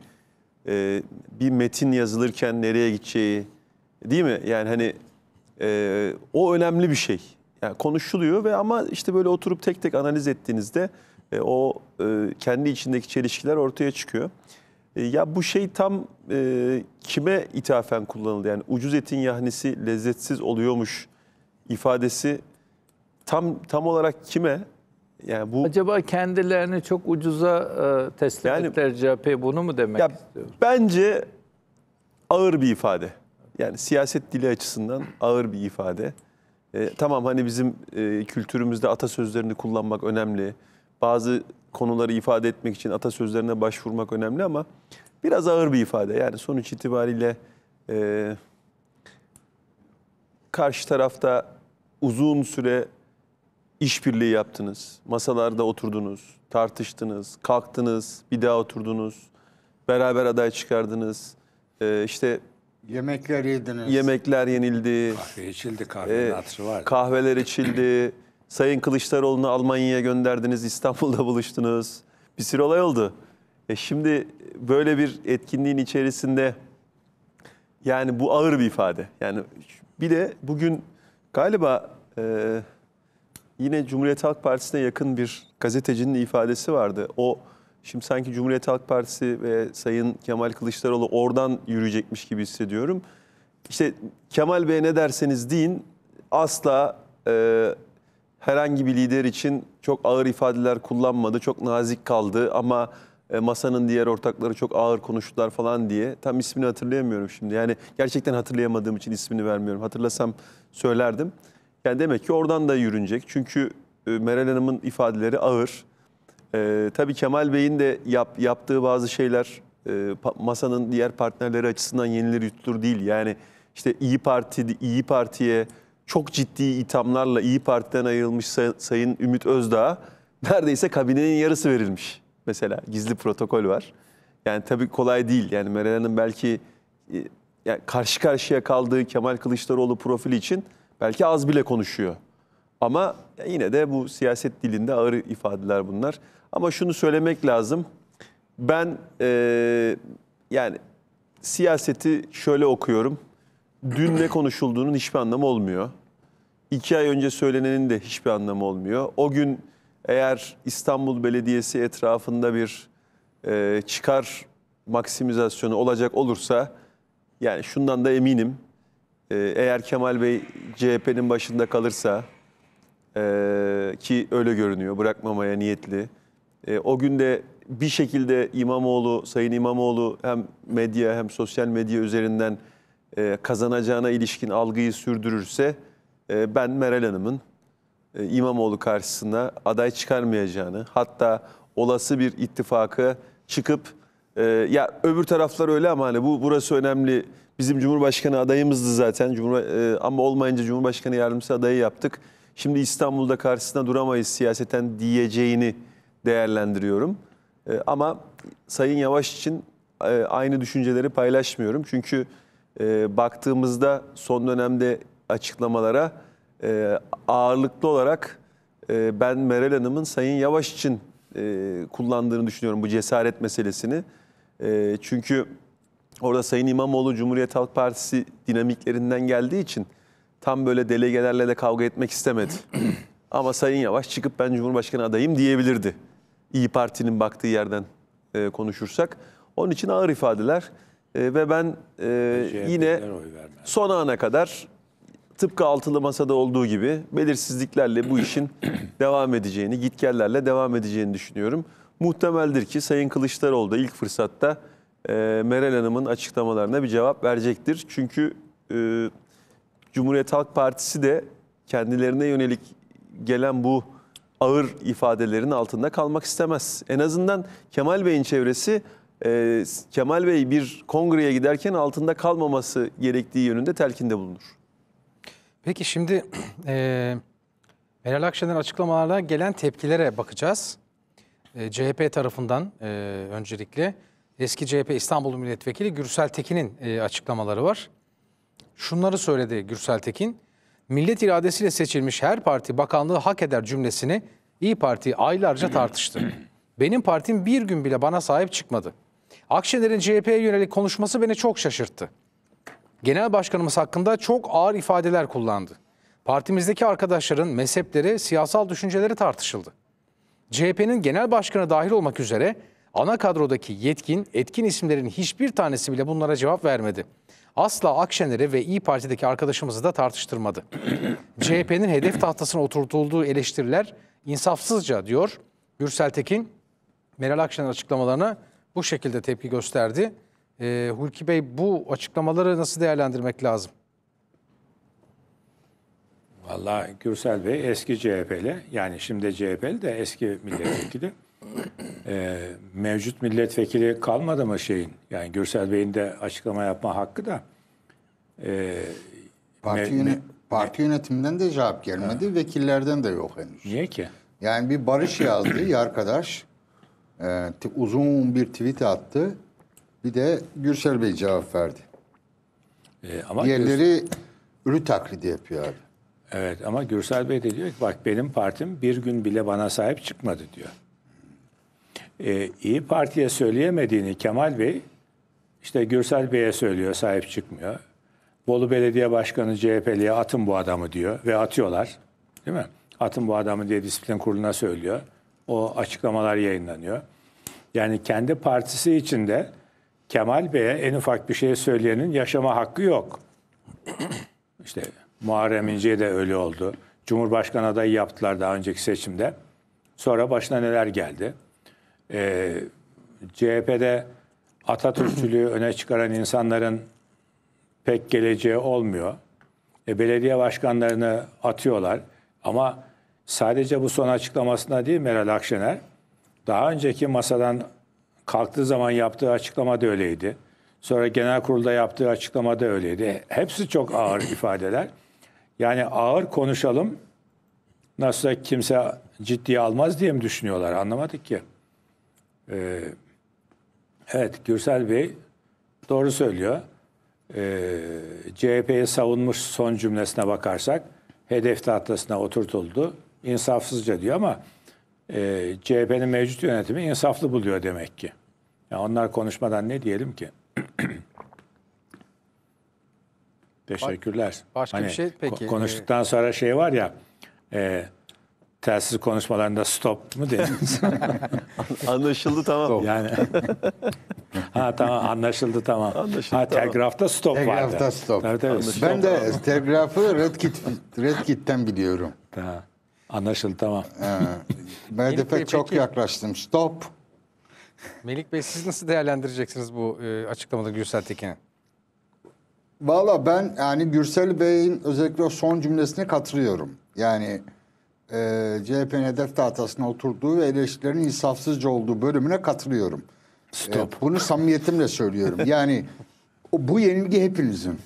e, bir metin yazılırken nereye gideceği değil mi? Yani hani e, o önemli bir şey. Yani konuşuluyor ve ama işte böyle oturup tek tek analiz ettiğinizde e, o e, kendi içindeki çelişkiler ortaya çıkıyor. E, ya bu şey tam e, kime ithafen kullanıldı? Yani ucuz etin yahnisi lezzetsiz oluyormuş ifadesi tam tam olarak kime yani bu Acaba kendilerini çok ucuza e, teslim Yani- ettiler CHP bunu mu demek ya istiyor? bence ağır bir ifade. Yani siyaset dili açısından ağır bir ifade. E, tamam hani bizim e, kültürümüzde atasözlerini kullanmak önemli. Bazı konuları ifade etmek için atasözlerine başvurmak önemli ama biraz ağır bir ifade. Yani sonuç itibariyle e, karşı tarafta uzun süre işbirliği yaptınız. Masalarda oturdunuz, tartıştınız, kalktınız, bir daha oturdunuz. Beraber aday çıkardınız. Ee, işte Yemekler yediniz. yemekler yenildi, Kahve içildi kahvenin e, hatırı var. kahveler içildi. Sayın Kılıçdaroğlu'nu Almanya'ya gönderdiniz, İstanbul'da buluştunuz. Bir sürü olay oldu. E şimdi böyle bir etkinliğin içerisinde yani bu ağır bir ifade. Yani bir de bugün galiba e, yine Cumhuriyet Halk Partisi'ne yakın bir gazetecinin ifadesi vardı. O şimdi sanki Cumhuriyet Halk Partisi ve Sayın Kemal Kılıçdaroğlu oradan yürüyecekmiş gibi hissediyorum. İşte Kemal Bey ne derseniz deyin asla e, herhangi bir lider için çok ağır ifadeler kullanmadı, çok nazik kaldı ama e, masanın diğer ortakları çok ağır konuştular falan diye. Tam ismini hatırlayamıyorum şimdi. Yani gerçekten hatırlayamadığım için ismini vermiyorum. Hatırlasam söylerdim. Yani demek ki oradan da yürünecek. Çünkü e, Meral Hanım'ın ifadeleri ağır. Ee, tabii Kemal Bey'in de yap, yaptığı bazı şeyler e, masanın diğer partnerleri açısından yenilir yutulur değil. Yani işte İyi Parti İyi Parti'ye çok ciddi ithamlarla İyi Parti'den ayrılmış say, Sayın Ümit Özdağ neredeyse kabinenin yarısı verilmiş. Mesela gizli protokol var. Yani tabii kolay değil. Yani Meral Hanım belki e, yani karşı karşıya kaldığı Kemal Kılıçdaroğlu profili için Belki az bile konuşuyor. Ama yine de bu siyaset dilinde ağır ifadeler bunlar. Ama şunu söylemek lazım. Ben e, yani siyaseti şöyle okuyorum. Dün ne konuşulduğunun hiçbir anlamı olmuyor. İki ay önce söylenenin de hiçbir anlamı olmuyor. O gün eğer İstanbul Belediyesi etrafında bir e, çıkar maksimizasyonu olacak olursa yani şundan da eminim ee, eğer Kemal Bey CHP'nin başında kalırsa e, ki öyle görünüyor bırakmamaya niyetli. E, o gün de bir şekilde İmamoğlu, Sayın İmamoğlu hem medya hem sosyal medya üzerinden e, kazanacağına ilişkin algıyı sürdürürse ben Meral Hanım'ın İmamoğlu karşısına aday çıkarmayacağını hatta olası bir ittifakı çıkıp ya öbür taraflar öyle ama hani bu burası önemli Bizim Cumhurbaşkanı adayımızdı zaten. Cumhur, e, ama olmayınca Cumhurbaşkanı yardımcısı adayı yaptık. Şimdi İstanbul'da karşısına duramayız siyaseten diyeceğini değerlendiriyorum. E, ama Sayın Yavaş için e, aynı düşünceleri paylaşmıyorum. Çünkü e, baktığımızda son dönemde açıklamalara e, ağırlıklı olarak e, ben Meral Hanım'ın Sayın Yavaş için e, kullandığını düşünüyorum bu cesaret meselesini. E, çünkü Orada Sayın İmamoğlu Cumhuriyet Halk Partisi dinamiklerinden geldiği için tam böyle delegelerle de kavga etmek istemedi. Ama Sayın Yavaş çıkıp ben Cumhurbaşkanı adayım diyebilirdi. İyi Parti'nin baktığı yerden e, konuşursak. Onun için ağır ifadeler e, ve ben e, yine son ana kadar tıpkı altılı masada olduğu gibi belirsizliklerle bu işin devam edeceğini, gitgellerle devam edeceğini düşünüyorum. Muhtemeldir ki Sayın Kılıçdaroğlu da ilk fırsatta e, Meral Hanım'ın açıklamalarına bir cevap verecektir. Çünkü e, Cumhuriyet Halk Partisi de kendilerine yönelik gelen bu ağır ifadelerin altında kalmak istemez. En azından Kemal Bey'in çevresi e, Kemal Bey bir kongreye giderken altında kalmaması gerektiği yönünde telkinde bulunur. Peki şimdi e, Meral Akşener açıklamalarla gelen tepkilere bakacağız. E, CHP tarafından e, öncelikle eski CHP İstanbul Milletvekili Gürsel Tekin'in e, açıklamaları var. Şunları söyledi Gürsel Tekin. Millet iradesiyle seçilmiş her parti bakanlığı hak eder cümlesini İyi Parti aylarca tartıştı. Benim partim bir gün bile bana sahip çıkmadı. Akşener'in CHP'ye yönelik konuşması beni çok şaşırttı. Genel başkanımız hakkında çok ağır ifadeler kullandı. Partimizdeki arkadaşların mezhepleri, siyasal düşünceleri tartışıldı. CHP'nin genel başkanı dahil olmak üzere Ana kadrodaki yetkin, etkin isimlerin hiçbir tanesi bile bunlara cevap vermedi. Asla Akşener'i ve İyi Parti'deki arkadaşımızı da tartıştırmadı. CHP'nin hedef tahtasına oturtulduğu eleştiriler insafsızca diyor. Gürsel Tekin, Meral Akşener açıklamalarına bu şekilde tepki gösterdi. Ee, Hulki Bey bu açıklamaları nasıl değerlendirmek lazım? Valla Gürsel Bey eski CHP'li yani şimdi CHP'li de eski milletvekili e, mevcut milletvekili kalmadı mı şeyin? Yani Gürsel Bey'in de açıklama yapma hakkı da. E, parti, me, parti yönetiminden de cevap gelmedi. Ha. Vekillerden de yok henüz. Niye ki? Yani bir barış yazdı ya arkadaş. E, uzun bir tweet attı. Bir de Gürsel Bey cevap verdi. E, ama Diğerleri ürü taklidi yapıyor abi. Evet ama Gürsel Bey de diyor ki bak benim partim bir gün bile bana sahip çıkmadı diyor e, İyi Parti'ye söyleyemediğini Kemal Bey işte Gürsel Bey'e söylüyor sahip çıkmıyor. Bolu Belediye Başkanı CHP'liye atın bu adamı diyor ve atıyorlar. Değil mi? Atın bu adamı diye disiplin kuruluna söylüyor. O açıklamalar yayınlanıyor. Yani kendi partisi içinde Kemal Bey'e en ufak bir şey söyleyenin yaşama hakkı yok. İşte Muharrem İnce de öyle oldu. Cumhurbaşkanı adayı yaptılar daha önceki seçimde. Sonra başına neler geldi? e, ee, CHP'de Atatürkçülüğü öne çıkaran insanların pek geleceği olmuyor. E, belediye başkanlarını atıyorlar. Ama sadece bu son açıklamasına değil Meral Akşener, daha önceki masadan kalktığı zaman yaptığı açıklama da öyleydi. Sonra genel kurulda yaptığı açıklama da öyleydi. Hepsi çok ağır ifadeler. Yani ağır konuşalım, nasılsa kimse ciddiye almaz diye mi düşünüyorlar anlamadık ki. Ee, evet Gürsel Bey doğru söylüyor. Ee, CHP'yi savunmuş son cümlesine bakarsak hedef tahtasına oturtuldu. İnsafsızca diyor ama e, CHP'nin mevcut yönetimi insaflı buluyor demek ki. Yani onlar konuşmadan ne diyelim ki? Teşekkürler. Başka hani, bir şey peki. E, konuştuktan sonra şey var ya, e, telsiz konuşmalarında stop mu dediniz? Anlaşıldı tamam. Yani ha tamam anlaşıldı tamam. Anlaşıldı, ha telgrafta tamam. stop telgrafta vardı. Telgrafta stop. Tabii, tabii, stop. Ben de tamam. telgrafı Red Kit biliyorum. Ha. Anlaşıldı tamam. Ee, ben de pek çok peki. yaklaştım. Stop. Melik Bey siz nasıl değerlendireceksiniz bu e, açıklamada Gürsel Tekin'e? Valla ben yani Gürsel Bey'in özellikle son cümlesine katılıyorum. Yani e, CHP'nin hedef tahtasına oturduğu ve eleştirilerin insafsızca olduğu bölümüne katılıyorum. Stop. E, bunu samimiyetimle söylüyorum. yani bu yenilgi hepinizin.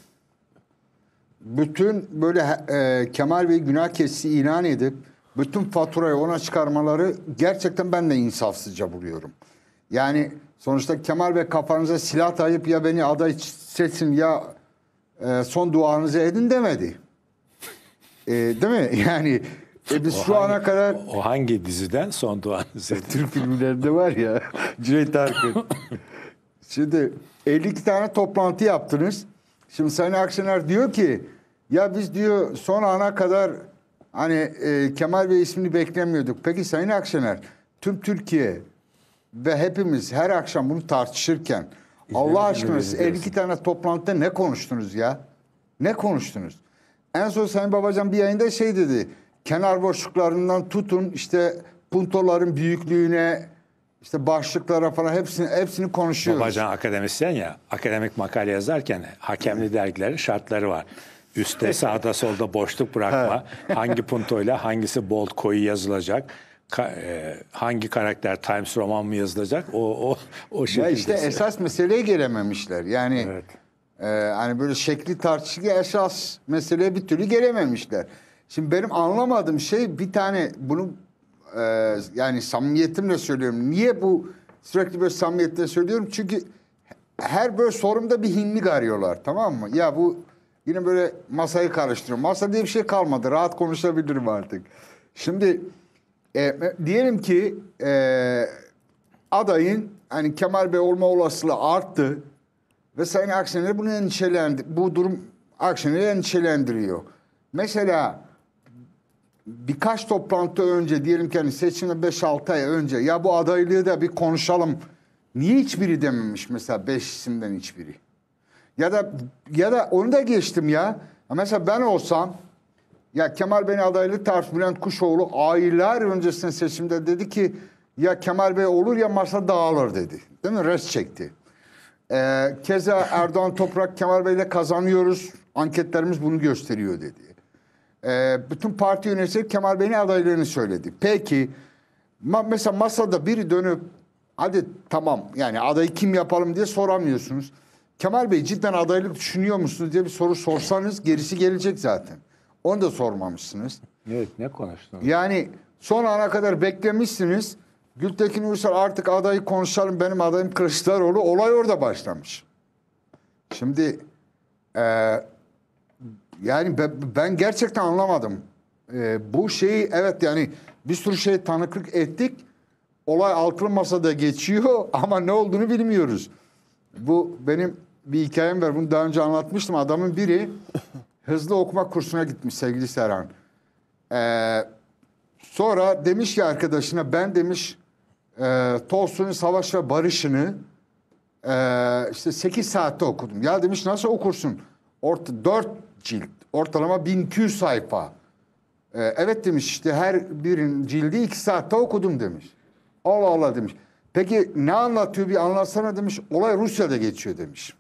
Bütün böyle e, Kemal Bey günah keçisi ilan edip bütün faturayı ona çıkarmaları gerçekten ben de insafsızca buluyorum. Yani sonuçta Kemal Bey kafanıza silah dayayıp ya beni aday seçsin ya e, son duanızı edin demedi. E, değil mi? Yani e biz o şu hangi, ana kadar... O hangi diziden son Doğan Hüseyin? E, Türk filmlerinde var ya Cüneyt Arkın. Şimdi 52 tane toplantı yaptınız. Şimdi Sayın Akşener diyor ki ya biz diyor son ana kadar hani e, Kemal Bey ismini beklemiyorduk. Peki Sayın Akşener tüm Türkiye ve hepimiz her akşam bunu tartışırken İzledim, Allah aşkına siz 52 tane toplantıda ne konuştunuz ya? Ne konuştunuz? En son Sayın Babacan bir yayında şey dedi kenar boşluklarından tutun işte puntoların büyüklüğüne işte başlıklara falan hepsini hepsini konuşuyoruz. Babacan akademisyen ya akademik makale yazarken hakemli dergilerin şartları var. Üste sağda solda boşluk bırakma. hangi puntoyla hangisi bold koyu yazılacak. Ka, e, hangi karakter Times roman mı yazılacak? O o o şey. Ya işte esas meseleye gelememişler. Yani evet. e, hani böyle şekli tartışılı esas meseleye bir türlü gelememişler. Şimdi benim anlamadığım şey bir tane bunu e, yani samimiyetimle söylüyorum. Niye bu sürekli böyle samimiyetle söylüyorum? Çünkü her böyle sorumda bir hinlik arıyorlar tamam mı? Ya bu yine böyle masayı karıştırıyor. Masa diye bir şey kalmadı. Rahat konuşabilirim artık. Şimdi e, e diyelim ki e, adayın hani Kemal Bey olma olasılığı arttı ve Sayın Akşener bunu endişelendi. Bu durum Akşener'i endişelendiriyor. Mesela birkaç toplantı önce diyelim ki hani seçimde 5-6 ay önce ya bu adaylığı da bir konuşalım. Niye hiçbiri dememiş mesela 5 isimden hiçbiri? Ya da ya da onu da geçtim ya. Mesela ben olsam ya Kemal Bey'in adaylığı tarif Bülent Kuşoğlu aylar öncesinde seçimde dedi ki ya Kemal Bey olur ya masa dağılır dedi. Değil mi? Res çekti. Ee, keza Erdoğan Toprak Kemal Bey'le kazanıyoruz. Anketlerimiz bunu gösteriyor dedi e, bütün parti yöneticileri Kemal Bey'in adaylarını söyledi. Peki ma mesela masada biri dönüp hadi tamam yani adayı kim yapalım diye soramıyorsunuz. Kemal Bey cidden adaylık düşünüyor musunuz diye bir soru sorsanız gerisi gelecek zaten. Onu da sormamışsınız. Evet ne konuştunuz? Yani son ana kadar beklemişsiniz. Gültekin Uysal artık adayı konuşalım benim adayım Kılıçdaroğlu. Olay orada başlamış. Şimdi e, yani ben gerçekten anlamadım. Ee, bu şeyi evet yani bir sürü şey tanıklık ettik. Olay altın masada geçiyor ama ne olduğunu bilmiyoruz. Bu benim bir hikayem var. Bunu daha önce anlatmıştım. Adamın biri hızlı okuma kursuna gitmiş sevgili Serhan. Ee, sonra demiş ki arkadaşına ben demiş e, Tolstoy'un Savaş ve Barış'ını e, işte 8 saatte okudum. Ya demiş nasıl okursun? Orta 4 cilt. Ortalama 1200 sayfa. Ee, evet demiş işte her birin cildi iki saatte okudum demiş. Allah Allah demiş. Peki ne anlatıyor bir anlatsana demiş. Olay Rusya'da geçiyor demiş.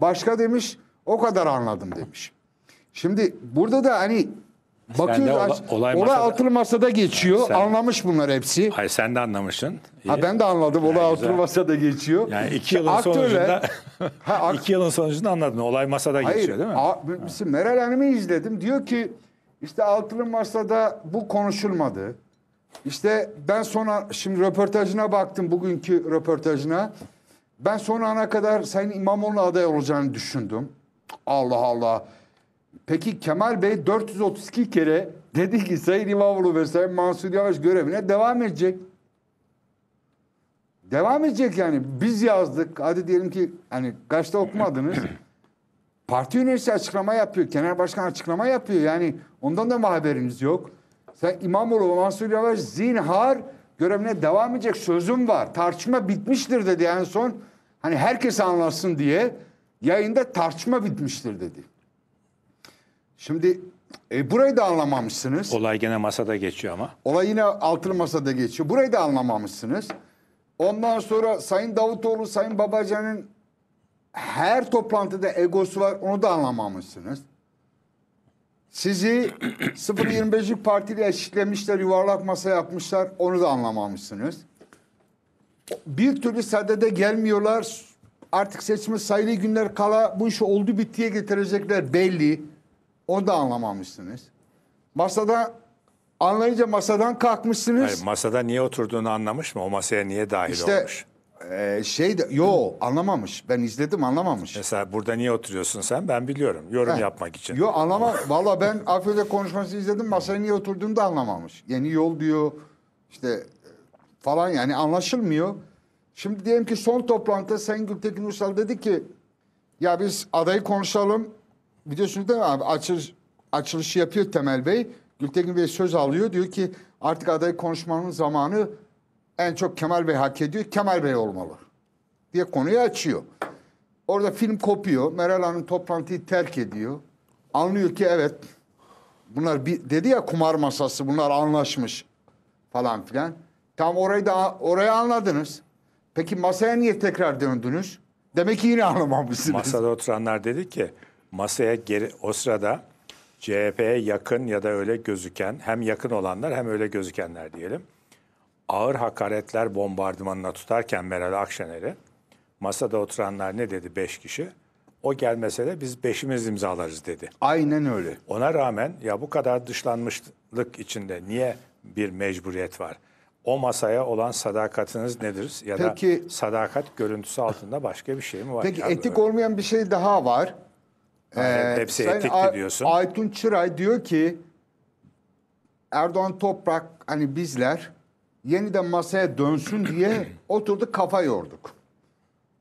Başka demiş o kadar anladım demiş. Şimdi burada da hani Bakıyoruz ola, olay, olay masada, altılı masada geçiyor. Sen, Anlamış bunlar hepsi. Hayır sen de anlamışsın. Ha ben de anladım. Olay yani altılı masada geçiyor. Yani iki yılın Aktörler, sonucunda ha, ak- iki yılın sonucunda anladın. Olay masada hayır, geçiyor değil mi? A, mesela Meral Hanım'ı izledim. Diyor ki işte altılı masada bu konuşulmadı. İşte ben sonra şimdi röportajına baktım bugünkü röportajına. Ben son ana kadar Sayın İmamoğlu aday olacağını düşündüm. Allah Allah. Peki Kemal Bey 432 kere dedi ki Sayın İmamoğlu ve Sayın Mansur Yavaş görevine devam edecek. Devam edecek yani. Biz yazdık. Hadi diyelim ki hani kaçta okumadınız. Parti yöneticisi açıklama yapıyor. kenar başkan açıklama yapıyor. Yani ondan da mı haberiniz yok? Sen İmamoğlu ve Mansur Yavaş zinhar görevine devam edecek sözüm var. Tartışma bitmiştir dedi en son. Hani herkes anlasın diye yayında tartışma bitmiştir dedi. Şimdi e, burayı da anlamamışsınız. Olay yine masada geçiyor ama. Olay yine altın masada geçiyor. Burayı da anlamamışsınız. Ondan sonra Sayın Davutoğlu, Sayın Babacan'ın her toplantıda egosu var. Onu da anlamamışsınız. Sizi 025'lik partiyle eşitlemişler, yuvarlak masa yapmışlar. Onu da anlamamışsınız. Bir türlü sadede gelmiyorlar. Artık seçme sayılı günler kala bu işi oldu bittiye getirecekler belli. Onu da anlamamışsınız. Masada anlayınca masadan kalkmışsınız. Hayır, masada niye oturduğunu anlamış mı? O masaya niye dahil işte, olmuş? E, şey de yo anlamamış. Ben izledim anlamamış. Mesela burada niye oturuyorsun sen? Ben biliyorum. Yorum He. yapmak için. Yo anlama. Valla ben Afyo'da konuşması izledim. Masaya niye oturduğunu da anlamamış. Yeni yol diyor. İşte e, falan yani anlaşılmıyor. Şimdi diyelim ki son toplantıda Sayın Gültekin Uysal dedi ki ya biz adayı konuşalım biliyorsunuz değil mi abi açılış, açılışı yapıyor Temel Bey. Gültekin Bey söz alıyor diyor ki artık aday konuşmanın zamanı en çok Kemal Bey hak ediyor. Kemal Bey olmalı diye konuyu açıyor. Orada film kopuyor. Meral Hanım toplantıyı terk ediyor. Anlıyor ki evet bunlar bir, dedi ya kumar masası bunlar anlaşmış falan filan. Tam orayı da orayı anladınız. Peki masaya niye tekrar döndünüz? Demek ki yine anlamamışsınız. Masada oturanlar dedi ki masaya geri o sırada CHP'ye yakın ya da öyle gözüken hem yakın olanlar hem öyle gözükenler diyelim. Ağır hakaretler bombardımanına tutarken Meral Akşener'i masada oturanlar ne dedi beş kişi? O gelmese de biz beşimiz imzalarız dedi. Aynen öyle. Ona rağmen ya bu kadar dışlanmışlık içinde niye bir mecburiyet var? o masaya olan sadakatiniz nedir? Ya Peki, da sadakat görüntüsü altında başka bir şey mi var? Peki etik öyle? olmayan bir şey daha var. Hani ee, hepsi Sayın etikli A- diyorsun. Aytun Çıray diyor ki Erdoğan Toprak hani bizler yeniden masaya dönsün diye oturduk kafa yorduk.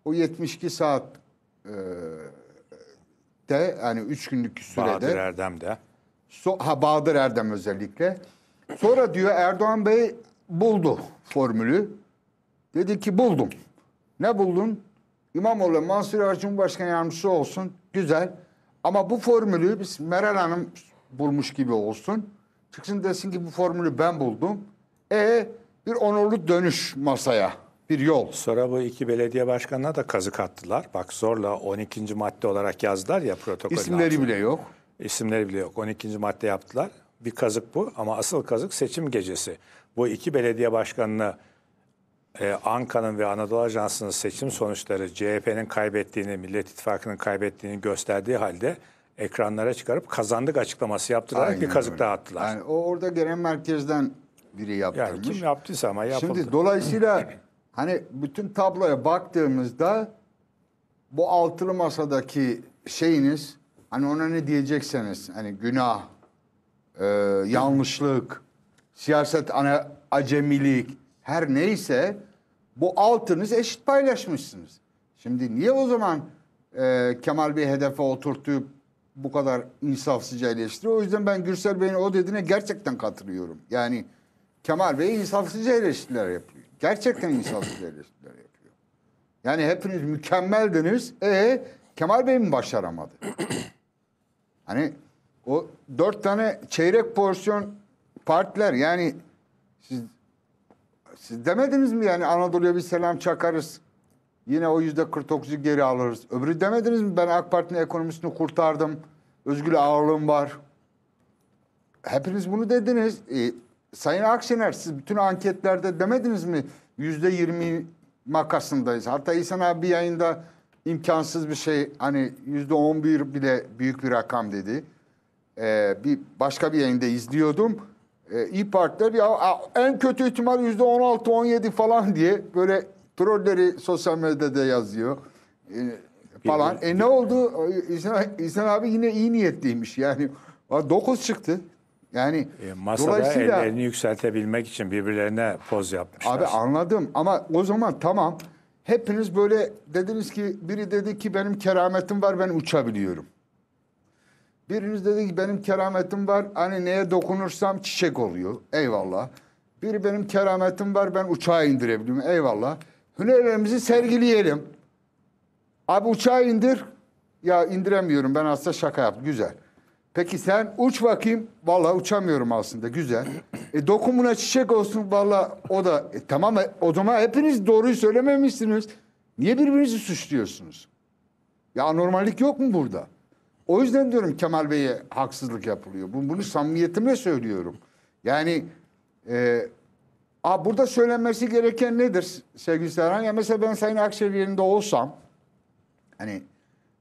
O 72 saat e, de yani 3 günlük sürede. Bahadır Erdem de. So, ha Bahadır Erdem özellikle. Sonra diyor Erdoğan Bey buldu formülü. Dedi ki buldum. Ne buldun? İmamoğlu Mansur Yavaş başkan yardımcısı olsun. Güzel. Ama bu formülü biz Meral Hanım bulmuş gibi olsun. Çıksın desin ki bu formülü ben buldum. E bir onurlu dönüş masaya bir yol. Sonra bu iki belediye başkanına da kazık attılar. Bak zorla 12. madde olarak yazdılar ya protokolün İsimleri altına. bile yok. İsimleri bile yok. 12. madde yaptılar. Bir kazık bu ama asıl kazık seçim gecesi. Bu iki belediye başkanına e, Anka'nın ve Anadolu Ajansı'nın seçim sonuçları CHP'nin kaybettiğini, Millet İttifakı'nın kaybettiğini gösterdiği halde ekranlara çıkarıp kazandık açıklaması yaptılar. Aynen bir kazık öyle. daha attılar. Yani o orada genel merkezden biri yaptırmış. Yani kim yaptıysa ama yapıldı. Şimdi dolayısıyla hani bütün tabloya baktığımızda bu altılı masadaki şeyiniz hani ona ne diyecekseniz hani günah, e, yanlışlık, siyaset ana acemilik her neyse bu altınız eşit paylaşmışsınız. Şimdi niye o zaman e, Kemal Bey hedefe oturttuğu bu kadar insafsızca eleştiriyor. O yüzden ben Gürsel Bey'in o dediğine gerçekten katılıyorum. Yani Kemal Bey insafsızca eleştiriler yapıyor. Gerçekten insafsızca eleştiriler yapıyor. Yani hepiniz mükemmeldiniz. E Kemal Bey mi başaramadı? hani o dört tane çeyrek porsiyon partiler yani siz siz demediniz mi yani Anadolu'ya bir selam çakarız. Yine o yüzde 49'u geri alırız. Öbürü demediniz mi ben AK Parti'nin ekonomisini kurtardım. Özgür ağırlığım var. Hepiniz bunu dediniz. E, Sayın Akşener siz bütün anketlerde demediniz mi? Yüzde 20 makasındayız. Hatta İhsan abi bir yayında imkansız bir şey hani yüzde 11 bile büyük bir rakam dedi. Ee, bir başka bir yayında izliyordum e, İYİ Partiler ya en kötü ihtimal yüzde 16-17 falan diye böyle trolleri sosyal medyada yazıyor e, falan. E ne oldu? E, İhsan, İhsan abi yine iyi niyetliymiş yani. 9 çıktı. Yani e, masada dolayısıyla, ellerini yükseltebilmek için birbirlerine poz yapmışlar. Abi anladım ama o zaman tamam hepiniz böyle dediniz ki biri dedi ki benim kerametim var ben uçabiliyorum. Biriniz dedi ki benim kerametim var. Hani neye dokunursam çiçek oluyor. Eyvallah. Biri benim kerametim var ben uçağı indirebiliyorum. Eyvallah. Hünerlerimizi sergileyelim. Abi uçağı indir. Ya indiremiyorum ben aslında şaka yaptım. Güzel. Peki sen uç bakayım. Valla uçamıyorum aslında. Güzel. E dokun çiçek olsun. Valla o da e, tamam o zaman hepiniz doğruyu söylememişsiniz. Niye birbirinizi suçluyorsunuz? Ya normallik yok mu burada? O yüzden diyorum Kemal Bey'e haksızlık yapılıyor. Bunu, bunu samimiyetimle söylüyorum. Yani e, a, burada söylenmesi gereken nedir sevgili Serhan? Ya mesela ben Sayın Akşener yerinde olsam hani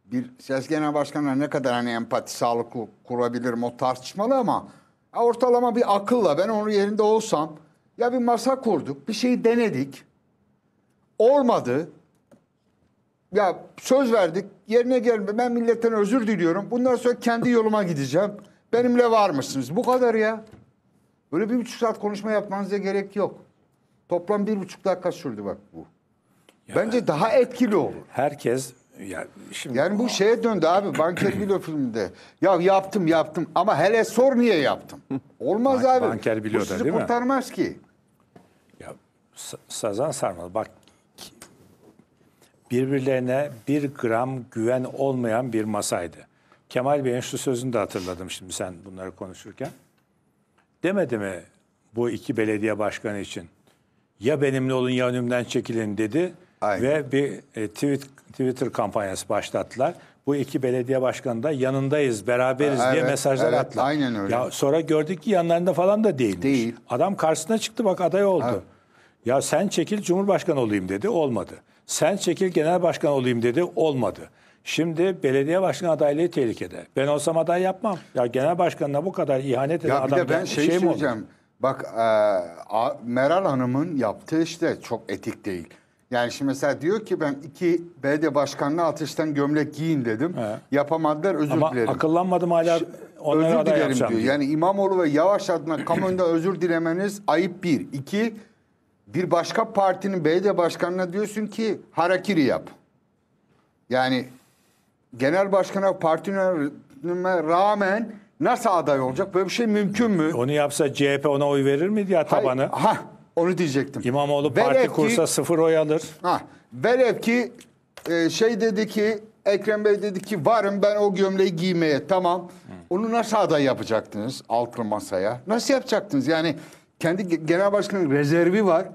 bir ses genel başkanına ne kadar hani empati sağlıklı kurabilirim o tartışmalı ama ya ortalama bir akılla ben onun yerinde olsam ya bir masa kurduk bir şey denedik olmadı ya söz verdik Yerine gelme. Ben milletten özür diliyorum. Bundan sonra kendi yoluma gideceğim. Benimle var mısınız? Bu kadar ya. Böyle bir buçuk saat konuşma yapmanıza gerek yok. Toplam bir buçuk dakika sürdü bak bu. Ya Bence ben, daha etkili olur. Herkes yani şimdi yani bu o... şeye döndü abi Banker Bilo filminde. Ya yaptım yaptım ama hele sor niye yaptım. Olmaz abi. Banker Bilo değil mi? kurtarmaz ki. Ya Sazan Sarmal bak birbirlerine bir gram güven olmayan bir masaydı. Kemal Bey'in şu sözünü de hatırladım şimdi sen bunları konuşurken. Demedi mi bu iki belediye başkanı için? Ya benimle olun ya önümden çekilin dedi. Aynen. Ve bir e, tweet, Twitter kampanyası başlattılar. Bu iki belediye başkanı da yanındayız, beraberiz evet, diye mesajlar evet, attılar. Aynen öyle. Ya sonra gördük ki yanlarında falan da değilmiş. Değil. Adam karşısına çıktı bak aday oldu. Evet. Ya sen çekil Cumhurbaşkanı olayım dedi olmadı. Sen çekil genel başkan olayım dedi. Olmadı. Şimdi belediye başkan adaylığı tehlikede. Ben olsam aday yapmam. Ya genel başkanına bu kadar ihanet eden adam... Ya bir de ben şey, şey söyleyeceğim. Bak e, A, Meral Hanım'ın yaptığı işte çok etik değil. Yani şimdi mesela diyor ki ben iki belediye başkanına ateşten gömlek giyin dedim. He. Yapamadılar özür Ama dilerim. Ama akıllanmadım hala onlara özür dilerim diyor. diyor. Yani İmamoğlu ve Yavaş adına kamuoyunda özür dilemeniz ayıp bir. İki, bir başka partinin belediye başkanına diyorsun ki harakiri yap. Yani genel başkana partime rağmen nasıl aday olacak? Böyle bir şey mümkün mü? Onu yapsa CHP ona oy verir mi diye tabanı. Ha, onu diyecektim. İmamoğlu velev parti ki, kursa sıfır oy alır. Ha, velev ki e, şey dedi ki Ekrem Bey dedi ki varım ben o gömleği giymeye tamam. Hı. Onu nasıl aday yapacaktınız altın masaya? Nasıl yapacaktınız? Yani kendi genel başkanın rezervi var.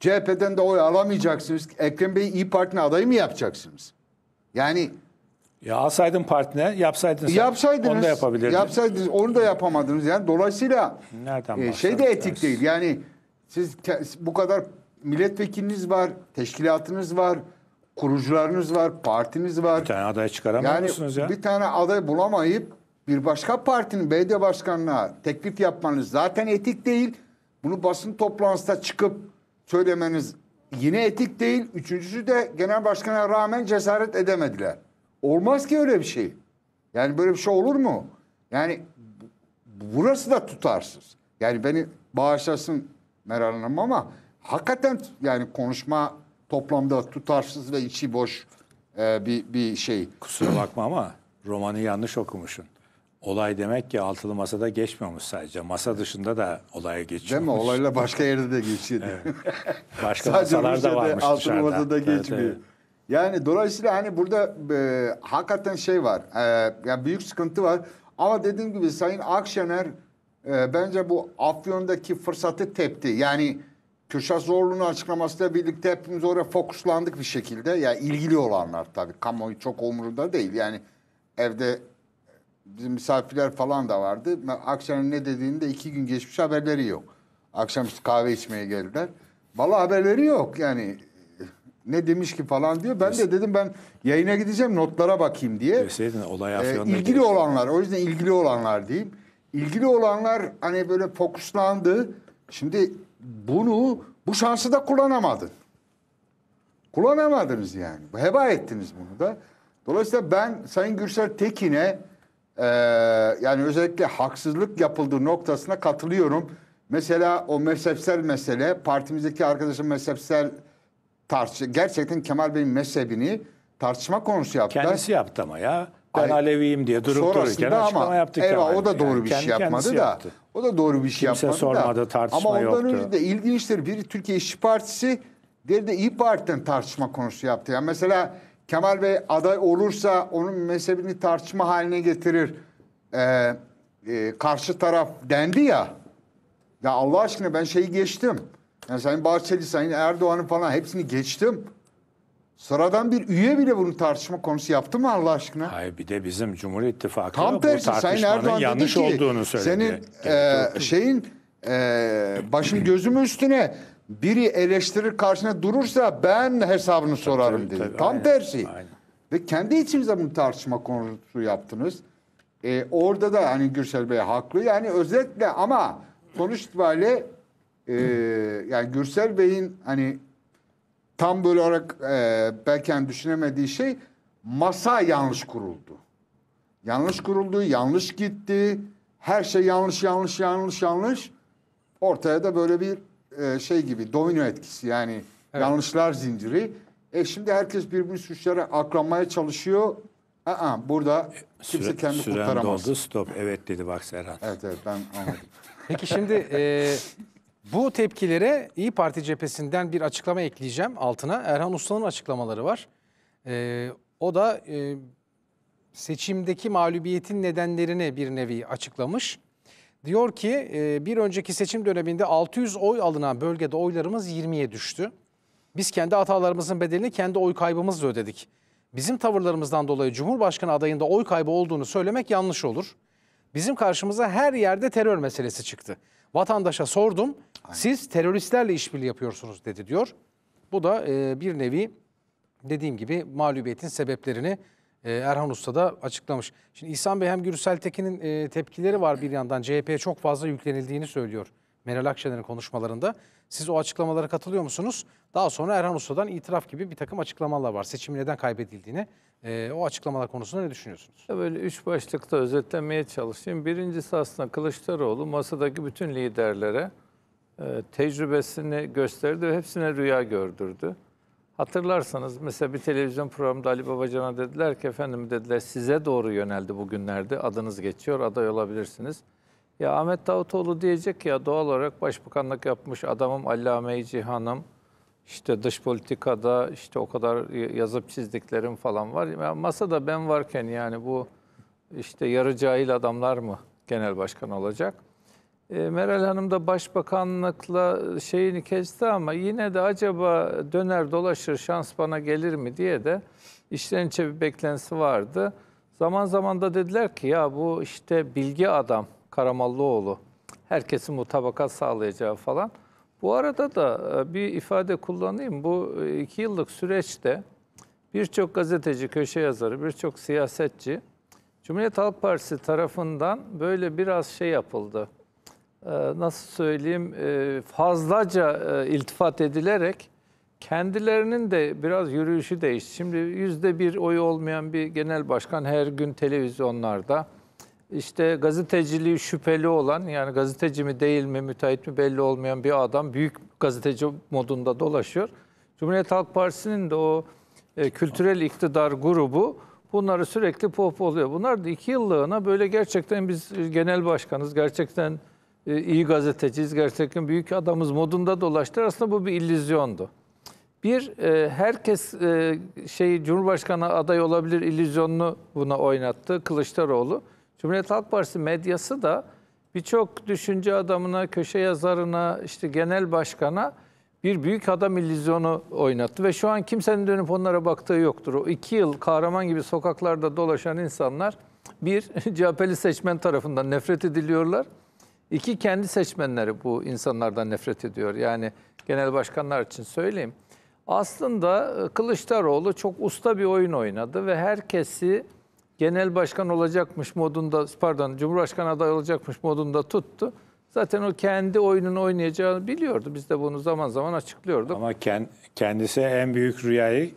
CHP'den de oy alamayacaksınız. Ekrem Bey İyi partinin adayı mı yapacaksınız? Yani ya alsaydın partine, yapsaydın yapsaydınız, onu da yapabilirdiniz. Yapsaydınız, onu da yapamadınız. Yani dolayısıyla Nereden e, şey de etik ders? değil. Yani siz bu kadar milletvekiliniz var, teşkilatınız var, kurucularınız var, partiniz var. Bir tane aday çıkaramıyor yani, ya. Bir tane aday bulamayıp bir başka partinin belediye başkanına teklif yapmanız zaten etik değil. Bunu basın toplantısında çıkıp söylemeniz yine etik değil. Üçüncüsü de genel başkana rağmen cesaret edemediler. Olmaz ki öyle bir şey. Yani böyle bir şey olur mu? Yani burası da tutarsız. Yani beni bağışlasın Meral Hanım ama hakikaten yani konuşma toplamda tutarsız ve içi boş e, bir, bir şey. Kusura bakma ama romanı yanlış okumuşsun olay demek ki altılı masada geçmiyormuş sadece. Masa dışında da olaya geçiyor. Değil mi? Olayla başka yerde de geçiyor. Başka sadece masalar da varmış altılı dışarıda. masada geçmiyor. Evet, evet. Yani dolayısıyla hani burada e, hakikaten şey var. E, yani büyük sıkıntı var. Ama dediğim gibi Sayın Akşener e, bence bu Afyon'daki fırsatı tepti. Yani Kürşat Zorlu'nun açıklamasıyla birlikte hepimiz oraya fokuslandık bir şekilde. Ya yani ilgili olanlar tabii kamuoyu çok umurunda değil. Yani evde bizim misafirler falan da vardı. Akşam ne dediğinde iki gün geçmiş haberleri yok. Akşam kahve içmeye geldiler. Valla haberleri yok yani. Ne demiş ki falan diyor. Ben de dedim ben yayına gideceğim notlara bakayım diye. Deseydin olay Ee, ilgili olanlar o yüzden ilgili olanlar diyeyim. İlgili olanlar hani böyle fokuslandı. Şimdi bunu bu şansı da kullanamadın. Kullanamadınız yani. Heba ettiniz bunu da. Dolayısıyla ben Sayın Gürsel Tekin'e e, yani özellikle haksızlık yapıldığı noktasına katılıyorum. Mesela o mezhepsel mesele, partimizdeki arkadaşın mezhepsel tartış gerçekten Kemal Bey'in mezhebini tartışma konusu yaptılar. Kendisi yaptı ama ya. Ben Aleviyim diye durup dururken açıklama ama, yaptı eyvah, Kemal o da doğru yani. bir şey yapmadı da. Yaptı. O da doğru bir şey Kimse yapmadı sormadı, da. tartışma Ama ondan yoktu. önce de ilginçtir. Biri Türkiye İşçi Partisi, diğeri de İyi Parti'den tartışma konusu yaptı. Yani mesela Kemal Bey aday olursa onun mezhebini tartışma haline getirir. Ee, e, karşı taraf dendi ya. Ya Allah aşkına ben şeyi geçtim. Yani Sayın Bahçeli, Sayın Erdoğan'ın falan hepsini geçtim. Sıradan bir üye bile bunu tartışma konusu yaptı mı Allah aşkına? Hayır bir de bizim Cumhur İttifakı Tam tersi Sayın Erdoğan yanlış ki, olduğunu söyledi. Senin e, şeyin e, başım gözüm üstüne biri eleştirir karşına durursa ben hesabını sorarım tabii, dedi. Tabii, Tam aynen, tersi. Aynen. Ve kendi içinizde bunu tartışma konusu yaptınız. Ee, orada da hani Gürsel Bey haklı. Yani özetle ama sonuç itibariyle e, yani Gürsel Bey'in hani tam böyle olarak e, belki hani düşünemediği şey masa yanlış kuruldu. Yanlış kuruldu, yanlış gitti. Her şey yanlış, yanlış, yanlış, yanlış. Ortaya da böyle bir e, şey gibi domino etkisi yani evet. yanlışlar zinciri. E şimdi herkes birbirinin suçlara aklamaya çalışıyor. Aa, e, burada kimse Süre, kendini süren kurtaramaz. Doldu, stop. Evet dedi bak Serhat. Evet evet ben anladım. Peki şimdi e, bu tepkilere İyi Parti cephesinden bir açıklama ekleyeceğim altına. Erhan Usta'nın açıklamaları var. E, o da e, seçimdeki mağlubiyetin nedenlerini bir nevi açıklamış. Diyor ki e, bir önceki seçim döneminde 600 oy alınan bölgede oylarımız 20'ye düştü. Biz kendi hatalarımızın bedelini kendi oy kaybımızla ödedik. Bizim tavırlarımızdan dolayı Cumhurbaşkanı adayında oy kaybı olduğunu söylemek yanlış olur. Bizim karşımıza her yerde terör meselesi çıktı. Vatandaşa sordum, siz teröristlerle işbirliği yapıyorsunuz dedi diyor. Bu da e, bir nevi dediğim gibi mağlubiyetin sebeplerini ee, Erhan Usta da açıklamış. Şimdi İhsan Bey hem Gürsel Tekin'in e, tepkileri var bir yandan. CHP'ye çok fazla yüklenildiğini söylüyor Meral Akşener'in konuşmalarında. Siz o açıklamalara katılıyor musunuz? Daha sonra Erhan Usta'dan itiraf gibi bir takım açıklamalar var. Seçimi neden kaybedildiğini, e, o açıklamalar konusunda ne düşünüyorsunuz? Böyle üç başlıkta özetlemeye çalışayım. Birincisi aslında Kılıçdaroğlu masadaki bütün liderlere e, tecrübesini gösterdi ve hepsine rüya gördürdü. Hatırlarsanız mesela bir televizyon programında Ali Babacan'a dediler ki efendim dediler size doğru yöneldi bugünlerde adınız geçiyor aday olabilirsiniz. Ya Ahmet Davutoğlu diyecek ya doğal olarak başbakanlık yapmış adamım allame Cihan'ım. işte dış politikada işte o kadar yazıp çizdiklerim falan var. Ya masada ben varken yani bu işte yarı cahil adamlar mı genel başkan olacak? E, Meral Hanım da başbakanlıkla şeyini kesti ama yine de acaba döner dolaşır şans bana gelir mi diye de işlerin içe bir beklentisi vardı. Zaman zaman da dediler ki ya bu işte bilgi adam Karamallıoğlu herkesin bu mutabakat sağlayacağı falan. Bu arada da e, bir ifade kullanayım. Bu e, iki yıllık süreçte birçok gazeteci, köşe yazarı, birçok siyasetçi Cumhuriyet Halk Partisi tarafından böyle biraz şey yapıldı ee, nasıl söyleyeyim e, fazlaca e, iltifat edilerek kendilerinin de biraz yürüyüşü değişti. Şimdi yüzde bir oyu olmayan bir genel başkan her gün televizyonlarda işte gazeteciliği şüpheli olan yani gazeteci mi değil mi müteahhit mi belli olmayan bir adam büyük gazeteci modunda dolaşıyor. Cumhuriyet Halk Partisi'nin de o e, kültürel iktidar grubu bunları sürekli pohpohluyor. Bunlar da iki yıllığına böyle gerçekten biz genel başkanız, gerçekten e, iyi gazeteciyiz, gerçekten büyük adamız modunda dolaştı. Aslında bu bir illüzyondu. Bir, e, herkes e, şey Cumhurbaşkanı aday olabilir illüzyonunu buna oynattı Kılıçdaroğlu. Cumhuriyet Halk Partisi medyası da birçok düşünce adamına, köşe yazarına, işte genel başkana bir büyük adam illüzyonu oynattı. Ve şu an kimsenin dönüp onlara baktığı yoktur. O iki yıl kahraman gibi sokaklarda dolaşan insanlar bir CHP'li seçmen tarafından nefret ediliyorlar. İki kendi seçmenleri bu insanlardan nefret ediyor. Yani genel başkanlar için söyleyeyim. Aslında e, Kılıçdaroğlu çok usta bir oyun oynadı ve herkesi genel başkan olacakmış modunda pardon Cumhurbaşkanı aday olacakmış modunda tuttu. Zaten o kendi oyununu oynayacağını biliyordu. Biz de bunu zaman zaman açıklıyorduk. Ama kendisi en büyük rüyayı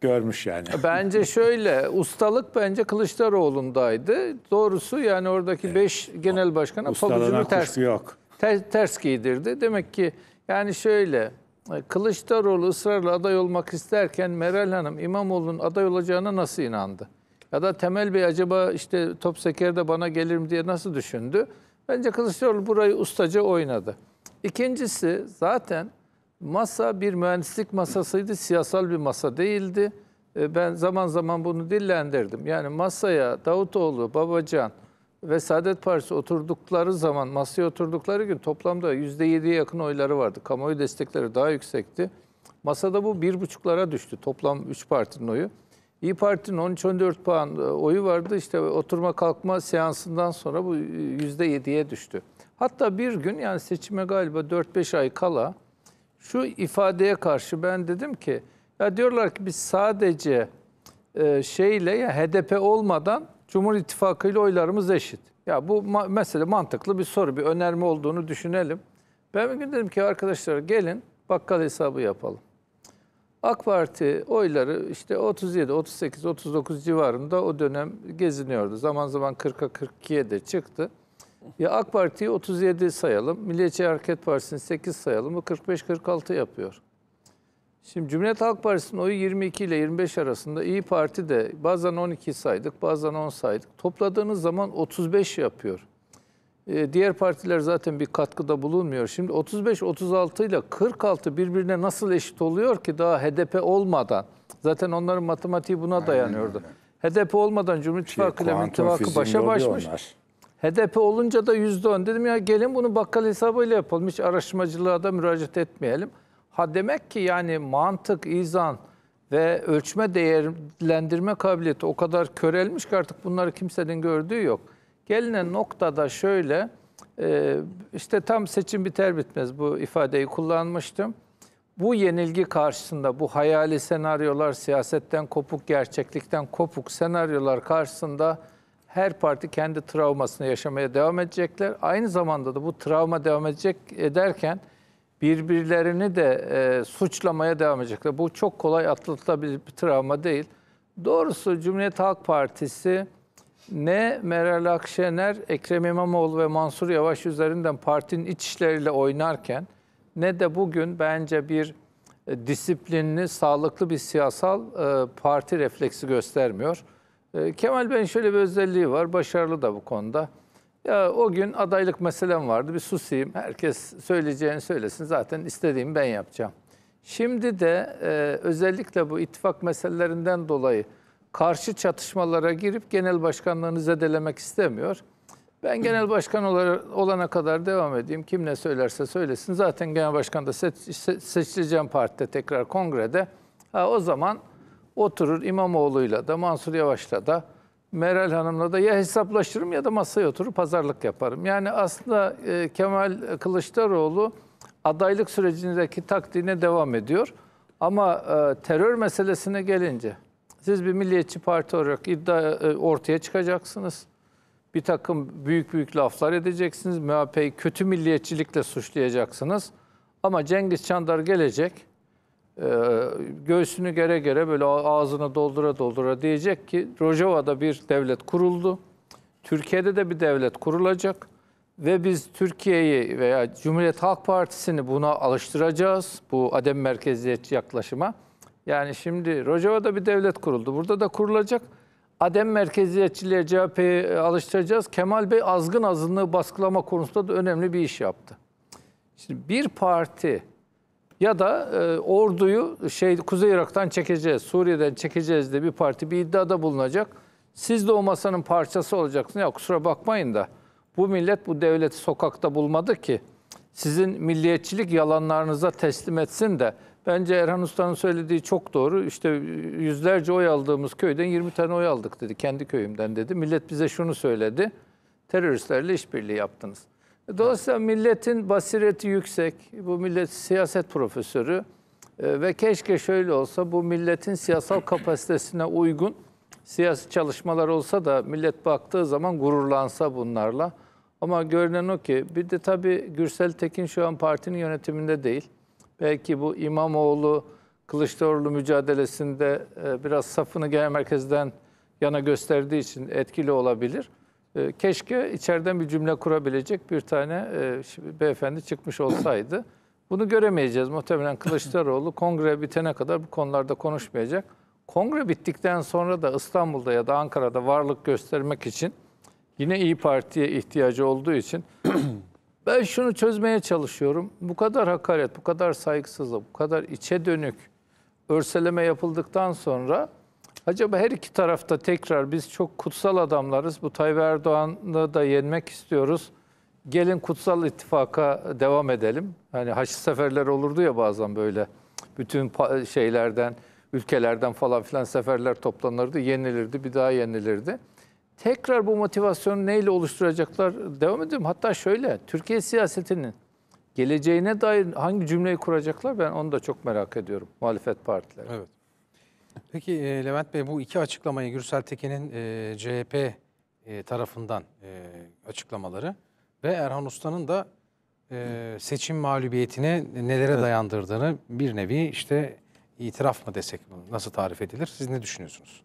görmüş yani. Bence şöyle, ustalık bence Kılıçdaroğlu'ndaydı. Doğrusu yani oradaki 5 evet. genel başkana pabucunu ters, yok. Ter, ters giydirdi. Demek ki yani şöyle, e, Kılıçdaroğlu ısrarla aday olmak isterken Meral Hanım İmamoğlu'nun aday olacağına nasıl inandı? Ya da Temel Bey acaba işte top sekerde bana mi diye nasıl düşündü? Bence Kılıçdaroğlu burayı ustaca oynadı. İkincisi zaten Masa bir mühendislik masasıydı, siyasal bir masa değildi. E, ben zaman zaman bunu dillendirdim. Yani masaya Davutoğlu, Babacan ve Saadet Partisi oturdukları zaman, masaya oturdukları gün toplamda %7'ye yakın oyları vardı. Kamuoyu destekleri daha yüksekti. Masada bu bir buçuklara düştü toplam 3 partinin oyu. İyi Parti'nin 13-14 puan e, oyu vardı. İşte oturma kalkma seansından sonra bu %7'ye düştü. Hatta bir gün yani seçime galiba 4-5 ay kala şu ifadeye karşı ben dedim ki ya diyorlar ki biz sadece e, şeyle ya HDP olmadan Cumhur İttifakı ile oylarımız eşit. Ya bu ma mesele mantıklı bir soru, bir önerme olduğunu düşünelim. Ben bir gün dedim ki arkadaşlar gelin bakkal hesabı yapalım. AK Parti oyları işte 37, 38, 39 civarında o dönem geziniyordu. Zaman zaman 40'a 42'ye de çıktı. Ya AK Parti'yi 37 sayalım, Milliyetçi Hareket Partisi'ni 8 sayalım, bu 45-46 yapıyor. Şimdi Cumhuriyet Halk Partisi'nin oyu 22 ile 25 arasında İyi Parti de bazen 12 saydık, bazen 10 saydık. Topladığınız zaman 35 yapıyor. Ee, diğer partiler zaten bir katkıda bulunmuyor. Şimdi 35, 36 ile 46 birbirine nasıl eşit oluyor ki daha HDP olmadan? Zaten onların matematiği buna dayanıyordu. Aynen, aynen. HDP olmadan Cumhur İttifakı şey, başa başmış. Onlar. HDP olunca da yüzde on. Dedim ya gelin bunu bakkal hesabıyla yapalım. Hiç araştırmacılığa da müracaat etmeyelim. Ha demek ki yani mantık, izan ve ölçme değerlendirme kabiliyeti o kadar körelmiş ki artık bunları kimsenin gördüğü yok. geline noktada şöyle, e, işte tam seçim biter bitmez bu ifadeyi kullanmıştım. Bu yenilgi karşısında, bu hayali senaryolar, siyasetten kopuk, gerçeklikten kopuk senaryolar karşısında her parti kendi travmasını yaşamaya devam edecekler. Aynı zamanda da bu travma devam edecek ederken birbirlerini de e, suçlamaya devam edecekler. Bu çok kolay atlatılabilir bir travma değil. Doğrusu Cumhuriyet Halk Partisi ne Meral Akşener, Ekrem İmamoğlu ve Mansur Yavaş üzerinden partinin iç işleriyle oynarken ne de bugün bence bir e, disiplinli, sağlıklı bir siyasal e, parti refleksi göstermiyor. Ee, Kemal Bey'in şöyle bir özelliği var. Başarılı da bu konuda. Ya o gün adaylık meselem vardı. Bir susayım. Herkes söyleyeceğini söylesin. Zaten istediğimi ben yapacağım. Şimdi de e, özellikle bu ittifak meselelerinden dolayı karşı çatışmalara girip genel başkanlığını zedelemek istemiyor. Ben genel başkan olana kadar devam edeyim. Kim ne söylerse söylesin. Zaten genel başkan da seç, seçileceğim partide tekrar kongrede. Ha, o zaman oturur İmamoğlu'yla da Mansur Yavaş'la da Meral Hanım'la da ya hesaplaşırım ya da masaya oturup pazarlık yaparım. Yani aslında e, Kemal Kılıçdaroğlu adaylık sürecindeki taktiğine devam ediyor. Ama e, terör meselesine gelince siz bir milliyetçi parti olarak iddia e, ortaya çıkacaksınız. Bir takım büyük büyük laflar edeceksiniz. MHP'yi kötü milliyetçilikle suçlayacaksınız. Ama Cengiz Çandar gelecek e, göğsünü gere gere böyle ağzına doldura doldura diyecek ki Rojava'da bir devlet kuruldu. Türkiye'de de bir devlet kurulacak ve biz Türkiye'yi veya Cumhuriyet Halk Partisi'ni buna alıştıracağız bu adem merkeziyetçi yaklaşıma. Yani şimdi Rojava'da bir devlet kuruldu. Burada da kurulacak. Adem merkeziyetçiliğe CHP'yi e, alıştıracağız. Kemal Bey azgın azınlığı baskılama konusunda da önemli bir iş yaptı. Şimdi bir parti ya da e, orduyu şey Kuzey Irak'tan çekeceğiz, Suriye'den çekeceğiz diye bir parti bir iddiada bulunacak. Siz de o masanın parçası olacaksınız. Ya kusura bakmayın da bu millet bu devleti sokakta bulmadı ki sizin milliyetçilik yalanlarınıza teslim etsin de bence Erhan Usta'nın söylediği çok doğru. İşte e, yüzlerce oy aldığımız köyden 20 tane oy aldık dedi. Kendi köyümden dedi. Millet bize şunu söyledi. Teröristlerle işbirliği yaptınız. Dolayısıyla milletin basireti yüksek. Bu millet siyaset profesörü e, ve keşke şöyle olsa bu milletin siyasal kapasitesine uygun siyasi çalışmalar olsa da millet baktığı zaman gururlansa bunlarla. Ama görünen o ki bir de tabii Gürsel Tekin şu an partinin yönetiminde değil. Belki bu İmamoğlu Kılıçdaroğlu mücadelesinde e, biraz safını genel merkezden yana gösterdiği için etkili olabilir. Ee, keşke içeriden bir cümle kurabilecek bir tane e, şimdi beyefendi çıkmış olsaydı. Bunu göremeyeceğiz. Muhtemelen Kılıçdaroğlu kongre bitene kadar bu konularda konuşmayacak. Kongre bittikten sonra da İstanbul'da ya da Ankara'da varlık göstermek için yine İyi Parti'ye ihtiyacı olduğu için ben şunu çözmeye çalışıyorum. Bu kadar hakaret, bu kadar saygısızlık, bu kadar içe dönük örseleme yapıldıktan sonra Acaba her iki tarafta tekrar biz çok kutsal adamlarız. Bu Tayyip Erdoğan'ı da yenmek istiyoruz. Gelin kutsal ittifaka devam edelim. Hani haçlı seferler olurdu ya bazen böyle. Bütün şeylerden, ülkelerden falan filan seferler toplanırdı, yenilirdi, bir daha yenilirdi. Tekrar bu motivasyonu neyle oluşturacaklar devam ediyorum. Hatta şöyle, Türkiye siyasetinin geleceğine dair hangi cümleyi kuracaklar ben onu da çok merak ediyorum muhalefet partileri. Evet. Peki e, Levent Bey bu iki açıklamayı Gürsel Tekin'in e, CHP e, tarafından e, açıklamaları ve Erhan Usta'nın da e, seçim mağlubiyetini nelere evet. dayandırdığını bir nevi işte itiraf mı desek nasıl tarif edilir? Siz ne düşünüyorsunuz?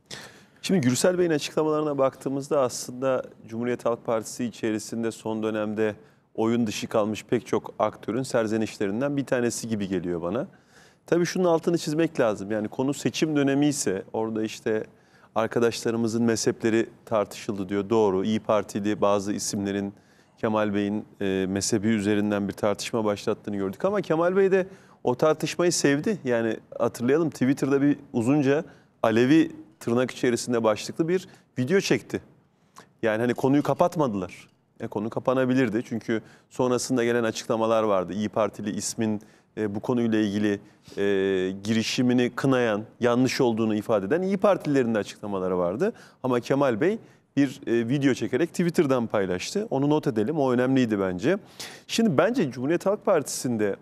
Şimdi Gürsel Bey'in açıklamalarına baktığımızda aslında Cumhuriyet Halk Partisi içerisinde son dönemde oyun dışı kalmış pek çok aktörün serzenişlerinden bir tanesi gibi geliyor bana. Tabii şunun altını çizmek lazım. Yani konu seçim dönemi ise orada işte arkadaşlarımızın mezhepleri tartışıldı diyor. Doğru. İyi Partili bazı isimlerin Kemal Bey'in e, mezhebi üzerinden bir tartışma başlattığını gördük. Ama Kemal Bey de o tartışmayı sevdi. Yani hatırlayalım Twitter'da bir uzunca Alevi tırnak içerisinde başlıklı bir video çekti. Yani hani konuyu kapatmadılar. E, konu kapanabilirdi çünkü sonrasında gelen açıklamalar vardı. İyi Partili ismin e, bu konuyla ilgili e, girişimini kınayan, yanlış olduğunu ifade eden İyi Partililerin de açıklamaları vardı. Ama Kemal Bey bir e, video çekerek Twitter'dan paylaştı. Onu not edelim. O önemliydi bence. Şimdi bence Cumhuriyet Halk Partisi'nde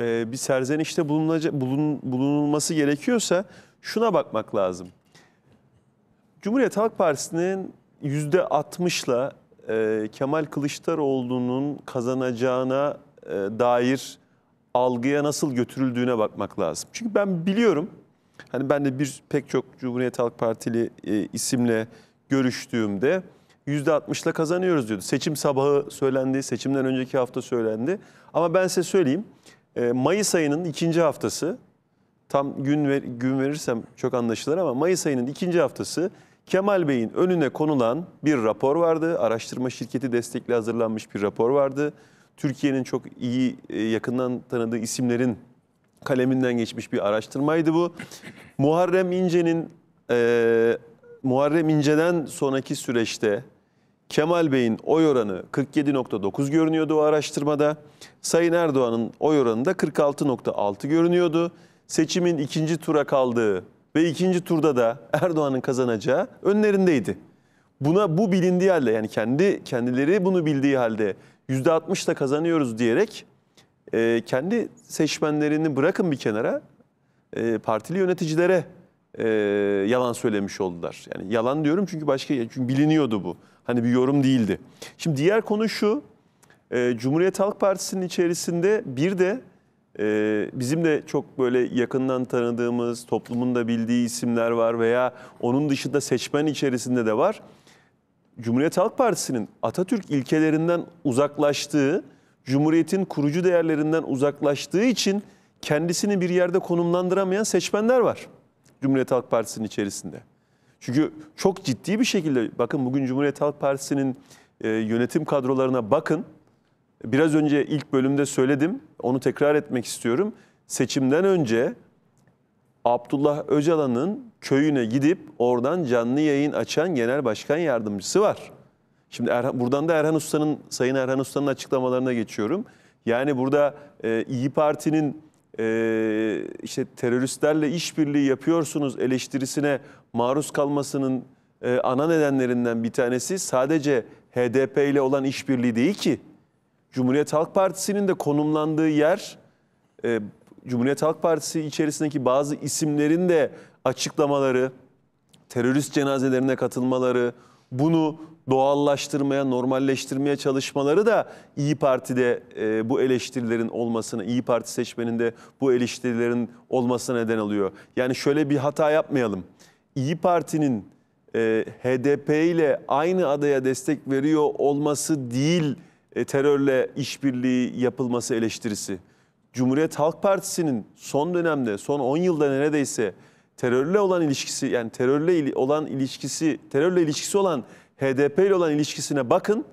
e, bir serzenişte bulun, bulunulması gerekiyorsa şuna bakmak lazım. Cumhuriyet Halk Partisi'nin %60'la e, Kemal Kılıçdaroğlu'nun kazanacağına e, dair algıya nasıl götürüldüğüne bakmak lazım. Çünkü ben biliyorum hani ben de bir pek çok Cumhuriyet Halk Partili e, isimle görüştüğümde %60'la kazanıyoruz diyordu. Seçim sabahı söylendi, seçimden önceki hafta söylendi. Ama ben size söyleyeyim, e, Mayıs ayının ikinci haftası, tam gün, ver, gün verirsem çok anlaşılır ama Mayıs ayının ikinci haftası Kemal Bey'in önüne konulan bir rapor vardı. Araştırma şirketi destekli hazırlanmış bir rapor vardı. Türkiye'nin çok iyi e, yakından tanıdığı isimlerin kaleminden geçmiş bir araştırmaydı bu. Muharrem İnce'nin e, Muharrem İnce'den sonraki süreçte Kemal Bey'in oy oranı 47.9 görünüyordu o araştırmada. Sayın Erdoğan'ın oy oranı da 46.6 görünüyordu. Seçimin ikinci tura kaldığı ve ikinci turda da Erdoğan'ın kazanacağı önlerindeydi. Buna bu bilindiği halde yani kendi kendileri bunu bildiği halde %60 da kazanıyoruz diyerek e, kendi seçmenlerini bırakın bir kenara e, partili yöneticilere e, yalan söylemiş oldular. Yani yalan diyorum çünkü başka çünkü biliniyordu bu. Hani bir yorum değildi. Şimdi diğer konu şu. E, Cumhuriyet Halk Partisi'nin içerisinde bir de e, bizim de çok böyle yakından tanıdığımız, toplumun da bildiği isimler var veya onun dışında seçmen içerisinde de var. Cumhuriyet Halk Partisi'nin Atatürk ilkelerinden uzaklaştığı, Cumhuriyet'in kurucu değerlerinden uzaklaştığı için kendisini bir yerde konumlandıramayan seçmenler var Cumhuriyet Halk Partisi'nin içerisinde. Çünkü çok ciddi bir şekilde bakın bugün Cumhuriyet Halk Partisi'nin e, yönetim kadrolarına bakın. Biraz önce ilk bölümde söyledim. Onu tekrar etmek istiyorum. Seçimden önce Abdullah Öcalan'ın köyüne gidip oradan canlı yayın açan genel başkan yardımcısı var. Şimdi Erhan, buradan da Erhan Usta'nın, Sayın Erhan Usta'nın açıklamalarına geçiyorum. Yani burada e, İyi Parti'nin e, işte teröristlerle işbirliği yapıyorsunuz eleştirisine maruz kalmasının e, ana nedenlerinden bir tanesi sadece HDP ile olan işbirliği değil ki. Cumhuriyet Halk Partisi'nin de konumlandığı yer e, Cumhuriyet Halk Partisi içerisindeki bazı isimlerin de açıklamaları, terörist cenazelerine katılmaları, bunu doğallaştırmaya, normalleştirmeye çalışmaları da İyi Parti'de e, bu eleştirilerin olmasına, İyi Parti seçmeninde bu eleştirilerin olmasına neden oluyor. Yani şöyle bir hata yapmayalım. İyi Parti'nin e, HDP ile aynı adaya destek veriyor olması değil e, terörle işbirliği yapılması eleştirisi. Cumhuriyet Halk Partisi'nin son dönemde, son 10 yılda neredeyse terörle olan ilişkisi yani terörle olan ilişkisi terörle ilişkisi olan HDP ile olan ilişkisine bakın.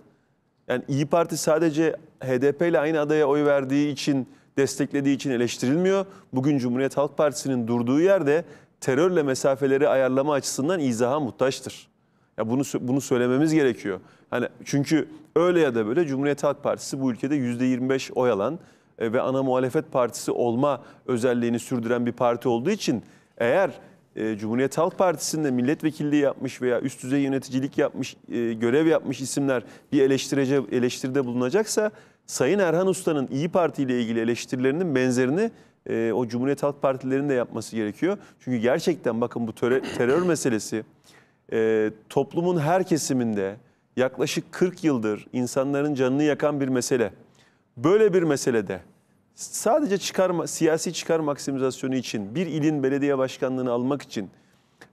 Yani İyi Parti sadece HDP ile aynı adaya oy verdiği için desteklediği için eleştirilmiyor. Bugün Cumhuriyet Halk Partisi'nin durduğu yerde terörle mesafeleri ayarlama açısından izaha muhtaçtır. Ya bunu bunu söylememiz gerekiyor. Hani çünkü öyle ya da böyle Cumhuriyet Halk Partisi bu ülkede %25 oy alan e, ve ana muhalefet partisi olma özelliğini sürdüren bir parti olduğu için eğer e, Cumhuriyet Halk Partisi'nde milletvekilliği yapmış veya üst düzey yöneticilik yapmış, e, görev yapmış isimler bir eleştirece, eleştiride bulunacaksa Sayın Erhan Usta'nın İyi Parti ile ilgili eleştirilerinin benzerini e, o Cumhuriyet Halk Partilerinin de yapması gerekiyor. Çünkü gerçekten bakın bu terör, terör meselesi e, toplumun her kesiminde yaklaşık 40 yıldır insanların canını yakan bir mesele. Böyle bir meselede sadece çıkar, siyasi çıkar maksimizasyonu için bir ilin belediye başkanlığını almak için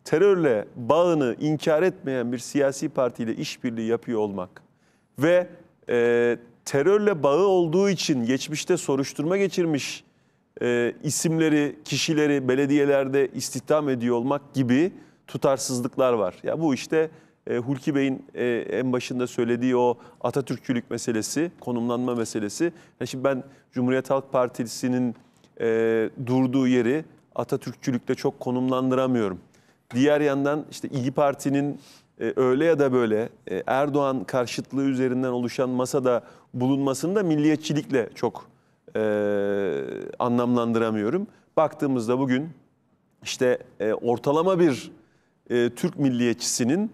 terörle bağını inkar etmeyen bir siyasi partiyle işbirliği yapıyor olmak ve e, terörle bağı olduğu için geçmişte soruşturma geçirmiş e, isimleri, kişileri belediyelerde istihdam ediyor olmak gibi tutarsızlıklar var. Ya bu işte e, Hulki Bey'in e, en başında söylediği o Atatürkçülük meselesi, konumlanma meselesi. Yani şimdi ben Cumhuriyet Halk Partisi'nin e, durduğu yeri Atatürkçülükte çok konumlandıramıyorum. Diğer yandan işte İyi Parti'nin öyle ya da böyle Erdoğan karşıtlığı üzerinden oluşan masada bulunmasını da milliyetçilikle çok anlamlandıramıyorum. Baktığımızda bugün işte ortalama bir Türk milliyetçisinin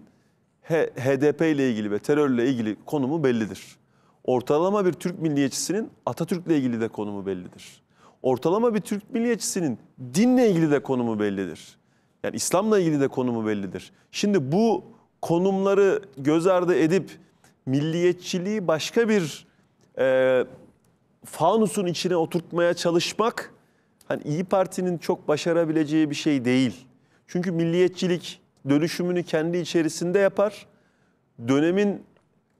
HDP ile ilgili ve terörle ilgili konumu bellidir. Ortalama bir Türk milliyetçisinin Atatürk'le ilgili de konumu bellidir. Ortalama bir Türk milliyetçisinin dinle ilgili de konumu bellidir. Yani İslam'la ilgili de konumu bellidir. Şimdi bu konumları göz ardı edip milliyetçiliği başka bir e, fanusun içine oturtmaya çalışmak hani İyi Parti'nin çok başarabileceği bir şey değil. Çünkü milliyetçilik dönüşümünü kendi içerisinde yapar. Dönemin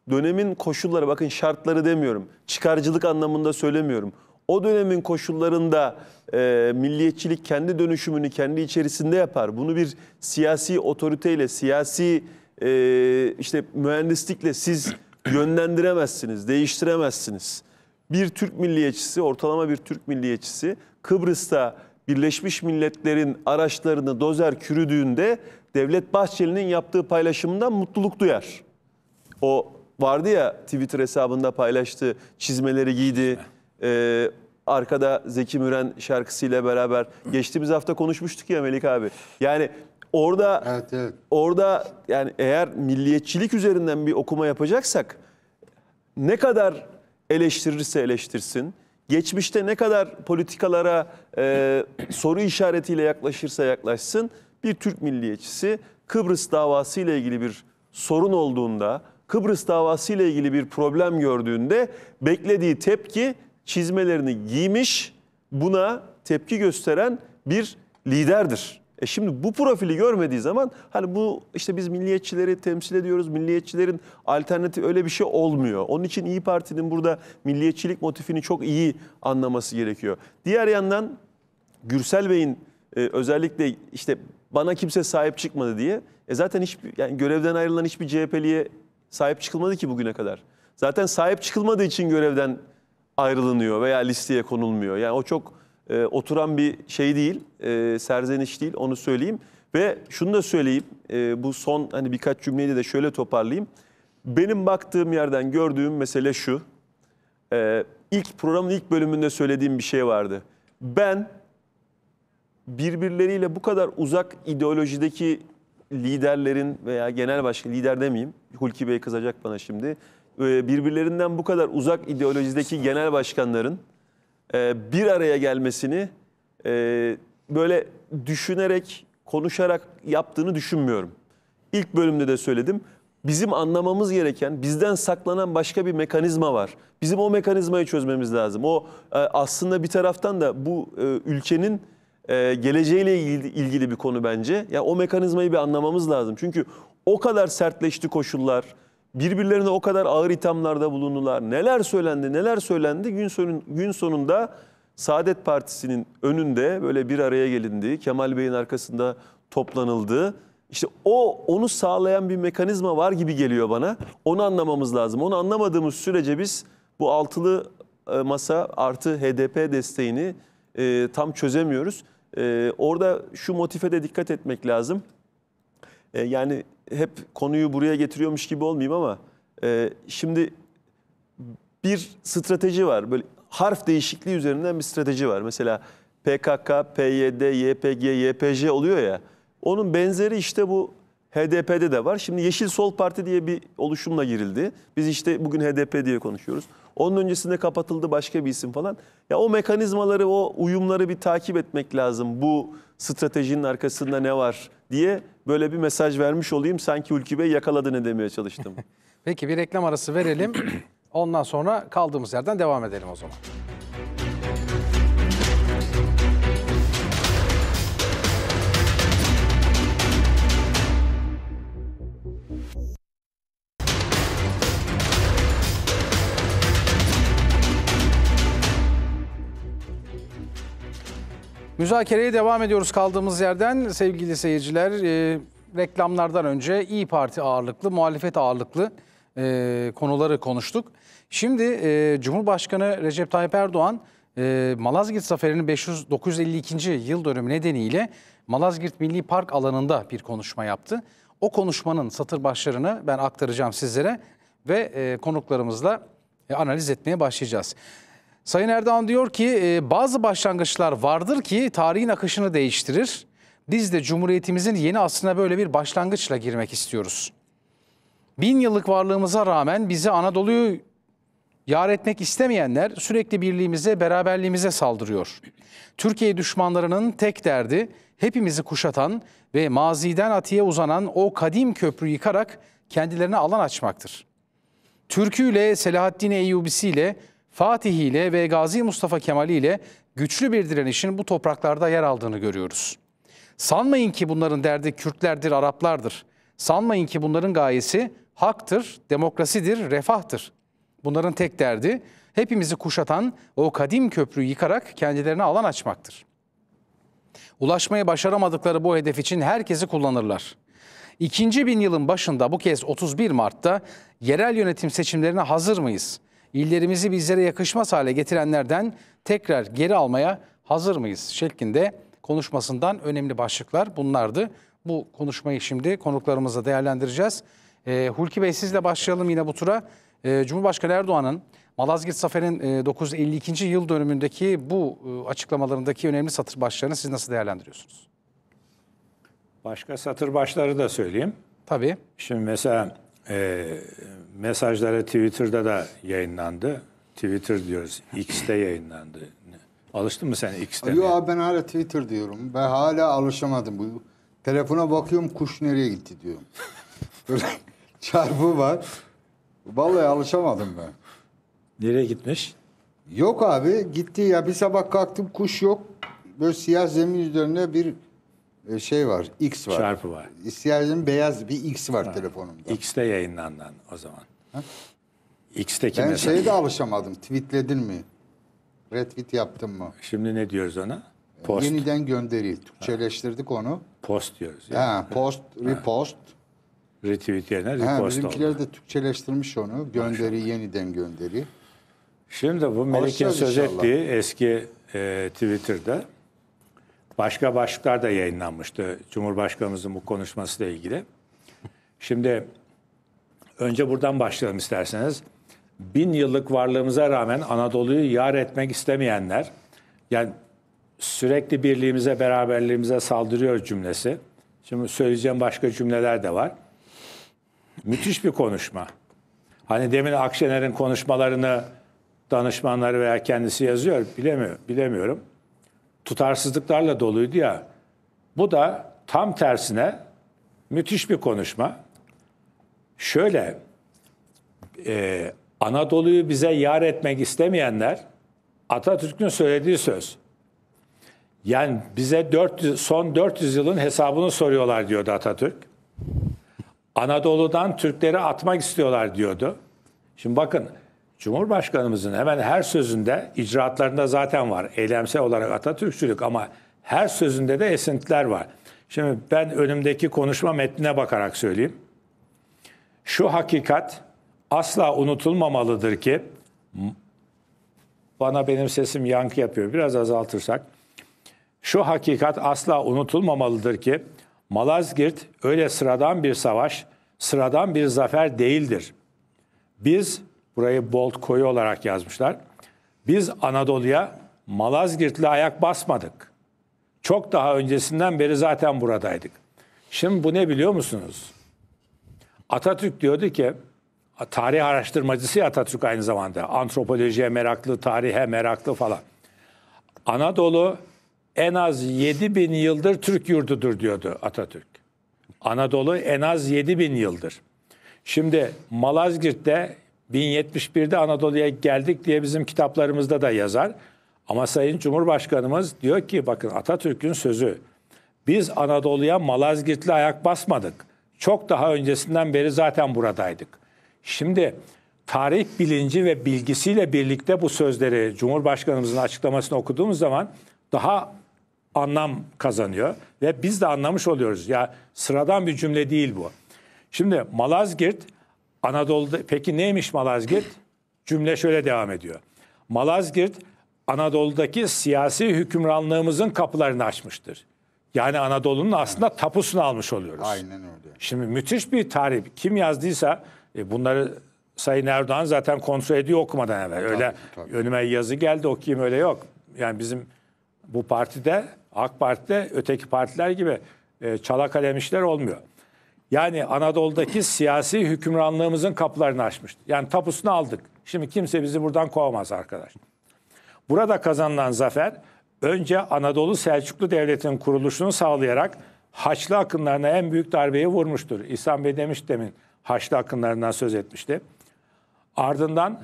dönemin koşulları bakın şartları demiyorum. Çıkarcılık anlamında söylemiyorum. O dönemin koşullarında e, milliyetçilik kendi dönüşümünü kendi içerisinde yapar. Bunu bir siyasi otoriteyle, siyasi e, işte mühendislikle siz yönlendiremezsiniz, değiştiremezsiniz. Bir Türk milliyetçisi, ortalama bir Türk milliyetçisi Kıbrıs'ta Birleşmiş Milletler'in araçlarını dozer kürüdüğünde Devlet Bahçeli'nin yaptığı paylaşımdan mutluluk duyar. O vardı ya Twitter hesabında paylaştı, çizmeleri giydi. E, arkada Zeki Müren şarkısıyla beraber geçtiğimiz hafta konuşmuştuk ya Melik abi. Yani orada evet, evet. orada yani eğer milliyetçilik üzerinden bir okuma yapacaksak ne kadar eleştirirse eleştirsin geçmişte ne kadar politikalara e, soru işaretiyle yaklaşırsa yaklaşsın bir Türk milliyetçisi Kıbrıs davası ile ilgili bir sorun olduğunda, Kıbrıs davası ile ilgili bir problem gördüğünde beklediği tepki çizmelerini giymiş, buna tepki gösteren bir liderdir. E şimdi bu profili görmediği zaman hani bu işte biz milliyetçileri temsil ediyoruz. Milliyetçilerin alternatifi öyle bir şey olmuyor. Onun için İyi Parti'nin burada milliyetçilik motifini çok iyi anlaması gerekiyor. Diğer yandan Gürsel Bey'in e, özellikle işte bana kimse sahip çıkmadı diye e zaten hiçbir yani görevden ayrılan hiçbir CHP'liye sahip çıkılmadı ki bugüne kadar. Zaten sahip çıkılmadığı için görevden ayrılınıyor veya listeye konulmuyor. Yani o çok e, oturan bir şey değil, e, serzeniş değil onu söyleyeyim. Ve şunu da söyleyeyim, e, bu son hani birkaç cümleyi de şöyle toparlayayım. Benim baktığım yerden gördüğüm mesele şu. E, ilk programın ilk bölümünde söylediğim bir şey vardı. Ben birbirleriyle bu kadar uzak ideolojideki liderlerin veya genel başkan lider demeyeyim. Hulki Bey kızacak bana şimdi. Ee, birbirlerinden bu kadar uzak ideolojideki genel başkanların e, bir araya gelmesini e, böyle düşünerek, konuşarak yaptığını düşünmüyorum. İlk bölümde de söyledim. Bizim anlamamız gereken, bizden saklanan başka bir mekanizma var. Bizim o mekanizmayı çözmemiz lazım. O e, aslında bir taraftan da bu ülkenin geleceğiyle ilgili, ilgili bir konu bence. Ya o mekanizmayı bir anlamamız lazım. Çünkü o kadar sertleşti koşullar, birbirlerine o kadar ağır ithamlarda bulundular. Neler söylendi, neler söylendi. Gün, sonun, gün sonunda Saadet Partisi'nin önünde böyle bir araya gelindi. Kemal Bey'in arkasında toplanıldı. İşte o onu sağlayan bir mekanizma var gibi geliyor bana. Onu anlamamız lazım. Onu anlamadığımız sürece biz bu altılı e, masa artı HDP desteğini e, tam çözemiyoruz. E, orada şu motife de dikkat etmek lazım. E, yani hep konuyu buraya getiriyormuş gibi olmayayım ama e, şimdi bir strateji var. Böyle harf değişikliği üzerinden bir strateji var. Mesela PKK, PYD, YPG, YPJ oluyor ya. Onun benzeri işte bu HDP'de de var. Şimdi Yeşil Sol Parti diye bir oluşumla girildi. Biz işte bugün HDP diye konuşuyoruz. Onun öncesinde kapatıldı başka bir isim falan. Ya o mekanizmaları, o uyumları bir takip etmek lazım. Bu stratejinin arkasında ne var diye böyle bir mesaj vermiş olayım. Sanki Ülkü Bey ne demeye çalıştım. Peki bir reklam arası verelim. Ondan sonra kaldığımız yerden devam edelim o zaman. Müzakereye devam ediyoruz kaldığımız yerden sevgili seyirciler. E, reklamlardan önce İyi Parti ağırlıklı, muhalefet ağırlıklı e, konuları konuştuk. Şimdi e, Cumhurbaşkanı Recep Tayyip Erdoğan e, Malazgirt Zaferi'nin 500, 952. yıl dönümü nedeniyle Malazgirt Milli Park alanında bir konuşma yaptı. O konuşmanın satır başlarını ben aktaracağım sizlere ve e, konuklarımızla e, analiz etmeye başlayacağız. Sayın Erdoğan diyor ki e, bazı başlangıçlar vardır ki tarihin akışını değiştirir. Biz de Cumhuriyetimizin yeni aslında böyle bir başlangıçla girmek istiyoruz. Bin yıllık varlığımıza rağmen bizi Anadolu'yu yar etmek istemeyenler sürekli birliğimize, beraberliğimize saldırıyor. Türkiye düşmanlarının tek derdi hepimizi kuşatan ve maziden atiye uzanan o kadim köprü yıkarak kendilerine alan açmaktır. Türküyle, Selahaddin ile Fatih ile ve Gazi Mustafa Kemal ile güçlü bir direnişin bu topraklarda yer aldığını görüyoruz. Sanmayın ki bunların derdi Kürtlerdir, Araplardır. Sanmayın ki bunların gayesi haktır, demokrasidir, refahtır. Bunların tek derdi hepimizi kuşatan o kadim köprüyü yıkarak kendilerine alan açmaktır. Ulaşmayı başaramadıkları bu hedef için herkesi kullanırlar. İkinci bin yılın başında bu kez 31 Mart'ta yerel yönetim seçimlerine hazır mıyız? illerimizi bizlere yakışmaz hale getirenlerden tekrar geri almaya hazır mıyız şeklinde konuşmasından önemli başlıklar bunlardı. Bu konuşmayı şimdi konuklarımızla değerlendireceğiz. E, Hulki Bey sizle başlayalım yine bu tura. E, Cumhurbaşkanı Erdoğan'ın Malazgirt Zafer'in e, 952. yıl dönümündeki bu e, açıklamalarındaki önemli satır başlarını siz nasıl değerlendiriyorsunuz? Başka satır başları da söyleyeyim. Tabii. Şimdi mesela e, mesajları Twitter'da da yayınlandı. Twitter diyoruz. X'te yayınlandı. Alıştın mı sen X'te? Yok abi ben hala Twitter diyorum. Ben hala alışamadım. Bu telefona bakıyorum kuş nereye gitti diyorum. Böyle çarpı var. Vallahi alışamadım ben. Nereye gitmiş? Yok abi gitti ya bir sabah kalktım kuş yok. Böyle siyah zemin üzerine bir e, şey var, X var. Çarpı var. İstiyacının beyaz bir X var ha. telefonumda. X'te yayınlanan o zaman. Ha? X'teki ben mesela. Ben şeye de alışamadım. Tweetledin mi? Retweet yaptın mı? Şimdi ne diyoruz ona? E, post. Yeniden gönderi. Türkçeleştirdik onu. Post diyoruz. Yani. Ha, post, repost. Retweet yerine repost ha, bizimkiler oldu. de Türkçeleştirmiş onu. Gönderi, yeniden gönderi. Şimdi bu Melek'in söz ettiği eski e, Twitter'da Başka başlıklar da yayınlanmıştı Cumhurbaşkanımızın bu konuşmasıyla ilgili. Şimdi önce buradan başlayalım isterseniz. Bin yıllık varlığımıza rağmen Anadolu'yu yar etmek istemeyenler, yani sürekli birliğimize, beraberliğimize saldırıyor cümlesi. Şimdi söyleyeceğim başka cümleler de var. Müthiş bir konuşma. Hani demin Akşener'in konuşmalarını danışmanları veya kendisi yazıyor, bilemiyor, bilemiyorum tutarsızlıklarla doluydu ya. Bu da tam tersine müthiş bir konuşma. Şöyle, e, Anadolu'yu bize yar etmek istemeyenler Atatürk'ün söylediği söz. Yani bize 400, son 400 yılın hesabını soruyorlar diyordu Atatürk. Anadolu'dan Türkleri atmak istiyorlar diyordu. Şimdi bakın Cumhurbaşkanımızın hemen her sözünde icraatlarında zaten var. Eylemsel olarak Atatürkçülük ama her sözünde de esintiler var. Şimdi ben önümdeki konuşma metnine bakarak söyleyeyim. Şu hakikat asla unutulmamalıdır ki bana benim sesim yankı yapıyor. Biraz azaltırsak. Şu hakikat asla unutulmamalıdır ki Malazgirt öyle sıradan bir savaş, sıradan bir zafer değildir. Biz Burayı Bolt koyu olarak yazmışlar. Biz Anadolu'ya Malazgirt'le ayak basmadık. Çok daha öncesinden beri zaten buradaydık. Şimdi bu ne biliyor musunuz? Atatürk diyordu ki, tarih araştırmacısı Atatürk aynı zamanda. Antropolojiye meraklı, tarihe meraklı falan. Anadolu en az 7 bin yıldır Türk yurdudur diyordu Atatürk. Anadolu en az 7 bin yıldır. Şimdi Malazgirt'te 1071'de Anadolu'ya geldik diye bizim kitaplarımızda da yazar. Ama Sayın Cumhurbaşkanımız diyor ki bakın Atatürk'ün sözü. Biz Anadolu'ya Malazgirtli ayak basmadık. Çok daha öncesinden beri zaten buradaydık. Şimdi tarih bilinci ve bilgisiyle birlikte bu sözleri Cumhurbaşkanımızın açıklamasını okuduğumuz zaman daha anlam kazanıyor ve biz de anlamış oluyoruz. Ya sıradan bir cümle değil bu. Şimdi Malazgirt Anadolu'da peki neymiş Malazgirt? Cümle şöyle devam ediyor. Malazgirt Anadolu'daki siyasi hükümranlığımızın kapılarını açmıştır. Yani Anadolu'nun aslında evet. tapusunu almış oluyoruz. Aynen öyle. Şimdi müthiş bir tarih. Kim yazdıysa e, bunları Sayın Erdoğan zaten kontrol ediyor okumadan evvel. E, öyle tabii, önüme yazı geldi okuyayım öyle yok. Yani bizim bu partide AK Parti'de öteki partiler gibi e, çala kalemişler olmuyor. Yani Anadolu'daki siyasi hükümranlığımızın kapılarını açmıştı. Yani tapusunu aldık. Şimdi kimse bizi buradan kovamaz arkadaş. Burada kazanılan zafer önce Anadolu Selçuklu Devleti'nin kuruluşunu sağlayarak Haçlı akınlarına en büyük darbeyi vurmuştur. İhsan Bey demiş demin Haçlı akınlarından söz etmişti. Ardından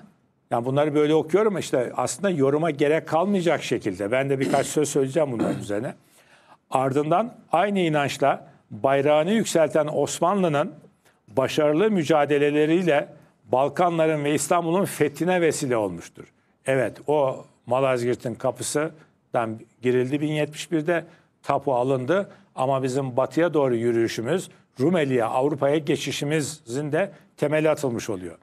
yani bunları böyle okuyorum işte aslında yoruma gerek kalmayacak şekilde. Ben de birkaç söz söyleyeceğim bunların üzerine. Ardından aynı inançla bayrağını yükselten Osmanlı'nın başarılı mücadeleleriyle Balkanların ve İstanbul'un fethine vesile olmuştur. Evet o Malazgirt'in kapısından girildi 1071'de tapu alındı ama bizim batıya doğru yürüyüşümüz Rumeli'ye Avrupa'ya geçişimizin de temeli atılmış oluyor.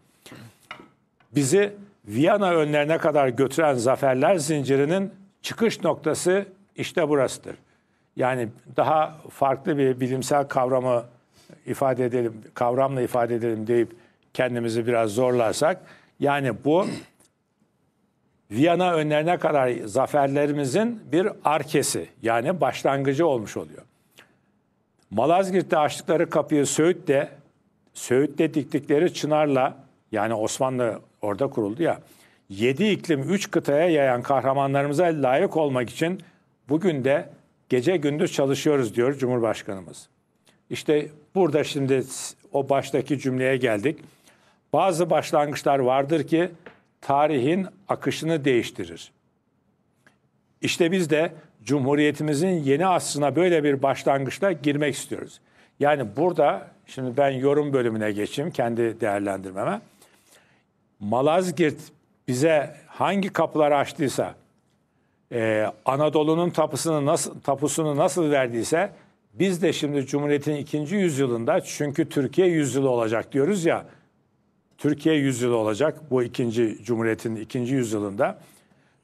Bizi Viyana önlerine kadar götüren zaferler zincirinin çıkış noktası işte burasıdır. Yani daha farklı bir bilimsel kavramı ifade edelim, kavramla ifade edelim deyip kendimizi biraz zorlarsak yani bu Viyana önlerine kadar zaferlerimizin bir arkesi yani başlangıcı olmuş oluyor. Malazgirt'te açtıkları kapıyı Söğüt'te, Söğüt'te diktikleri çınarla yani Osmanlı orada kuruldu ya. Yedi iklim üç kıtaya yayan kahramanlarımıza layık olmak için bugün de Gece gündüz çalışıyoruz diyor Cumhurbaşkanımız. İşte burada şimdi o baştaki cümleye geldik. Bazı başlangıçlar vardır ki tarihin akışını değiştirir. İşte biz de Cumhuriyetimizin yeni asrına böyle bir başlangıçla girmek istiyoruz. Yani burada şimdi ben yorum bölümüne geçeyim kendi değerlendirmeme. Malazgirt bize hangi kapıları açtıysa e, Anadolu'nun tapusunu nasıl tapusunu nasıl verdiyse biz de şimdi Cumhuriyet'in ikinci yüzyılında çünkü Türkiye yüzyılı olacak diyoruz ya. Türkiye yüzyılı olacak bu ikinci Cumhuriyet'in ikinci yüzyılında.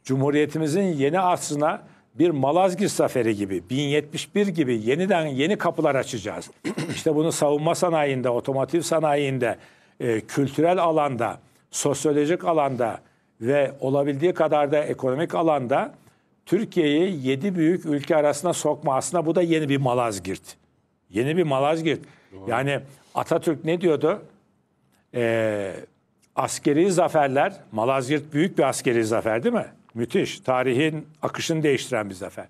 Cumhuriyetimizin yeni asrına bir Malazgirt zaferi gibi, 1071 gibi yeniden yeni kapılar açacağız. işte bunu savunma sanayinde, otomotiv sanayinde, e, kültürel alanda, sosyolojik alanda ve olabildiği kadar da ekonomik alanda Türkiye'yi yedi büyük ülke arasına sokma. Aslında bu da yeni bir Malazgirt. Yeni bir Malazgirt. Doğru. Yani Atatürk ne diyordu? Ee, askeri zaferler, Malazgirt büyük bir askeri zafer değil mi? Müthiş. Tarihin akışını değiştiren bir zafer.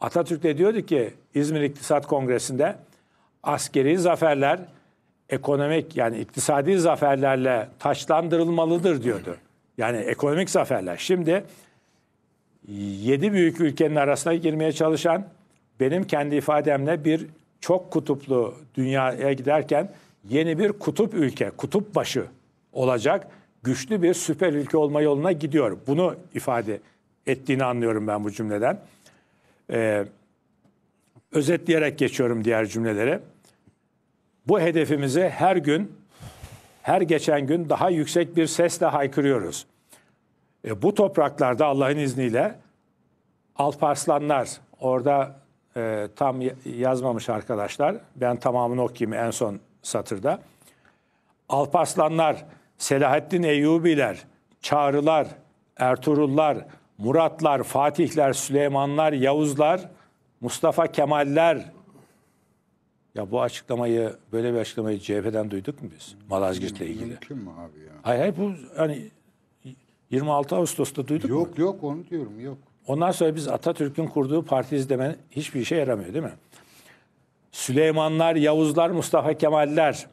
Atatürk de diyordu ki İzmir İktisat Kongresi'nde askeri zaferler ekonomik yani iktisadi zaferlerle taçlandırılmalıdır diyordu. Yani ekonomik zaferler. Şimdi yedi büyük ülkenin arasına girmeye çalışan benim kendi ifademle bir çok kutuplu dünyaya giderken yeni bir kutup ülke, kutup başı olacak güçlü bir süper ülke olma yoluna gidiyor. Bunu ifade ettiğini anlıyorum ben bu cümleden. Ee, özetleyerek geçiyorum diğer cümlelere. Bu hedefimizi her gün, her geçen gün daha yüksek bir sesle haykırıyoruz. E, bu topraklarda Allah'ın izniyle Alparslanlar orada e, tam yazmamış arkadaşlar. Ben tamamını okuyayım en son satırda. Alparslanlar, Selahaddin Eyyubiler, Çağrılar, Ertuğrullar, Muratlar, Fatihler, Süleymanlar, Yavuzlar, Mustafa Kemaller. Ya bu açıklamayı, böyle bir açıklamayı CHP'den duyduk mu biz? Malazgirt'le ilgili. Mümkün mü abi ya? Hayır hayır bu hani 26 Ağustos'ta duyduk yok, mu? Yok yok onu diyorum yok. Ondan sonra biz Atatürk'ün kurduğu parti izleme hiçbir işe yaramıyor değil mi? Süleymanlar, Yavuzlar, Mustafa Kemaller,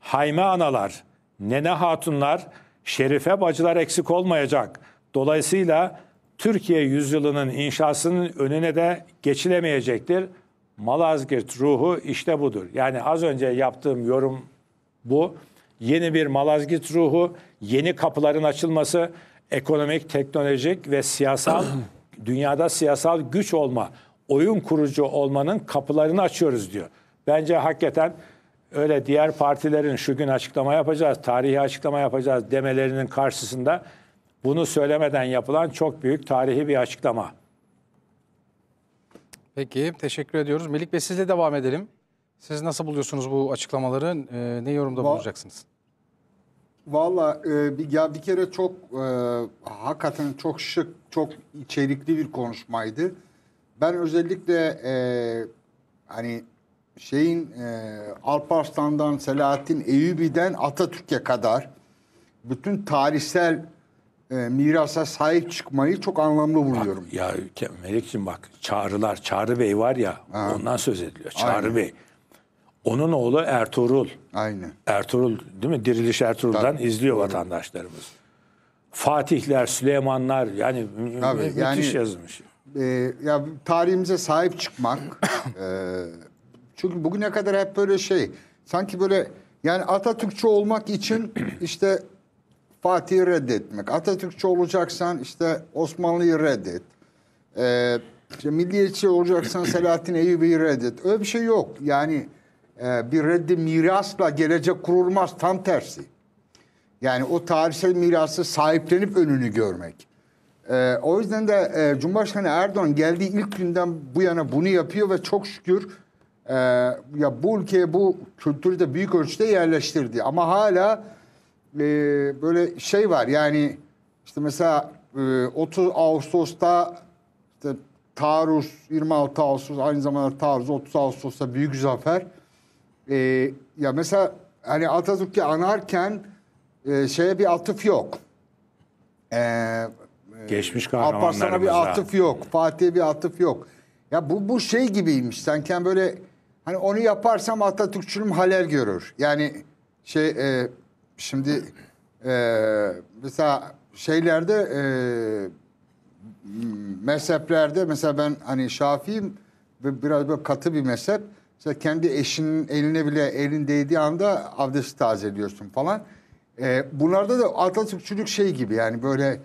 Hayme analar, nene hatunlar, şerife bacılar eksik olmayacak. Dolayısıyla Türkiye yüzyılının inşasının önüne de geçilemeyecektir. Malazgirt ruhu işte budur. Yani az önce yaptığım yorum bu yeni bir Malazgirt ruhu, yeni kapıların açılması, ekonomik, teknolojik ve siyasal dünyada siyasal güç olma, oyun kurucu olmanın kapılarını açıyoruz diyor. Bence hakikaten öyle diğer partilerin şu gün açıklama yapacağız, tarihi açıklama yapacağız demelerinin karşısında bunu söylemeden yapılan çok büyük tarihi bir açıklama. Peki teşekkür ediyoruz. Melik Bey sizle devam edelim. Siz nasıl buluyorsunuz bu açıklamaları? Ee, ne yorumda bulacaksınız? Valla e, bir, ya bir kere çok e, hakikaten çok şık, çok içerikli bir konuşmaydı. Ben özellikle e, hani şeyin e, Alparslan'dan Selahattin Eyyubi'den Atatürk'e kadar bütün tarihsel e, mirasa sahip çıkmayı çok anlamlı buluyorum. Ya Melek'ciğim bak çağrılar, Çağrı Bey var ya ha. ondan söz ediliyor. Çağrı Aynen. Bey onun oğlu Ertuğrul. Aynen. Ertuğrul değil mi? Diriliş Ertuğrul'dan Tabii. izliyor Doğru. vatandaşlarımız. Fatihler, Süleymanlar yani Tabii, müthiş yani, yazmış. E, ya tarihimize sahip çıkmak e, çünkü bugüne kadar hep böyle şey sanki böyle yani Atatürkçü olmak için işte Fatih'i reddetmek. Atatürkçü olacaksan işte Osmanlı'yı reddet. Ee, işte milliyetçi olacaksan Selahattin Eyyubi'yi reddet. Öyle bir şey yok. Yani ee, bir reddi mirasla gelecek kurulmaz tam tersi. Yani o tarihsel mirası sahiplenip önünü görmek. E, o yüzden de e, Cumhurbaşkanı Erdoğan geldiği ilk günden bu yana bunu yapıyor ve çok şükür e, ya bu ülkeye bu kültürü de büyük ölçüde yerleştirdi. Ama hala e, böyle şey var yani işte mesela e, 30 Ağustos'ta işte taarruz 26 Ağustos aynı zamanda taarruz 30 Ağustos'ta büyük zafer e, ya mesela hani Atatürk'ü anarken e, şeye bir atıf yok. Ee, e, Geçmiş kahramanlarımıza. Alparslan'a bir atıf yok. Fatih'e bir atıf yok. Ya bu bu şey gibiymiş. Sanki hani böyle hani onu yaparsam Atatürkçülüm haler görür. Yani şey e, şimdi e, mesela şeylerde e, mezheplerde mesela ben hani Şafii'yim biraz böyle katı bir mezhep işte kendi eşinin eline bile elin değdiği anda abdesti tazeliyorsun falan. E, bunlarda da Atatürkçülük şey gibi yani böyle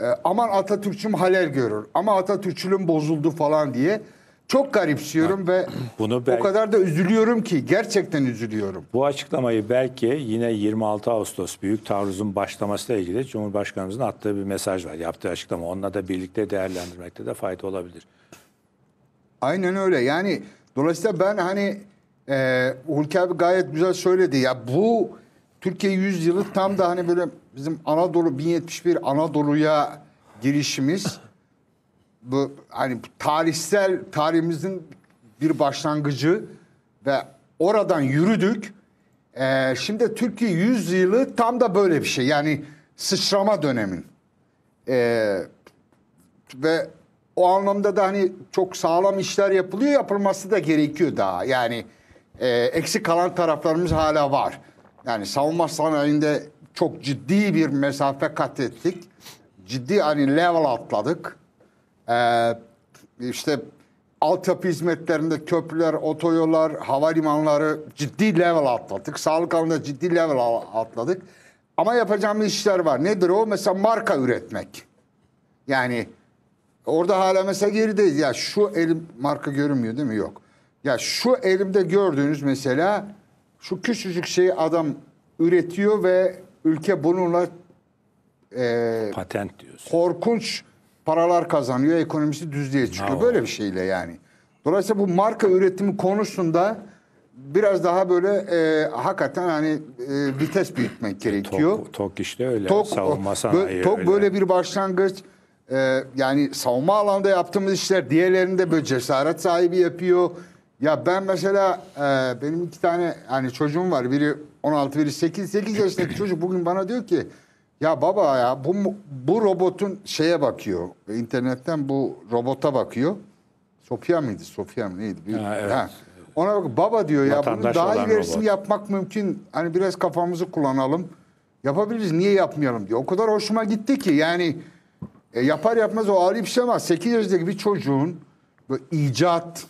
e, aman Atatürkçüm haler görür ama Atatürkçülüğüm bozuldu falan diye çok garipsiyorum ha, ve bunu belki, o kadar da üzülüyorum ki gerçekten üzülüyorum. Bu açıklamayı belki yine 26 Ağustos Büyük Taarruz'un başlamasıyla ilgili Cumhurbaşkanımızın attığı bir mesaj var. Yaptığı açıklama onunla da birlikte değerlendirmekte de fayda olabilir. Aynen öyle yani Dolayısıyla ben hani e, Hulki abi gayet güzel söyledi. Ya bu Türkiye 100 yılı tam da hani böyle bizim Anadolu 1071 Anadolu'ya girişimiz bu hani tarihsel tarihimizin bir başlangıcı ve oradan yürüdük. Ee, şimdi Türkiye 100 yılı tam da böyle bir şey. Yani sıçrama dönemin. Ee, ve o anlamda da hani çok sağlam işler yapılıyor yapılması da gerekiyor daha. Yani e, eksik kalan taraflarımız hala var. Yani savunma sanayinde çok ciddi bir mesafe kat ettik. Ciddi hani level atladık. Ee, işte altyapı hizmetlerinde köprüler, otoyollar, havalimanları ciddi level atladık. Sağlık alanında ciddi level atladık. Ama yapacağımız işler var. Nedir o? Mesela marka üretmek. Yani Orada hala mesela gerideyiz. Ya şu elim marka görünmüyor değil mi? Yok. Ya şu elimde gördüğünüz mesela şu küçücük şeyi adam üretiyor ve ülke bununla e, patent diyorsun. Korkunç paralar kazanıyor. Ekonomisi düzlüğe çıkıyor. No. Böyle bir şeyle yani. Dolayısıyla bu marka üretimi konusunda biraz daha böyle e, hakikaten hani e, vites büyütmek e, gerekiyor. Tok, tok işte öyle. Tok, savunma sanayi tok öyle. böyle bir başlangıç e, yani savunma alanda yaptığımız işler diğerlerinde böyle cesaret sahibi yapıyor. Ya ben mesela e, benim iki tane hani çocuğum var. Biri 16, biri 8. 8 yaşındaki çocuk bugün bana diyor ki ya baba ya bu bu robotun şeye bakıyor. internetten bu robota bakıyor. Sofya mıydı? Sofya mı neydi? Bir, ha, evet. ha. Ona bak baba diyor ya Vatandaş bunun daha iyi robot. yapmak mümkün. Hani biraz kafamızı kullanalım. Yapabiliriz niye yapmayalım diyor. O kadar hoşuma gitti ki yani e yapar yapmaz o ağlayıp işlemez. 8 yaşındaki bir çocuğun bu icat,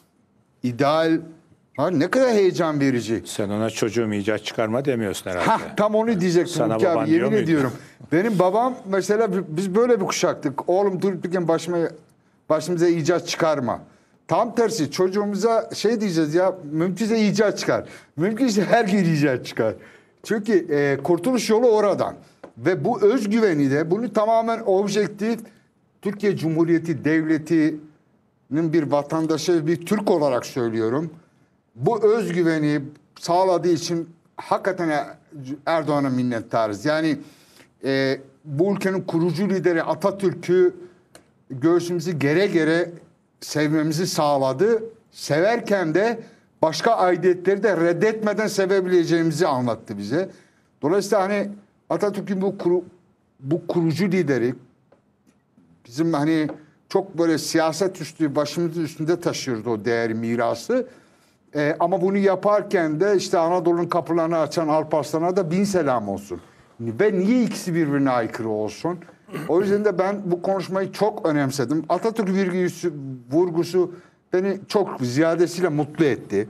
ideal Ha, ne kadar heyecan verici. Sen ona çocuğum icat çıkarma demiyorsun herhalde. Hah, tam onu diyecektim Sana Hulki abi yemin ediyorum. Benim babam mesela biz böyle bir kuşaktık. Oğlum durup dururken başıma, başımıza icat çıkarma. Tam tersi çocuğumuza şey diyeceğiz ya mümkünse icat çıkar. Mümkünse her gün icat çıkar. Çünkü e, kurtuluş yolu oradan. Ve bu özgüveni de bunu tamamen objektif Türkiye Cumhuriyeti Devleti'nin bir vatandaşı, bir Türk olarak söylüyorum. Bu özgüveni sağladığı için hakikaten Erdoğan'a minnettarız. Yani e, bu ülkenin kurucu lideri Atatürk'ü göğsümüzü gere gere sevmemizi sağladı. Severken de başka aidiyetleri de reddetmeden sevebileceğimizi anlattı bize. Dolayısıyla hani Atatürk'ün bu kuru, bu kurucu lideri bizim hani çok böyle siyaset üstü başımızın üstünde taşıyordu o değer mirası. Ee, ama bunu yaparken de işte Anadolu'nun kapılarını açan Alparslan'a da bin selam olsun. Ve niye ikisi birbirine aykırı olsun? O yüzden de ben bu konuşmayı çok önemsedim. Atatürk virgüsü, vurgusu beni çok ziyadesiyle mutlu etti.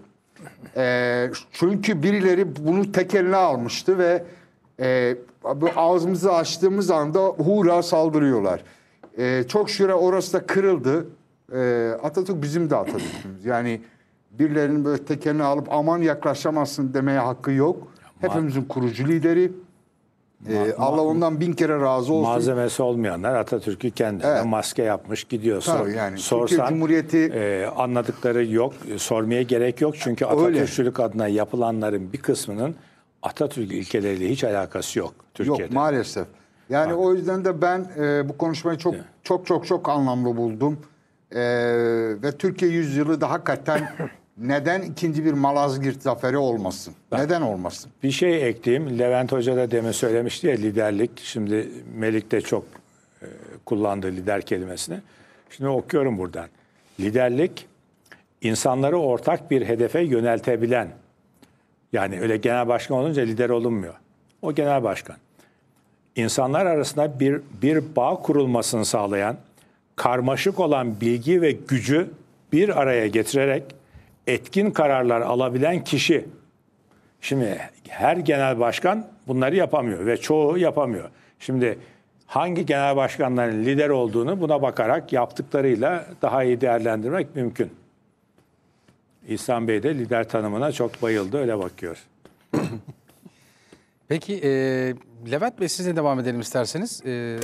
Ee, çünkü birileri bunu tekeline almıştı ve e, ağzımızı açtığımız anda hura saldırıyorlar. E, çok şükür orası da kırıldı. E, Atatürk bizim de Atatürk'ümüz. Yani birilerinin böyle tekelini alıp aman yaklaşamazsın demeye hakkı yok. Hepimizin kurucu lideri. Ee, Allah ondan bin kere razı olsun. Malzemesi olmayanlar Atatürk'ü kendine evet. maske yapmış gidiyor. Tabii yani. Sorsan Cumhuriyeti... e, anladıkları yok, sormaya gerek yok. Çünkü Atatürkçülük Öyle. adına yapılanların bir kısmının Atatürk ilkeleriyle hiç alakası yok Türkiye'de. Yok maalesef. Yani Bak. o yüzden de ben e, bu konuşmayı çok evet. çok çok çok anlamlı buldum. E, ve Türkiye yüzyılı da hakikaten neden ikinci bir Malazgirt zaferi olmasın? Bak, neden olmasın? Bir şey ekleyeyim. Levent Hoca da deme söylemişti ya liderlik. Şimdi Melik de çok e, kullandı lider kelimesini. Şimdi okuyorum buradan. Liderlik insanları ortak bir hedefe yöneltebilen yani öyle genel başkan olunca lider olunmuyor. O genel başkan. İnsanlar arasında bir, bir bağ kurulmasını sağlayan, karmaşık olan bilgi ve gücü bir araya getirerek etkin kararlar alabilen kişi. Şimdi her genel başkan bunları yapamıyor ve çoğu yapamıyor. Şimdi hangi genel başkanların lider olduğunu buna bakarak yaptıklarıyla daha iyi değerlendirmek mümkün. İhsan Bey de lider tanımına çok bayıldı öyle bakıyor. Peki e, Levent Bey sizle devam edelim isterseniz. E,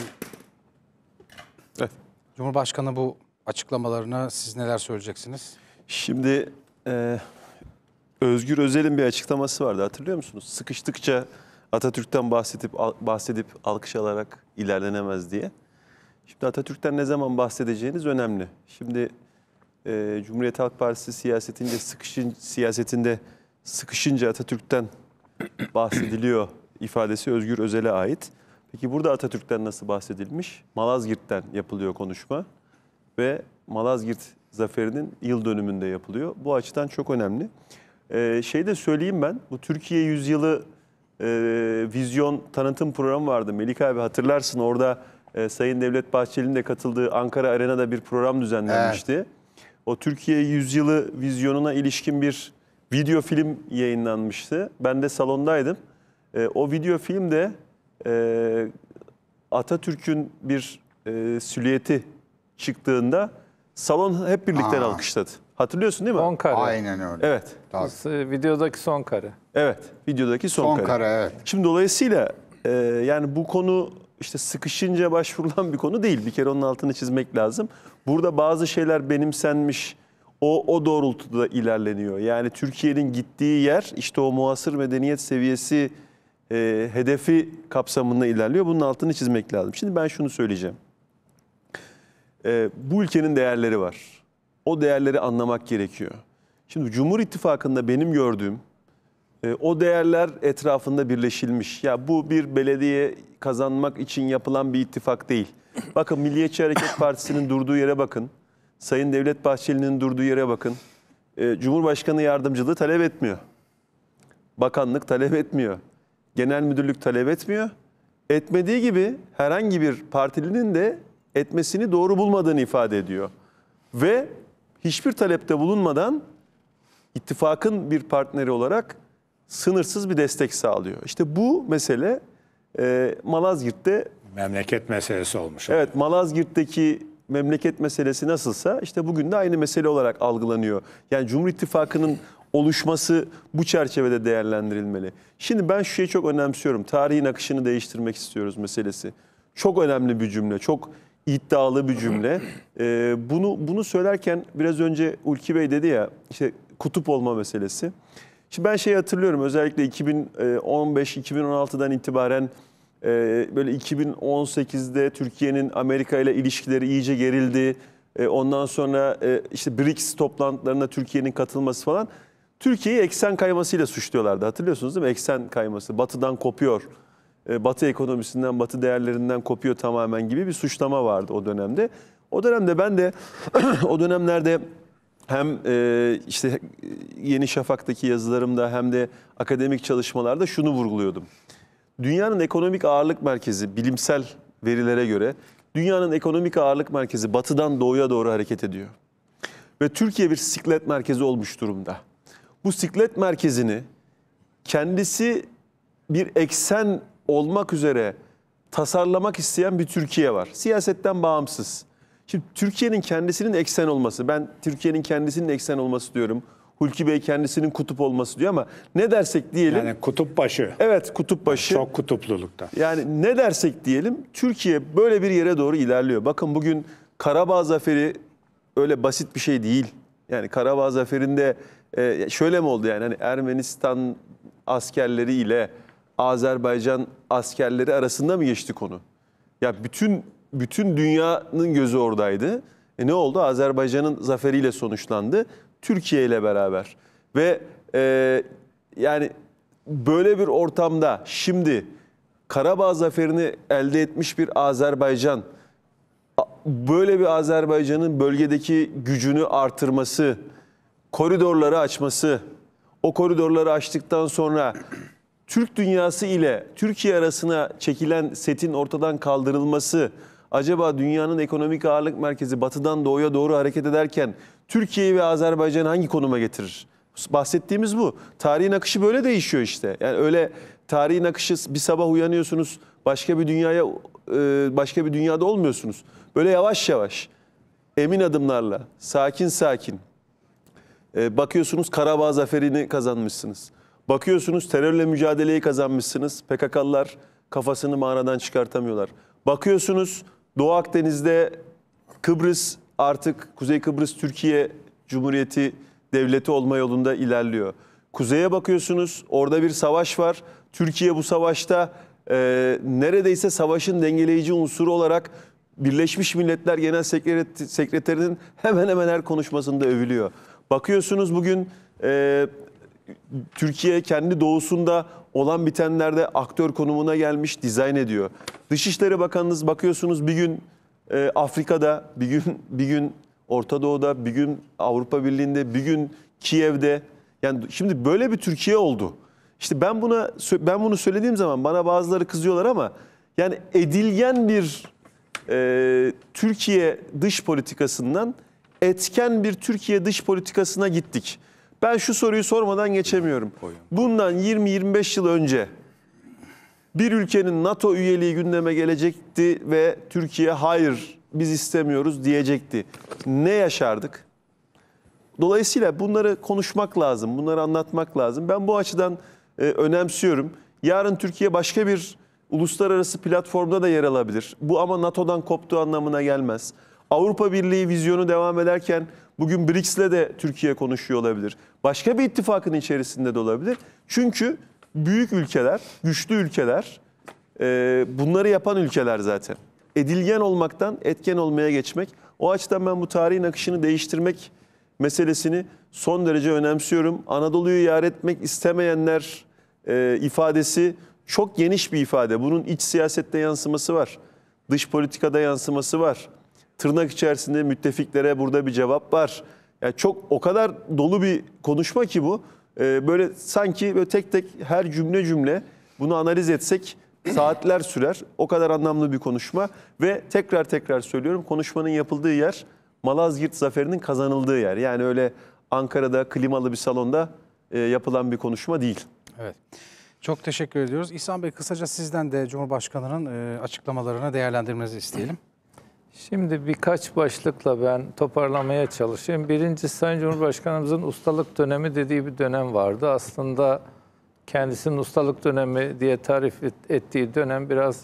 evet. Cumhurbaşkanı bu açıklamalarına siz neler söyleyeceksiniz? Şimdi e, Özgür Özel'in bir açıklaması vardı hatırlıyor musunuz? Sıkıştıkça Atatürk'ten bahsedip bahsedip alkış alarak ilerlenemez diye. Şimdi Atatürk'ten ne zaman bahsedeceğiniz önemli. Şimdi e, Cumhuriyet Halk Partisi siyasetinde sıkışın, siyasetinde sıkışınca Atatürk'ten bahsediliyor ifadesi Özgür Özel'e ait. Peki burada Atatürk'ten nasıl bahsedilmiş? Malazgirt'ten yapılıyor konuşma ve Malazgirt zaferinin yıl dönümünde yapılıyor. Bu açıdan çok önemli. Ee, şey de söyleyeyim ben, bu Türkiye Yüzyılı e, vizyon tanıtım programı vardı. Melik abi hatırlarsın orada e, Sayın Devlet Bahçeli'nin de katıldığı Ankara Arena'da bir program düzenlenmişti. Evet. O Türkiye yüzyılı vizyonuna ilişkin bir video film yayınlanmıştı. Ben de salondaydım. E, o video film de e, Atatürk'ün bir e, silüeti çıktığında salon hep birlikte Aa. alkışladı. Hatırlıyorsun değil mi? Son kare. Aynen öyle. Evet. Tabii. E, videodaki son kare. Evet. Videodaki son, son kare. kare evet. Şimdi dolayısıyla e, yani bu konu işte sıkışınca başvurulan bir konu değil. Bir kere onun altını çizmek lazım. Burada bazı şeyler benimsenmiş, o, o doğrultuda ilerleniyor. Yani Türkiye'nin gittiği yer işte o muasır medeniyet seviyesi e, hedefi kapsamında ilerliyor. Bunun altını çizmek lazım. Şimdi ben şunu söyleyeceğim. E, bu ülkenin değerleri var. O değerleri anlamak gerekiyor. Şimdi Cumhur İttifakı'nda benim gördüğüm ee, o değerler etrafında birleşilmiş. Ya bu bir belediye kazanmak için yapılan bir ittifak değil. Bakın Milliyetçi Hareket Partisi'nin durduğu yere bakın. Sayın Devlet Bahçeli'nin durduğu yere bakın. Ee, Cumhurbaşkanı yardımcılığı talep etmiyor. Bakanlık talep etmiyor. Genel müdürlük talep etmiyor. Etmediği gibi herhangi bir partilinin de etmesini doğru bulmadığını ifade ediyor. Ve hiçbir talepte bulunmadan ittifakın bir partneri olarak sınırsız bir destek sağlıyor. İşte bu mesele e, Malazgirt'te... Memleket meselesi olmuş. Evet, Malazgirt'teki memleket meselesi nasılsa işte bugün de aynı mesele olarak algılanıyor. Yani Cumhur İttifakı'nın oluşması bu çerçevede değerlendirilmeli. Şimdi ben şu şeyi çok önemsiyorum. Tarihin akışını değiştirmek istiyoruz meselesi. Çok önemli bir cümle, çok iddialı bir cümle. Ee, bunu bunu söylerken biraz önce Ulki Bey dedi ya işte kutup olma meselesi. Şimdi ben şeyi hatırlıyorum özellikle 2015-2016'dan itibaren e, böyle 2018'de Türkiye'nin Amerika ile ilişkileri iyice gerildi. E, ondan sonra e, işte BRICS toplantılarına Türkiye'nin katılması falan. Türkiye'yi eksen kaymasıyla suçluyorlardı hatırlıyorsunuz değil mi? Eksen kayması, batıdan kopuyor. Batı ekonomisinden, batı değerlerinden kopuyor tamamen gibi bir suçlama vardı o dönemde. O dönemde ben de o dönemlerde hem e, işte Yeni Şafak'taki yazılarımda hem de akademik çalışmalarda şunu vurguluyordum. Dünyanın ekonomik ağırlık merkezi bilimsel verilere göre dünyanın ekonomik ağırlık merkezi batıdan doğuya doğru hareket ediyor. Ve Türkiye bir siklet merkezi olmuş durumda. Bu siklet merkezini kendisi bir eksen olmak üzere tasarlamak isteyen bir Türkiye var. Siyasetten bağımsız Şimdi Türkiye'nin kendisinin eksen olması, ben Türkiye'nin kendisinin eksen olması diyorum. Hulki Bey kendisinin kutup olması diyor ama ne dersek diyelim. Yani kutup başı. Evet kutup başı. Çok kutuplulukta. Yani ne dersek diyelim Türkiye böyle bir yere doğru ilerliyor. Bakın bugün Karabağ Zaferi öyle basit bir şey değil. Yani Karabağ Zaferi'nde e, şöyle mi oldu yani hani Ermenistan askerleri ile Azerbaycan askerleri arasında mı geçti konu? Ya bütün bütün dünyanın gözü oradaydı. E ne oldu? Azerbaycan'ın zaferiyle sonuçlandı. Türkiye ile beraber. Ve e, yani böyle bir ortamda şimdi Karabağ zaferini elde etmiş bir Azerbaycan, böyle bir Azerbaycan'ın bölgedeki gücünü artırması, koridorları açması, o koridorları açtıktan sonra Türk dünyası ile Türkiye arasına çekilen setin ortadan kaldırılması, acaba dünyanın ekonomik ağırlık merkezi batıdan doğuya doğru hareket ederken Türkiye'yi ve Azerbaycan'ı hangi konuma getirir? Bahsettiğimiz bu. Tarihin akışı böyle değişiyor işte. Yani öyle tarihin akışı bir sabah uyanıyorsunuz başka bir dünyaya e, başka bir dünyada olmuyorsunuz. Böyle yavaş yavaş emin adımlarla sakin sakin e, bakıyorsunuz Karabağ zaferini kazanmışsınız. Bakıyorsunuz terörle mücadeleyi kazanmışsınız. PKK'lılar kafasını mağaradan çıkartamıyorlar. Bakıyorsunuz Doğu Akdeniz'de Kıbrıs artık Kuzey Kıbrıs Türkiye Cumhuriyeti devleti olma yolunda ilerliyor. Kuzeye bakıyorsunuz orada bir savaş var. Türkiye bu savaşta e, neredeyse savaşın dengeleyici unsuru olarak Birleşmiş Milletler Genel Sekreterinin hemen hemen her konuşmasında övülüyor. Bakıyorsunuz bugün e, Türkiye kendi doğusunda olan bitenlerde aktör konumuna gelmiş, dizayn ediyor. Dışişleri Bakanınız bakıyorsunuz bir gün e, Afrika'da, bir gün bir gün Orta Doğu'da, bir gün Avrupa Birliği'nde, bir gün Kiev'de. Yani şimdi böyle bir Türkiye oldu. İşte ben buna ben bunu söylediğim zaman bana bazıları kızıyorlar ama yani edilgen bir e, Türkiye dış politikasından etken bir Türkiye dış politikasına gittik. Ben şu soruyu sormadan geçemiyorum. Bundan 20-25 yıl önce bir ülkenin NATO üyeliği gündeme gelecekti ve Türkiye hayır biz istemiyoruz diyecekti. Ne yaşardık? Dolayısıyla bunları konuşmak lazım, bunları anlatmak lazım. Ben bu açıdan e, önemsiyorum. Yarın Türkiye başka bir uluslararası platformda da yer alabilir. Bu ama NATO'dan koptuğu anlamına gelmez. Avrupa Birliği vizyonu devam ederken Bugün BRICS'le de Türkiye konuşuyor olabilir. Başka bir ittifakın içerisinde de olabilir. Çünkü büyük ülkeler, güçlü ülkeler, e, bunları yapan ülkeler zaten. Edilgen olmaktan etken olmaya geçmek. O açıdan ben bu tarihin akışını değiştirmek meselesini son derece önemsiyorum. Anadolu'yu yar etmek istemeyenler e, ifadesi çok geniş bir ifade. Bunun iç siyasette yansıması var. Dış politikada yansıması var tırnak içerisinde müttefiklere burada bir cevap var. Yani çok o kadar dolu bir konuşma ki bu. E, böyle sanki böyle tek tek her cümle cümle bunu analiz etsek saatler sürer. O kadar anlamlı bir konuşma ve tekrar tekrar söylüyorum konuşmanın yapıldığı yer Malazgirt zaferinin kazanıldığı yer. Yani öyle Ankara'da klimalı bir salonda e, yapılan bir konuşma değil. Evet. Çok teşekkür ediyoruz. İhsan Bey kısaca sizden de Cumhurbaşkanı'nın e, açıklamalarını değerlendirmenizi isteyelim. Şimdi birkaç başlıkla ben toparlamaya çalışayım. Birinci, Sayın Cumhurbaşkanımızın ustalık dönemi dediği bir dönem vardı. Aslında kendisinin ustalık dönemi diye tarif ettiği dönem biraz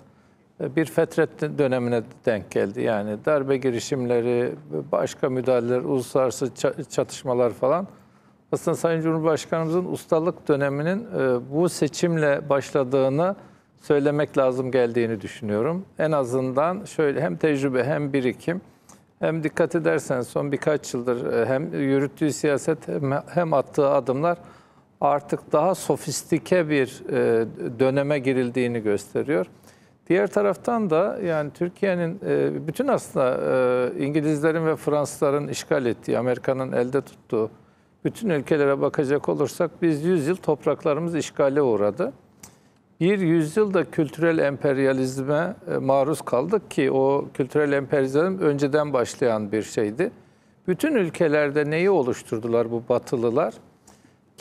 e, bir fetret dönemine denk geldi. Yani darbe girişimleri, başka müdahaleler, uluslararası çatışmalar falan. Aslında Sayın Cumhurbaşkanımızın ustalık döneminin e, bu seçimle başladığını söylemek lazım geldiğini düşünüyorum. En azından şöyle hem tecrübe hem birikim hem dikkat ederseniz son birkaç yıldır e, hem yürüttüğü siyaset hem attığı adımlar artık daha sofistike bir e, döneme girildiğini gösteriyor. Diğer taraftan da yani Türkiye'nin e, bütün aslında İngilizlerin ve Fransızların işgal ettiği, Amerika'nın elde tuttuğu bütün ülkelere bakacak olursak biz 100 yıl topraklarımız işgale uğradı bir yüzyılda kültürel emperyalizme e, maruz kaldık ki o kültürel emperyalizm önceden başlayan bir şeydi. Bütün ülkelerde neyi oluşturdular bu batılılar?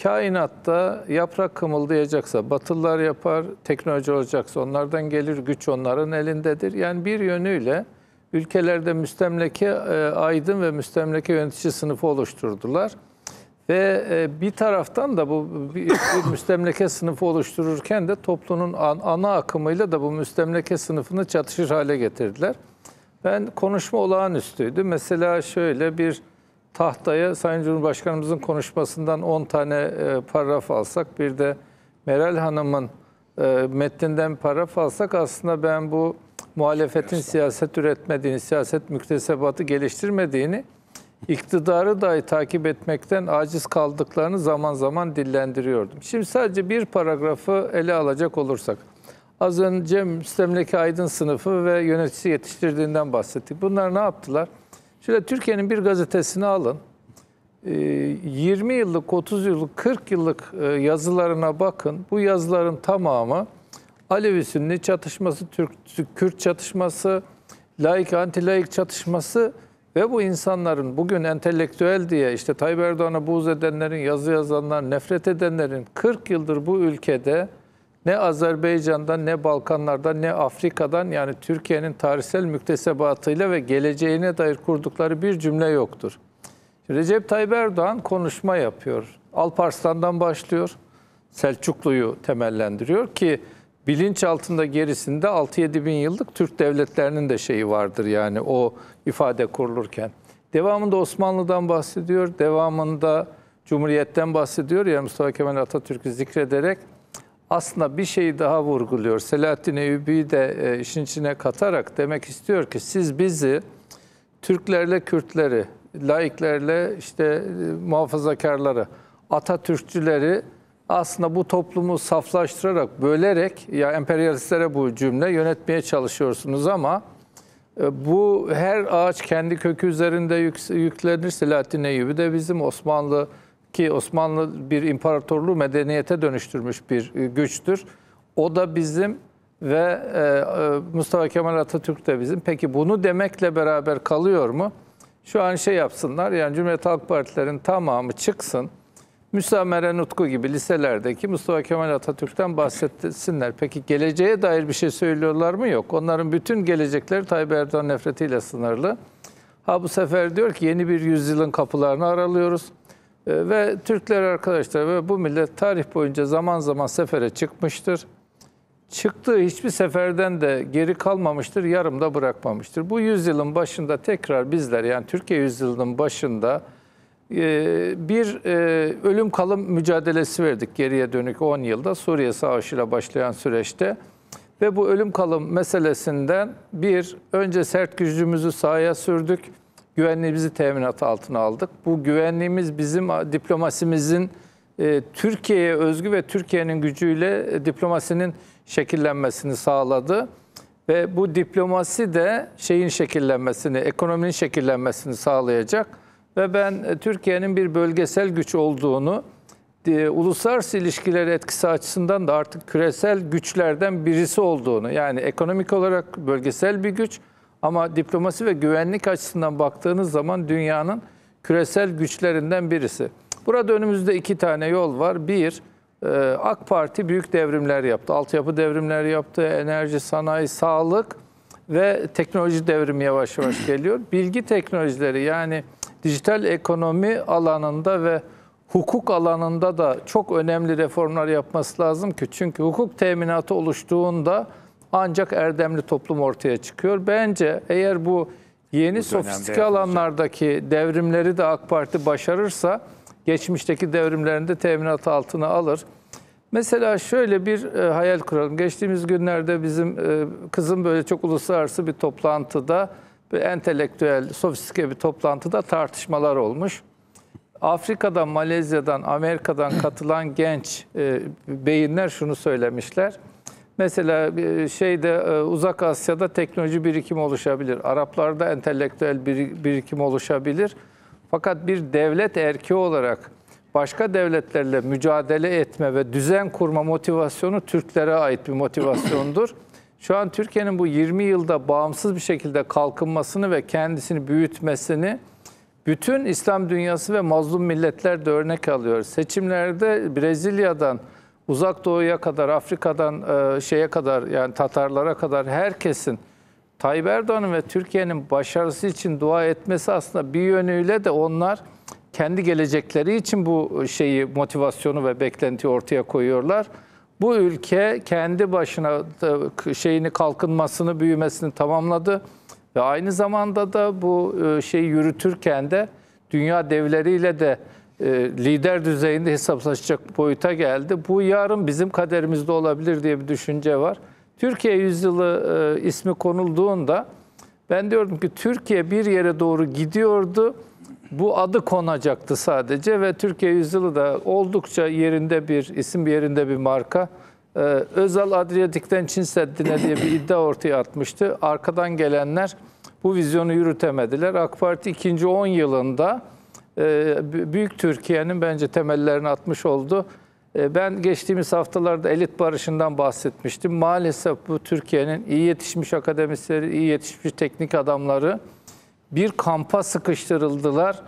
Kainatta yaprak kımıldayacaksa batılılar yapar, teknoloji olacaksa onlardan gelir, güç onların elindedir. Yani bir yönüyle ülkelerde müstemleke e, aydın ve müstemleke yönetici sınıfı oluşturdular. Ve e, bir taraftan da bu bir, bir müstemleke sınıfı oluştururken de toplumun ana akımıyla da bu müstemleke sınıfını çatışır hale getirdiler. Ben konuşma olağanüstüydü. Mesela şöyle bir tahtaya Sayın Cumhurbaşkanımızın konuşmasından 10 tane e, paragraf alsak bir de Meral Hanım'ın e, metninden paragraf alsak aslında ben bu muhalefetin siyaset üretmediğini, siyaset müktesebatı geliştirmediğini iktidarı dahi takip etmekten aciz kaldıklarını zaman zaman dillendiriyordum. Şimdi sadece bir paragrafı ele alacak olursak. Az önce sistemdeki aydın sınıfı ve yönetici yetiştirdiğinden bahsettik. Bunlar ne yaptılar? Şöyle Türkiye'nin bir gazetesini alın. 20 ee, yıllık, 30 yıllık, 40 yıllık e, yazılarına bakın. Bu yazıların tamamı Alevi Sünni çatışması, Türk Kürt çatışması, laik anti laik çatışması ve bu insanların bugün entelektüel diye işte Tayyip Erdoğan'a buğz edenlerin, yazı yazanlar, nefret edenlerin 40 yıldır bu ülkede ne Azerbaycan'dan, ne Balkanlardan, ne Afrika'dan yani Türkiye'nin tarihsel müktesebatıyla ve geleceğine dair kurdukları bir cümle yoktur. Recep Tayyip Erdoğan konuşma yapıyor. Alparslan'dan başlıyor. Selçuklu'yu temellendiriyor ki bilinç altında gerisinde 6-7 bin yıllık Türk devletlerinin de şeyi vardır yani o ifade kurulurken. Devamında Osmanlı'dan bahsediyor, devamında Cumhuriyet'ten bahsediyor. Yani Mustafa Kemal Atatürk'ü zikrederek aslında bir şeyi daha vurguluyor. Selahattin Eyyubi'yi de e, işin içine katarak demek istiyor ki siz bizi Türklerle Kürtleri, laiklerle işte e, muhafazakarları, Atatürkçüleri aslında bu toplumu saflaştırarak, bölerek ya emperyalistlere bu cümle yönetmeye çalışıyorsunuz ama e, bu her ağaç kendi kökü üzerinde yük, yüklenir Selahattin Eyyubi de bizim Osmanlı ki Osmanlı bir imparatorluğu medeniyete dönüştürmüş bir e, güçtür. O da bizim ve e, Mustafa Kemal Atatürk de bizim. Peki bunu demekle beraber kalıyor mu? Şu an şey yapsınlar yani Cumhuriyet Halk Partilerin tamamı çıksın Müsamere Nutku gibi liselerdeki Mustafa Kemal Atatürk'ten bahsetsinler. Peki geleceğe dair bir şey söylüyorlar mı? Yok. Onların bütün gelecekleri Tayyip Erdoğan nefretiyle sınırlı. Ha bu sefer diyor ki yeni bir yüzyılın kapılarını aralıyoruz. E, ve Türkler arkadaşlar ve bu millet tarih boyunca zaman zaman sefere çıkmıştır. Çıktığı hiçbir seferden de geri kalmamıştır, yarımda bırakmamıştır. Bu yüzyılın başında tekrar bizler yani Türkiye yüzyılının başında ee, bir e, ölüm kalım mücadelesi verdik geriye dönük 10 yılda Suriye Savaşı'yla başlayan süreçte. Ve bu ölüm kalım meselesinden bir, önce sert gücümüzü sahaya sürdük, güvenliğimizi teminat altına aldık. Bu güvenliğimiz bizim diplomasimizin e, Türkiye'ye özgü ve Türkiye'nin gücüyle e, diplomasinin şekillenmesini sağladı. Ve bu diplomasi de şeyin şekillenmesini, ekonominin şekillenmesini sağlayacak ve ben e, Türkiye'nin bir bölgesel güç olduğunu, e, uluslararası ilişkiler etkisi açısından da artık küresel güçlerden birisi olduğunu, yani ekonomik olarak bölgesel bir güç ama diplomasi ve güvenlik açısından baktığınız zaman dünyanın küresel güçlerinden birisi. Burada önümüzde iki tane yol var. Bir, e, AK Parti büyük devrimler yaptı. Altyapı devrimleri yaptı, enerji, sanayi, sağlık ve teknoloji devrimi yavaş yavaş geliyor. Bilgi teknolojileri yani dijital ekonomi alanında ve hukuk alanında da çok önemli reformlar yapması lazım ki. Çünkü hukuk teminatı oluştuğunda ancak erdemli toplum ortaya çıkıyor. Bence eğer bu yeni bu sofistike alanlardaki devrimleri de AK Parti başarırsa geçmişteki devrimlerini de teminat altına alır. Mesela şöyle bir e, hayal kuralım. Geçtiğimiz günlerde bizim e, kızım böyle çok uluslararası bir toplantıda bir entelektüel, sofistike bir toplantıda tartışmalar olmuş. Afrika'dan, Malezya'dan, Amerika'dan katılan genç e, beyinler şunu söylemişler. Mesela e, şeyde e, Uzak Asya'da teknoloji birikimi oluşabilir. Araplarda entelektüel birikim oluşabilir. Fakat bir devlet erkeği olarak başka devletlerle mücadele etme ve düzen kurma motivasyonu Türklere ait bir motivasyondur. Şu an Türkiye'nin bu 20 yılda bağımsız bir şekilde kalkınmasını ve kendisini büyütmesini bütün İslam dünyası ve mazlum milletler de örnek alıyor. Seçimlerde Brezilya'dan uzak doğuya kadar, Afrika'dan e, şeye kadar yani Tatarlara kadar herkesin Tayyip Erdoğan'ın ve Türkiye'nin başarısı için dua etmesi aslında bir yönüyle de onlar kendi gelecekleri için bu şeyi motivasyonu ve beklentiyi ortaya koyuyorlar. Bu ülke kendi başına şeyini kalkınmasını, büyümesini tamamladı ve aynı zamanda da bu e, şeyi yürütürken de dünya devleriyle de e, lider düzeyinde hesaplaşacak boyuta geldi. Bu yarın bizim kaderimizde olabilir diye bir düşünce var. Türkiye yüzyılı e, ismi konulduğunda ben diyordum ki Türkiye bir yere doğru gidiyordu bu adı konacaktı sadece ve Türkiye Yüzyılı da oldukça yerinde bir isim yerinde bir marka. Ee, Özal Adriyatik'ten Çin Seddi'ne diye bir iddia ortaya atmıştı. Arkadan gelenler bu vizyonu yürütemediler. AK Parti ikinci 10 yılında e, Büyük Türkiye'nin bence temellerini atmış oldu. E, ben geçtiğimiz haftalarda elit barışından bahsetmiştim. Maalesef bu Türkiye'nin iyi yetişmiş akademisyenleri, iyi yetişmiş teknik adamları bir kampa sıkıştırıldılar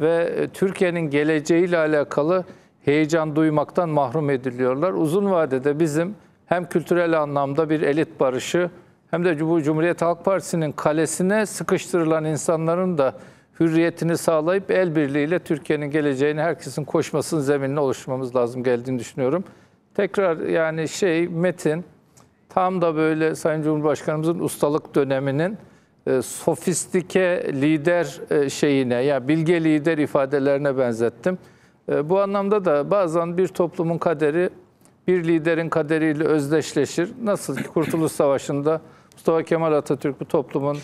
ve e, Türkiye'nin geleceğiyle alakalı heyecan duymaktan mahrum ediliyorlar. Uzun vadede bizim hem kültürel anlamda bir elit barışı hem de bu Cumhuriyet Halk Partisi'nin kalesine sıkıştırılan insanların da hürriyetini sağlayıp el birliğiyle Türkiye'nin geleceğini herkesin koşmasının zeminini oluşturmamız lazım geldiğini düşünüyorum. Tekrar yani şey metin tam da böyle Sayın Cumhurbaşkanımızın ustalık döneminin e, sofistike lider e, şeyine ya yani bilge lider ifadelerine benzettim. E, bu anlamda da bazen bir toplumun kaderi bir liderin kaderiyle özdeşleşir. Nasıl ki Kurtuluş Savaşı'nda Mustafa Kemal Atatürk bu toplumun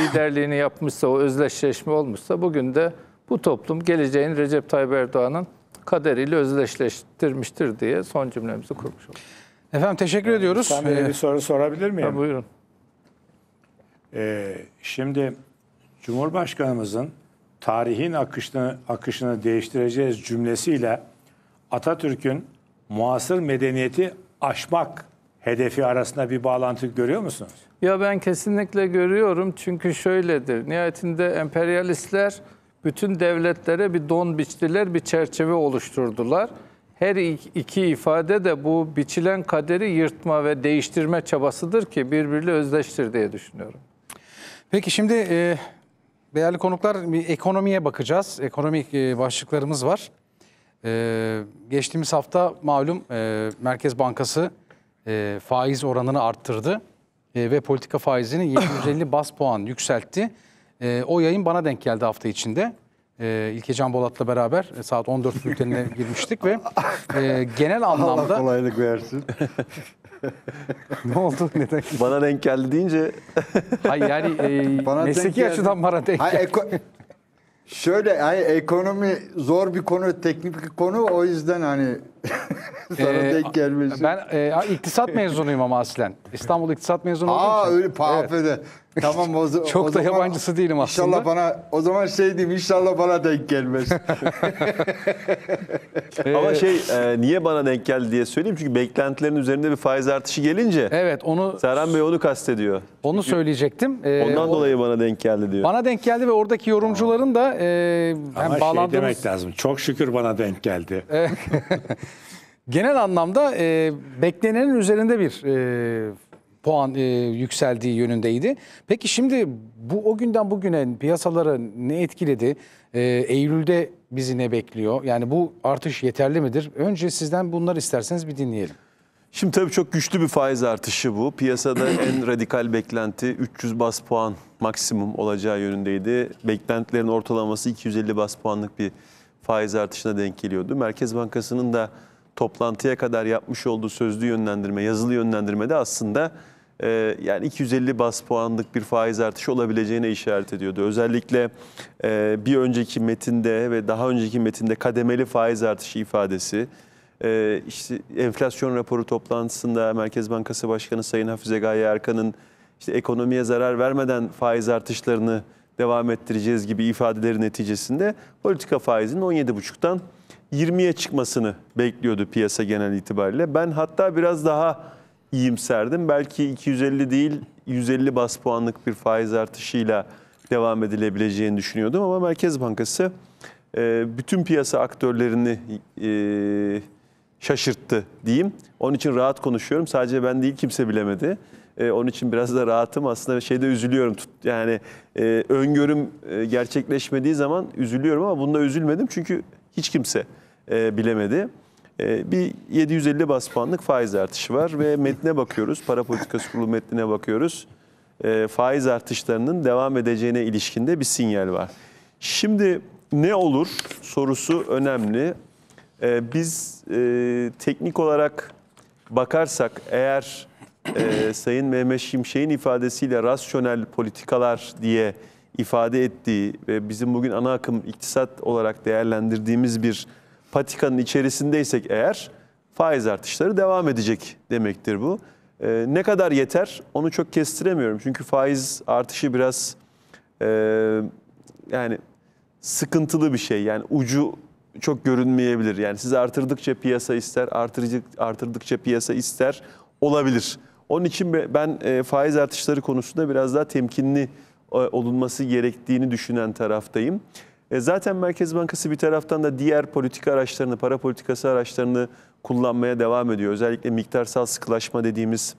liderliğini yapmışsa, o özdeşleşme olmuşsa bugün de bu toplum geleceğin Recep Tayyip Erdoğan'ın kaderiyle özdeşleştirmiştir diye son cümlemizi kurmuş olduk. Efendim teşekkür yani, ediyoruz. Sen ee, bir soru sorabilir miyim? Ya, buyurun. Ee, şimdi Cumhurbaşkanımızın tarihin akışını, akışını değiştireceğiz cümlesiyle Atatürk'ün muasır medeniyeti aşmak hedefi arasında bir bağlantı görüyor musunuz? Ya ben kesinlikle görüyorum çünkü şöyledir. Nihayetinde emperyalistler bütün devletlere bir don biçtiler, bir çerçeve oluşturdular. Her iki ifade de bu biçilen kaderi yırtma ve değiştirme çabasıdır ki birbiriyle özdeştir diye düşünüyorum. Peki şimdi e, değerli konuklar bir ekonomiye bakacağız. Ekonomik e, başlıklarımız var. E, geçtiğimiz hafta malum e, Merkez Bankası e, faiz oranını arttırdı e, ve politika faizini 750 bas puan yükseltti. E, o yayın bana denk geldi hafta içinde. E, İlke Can Bolat'la beraber e, saat 14 bültenine girmiştik ve e, genel anlamda... Allah kolaylık versin. ne oldu? Neden? Bana denk geldi deyince. Hayır yani e, Bana mesleki geldi. açıdan bana denk geldi. eko- şöyle hani ekonomi zor bir konu, teknik bir konu o yüzden hani sana Ee, denk gelmesi. Ben e, iktisat mezunuyum ama aslen. İstanbul iktisat mezunu olduğum Aa öyle pa- affedersin. Tamam o, Çok o da zaman yabancısı değilim aslında. İnşallah bana o zaman şey diyeyim inşallah bana denk gelmez. Ama ee, şey e, niye bana denk geldi diye söyleyeyim. Çünkü beklentilerin üzerinde bir faiz artışı gelince Evet onu Serhan Bey onu kastediyor. onu söyleyecektim. Ee, Ondan o- dolayı bana denk geldi diyor. Bana denk geldi ve oradaki yorumcuların da e, Ama şey bağlandığımız demek lazım. Çok şükür bana denk geldi. genel anlamda e, beklenenin üzerinde bir e, puan e, yükseldiği yönündeydi. Peki şimdi bu o günden bugüne piyasalara ne etkiledi? E, Eylül'de bizi ne bekliyor? Yani bu artış yeterli midir? Önce sizden bunları isterseniz bir dinleyelim. Şimdi tabii çok güçlü bir faiz artışı bu. Piyasada en radikal beklenti 300 bas puan maksimum olacağı yönündeydi. Beklentilerin ortalaması 250 bas puanlık bir faiz artışına denk geliyordu. Merkez Bankası'nın da toplantıya kadar yapmış olduğu sözlü yönlendirme, yazılı yönlendirmede aslında ee, yani 250 bas puanlık bir faiz artışı olabileceğine işaret ediyordu. Özellikle e, bir önceki metinde ve daha önceki metinde kademeli faiz artışı ifadesi, ee, işte enflasyon raporu toplantısında Merkez Bankası Başkanı Sayın Hafize Gaye Erkan'ın işte ekonomiye zarar vermeden faiz artışlarını devam ettireceğiz gibi ifadeleri neticesinde politika faizinin 17,5'tan 20'ye çıkmasını bekliyordu piyasa genel itibariyle. Ben hatta biraz daha iyimserdim. Belki 250 değil 150 bas puanlık bir faiz artışıyla devam edilebileceğini düşünüyordum ama Merkez Bankası e, bütün piyasa aktörlerini e, şaşırttı diyeyim. Onun için rahat konuşuyorum. Sadece ben değil kimse bilemedi. E, onun için biraz da rahatım. Aslında şeyde üzülüyorum. Yani öngörüm gerçekleşmediği zaman üzülüyorum ama bunda üzülmedim çünkü hiç kimse bilemedi. Ee, bir 750 bas puanlık faiz artışı var ve metne bakıyoruz. Para politikası kurulu metnine bakıyoruz. Ee, faiz artışlarının devam edeceğine ilişkinde bir sinyal var. Şimdi ne olur sorusu önemli. Ee, biz e, teknik olarak bakarsak eğer e, Sayın Mehmet Şimşek'in ifadesiyle rasyonel politikalar diye ifade ettiği ve bizim bugün ana akım iktisat olarak değerlendirdiğimiz bir patikanın içerisindeysek eğer faiz artışları devam edecek demektir bu. E, ne kadar yeter onu çok kestiremiyorum. Çünkü faiz artışı biraz e, yani sıkıntılı bir şey. Yani ucu çok görünmeyebilir. Yani siz artırdıkça piyasa ister, artırdık, artırdıkça piyasa ister olabilir. Onun için ben e, faiz artışları konusunda biraz daha temkinli e, olunması gerektiğini düşünen taraftayım. E, zaten Merkez Bankası bir taraftan da diğer politika araçlarını, para politikası araçlarını kullanmaya devam ediyor. Özellikle miktarsal sıkılaşma dediğimiz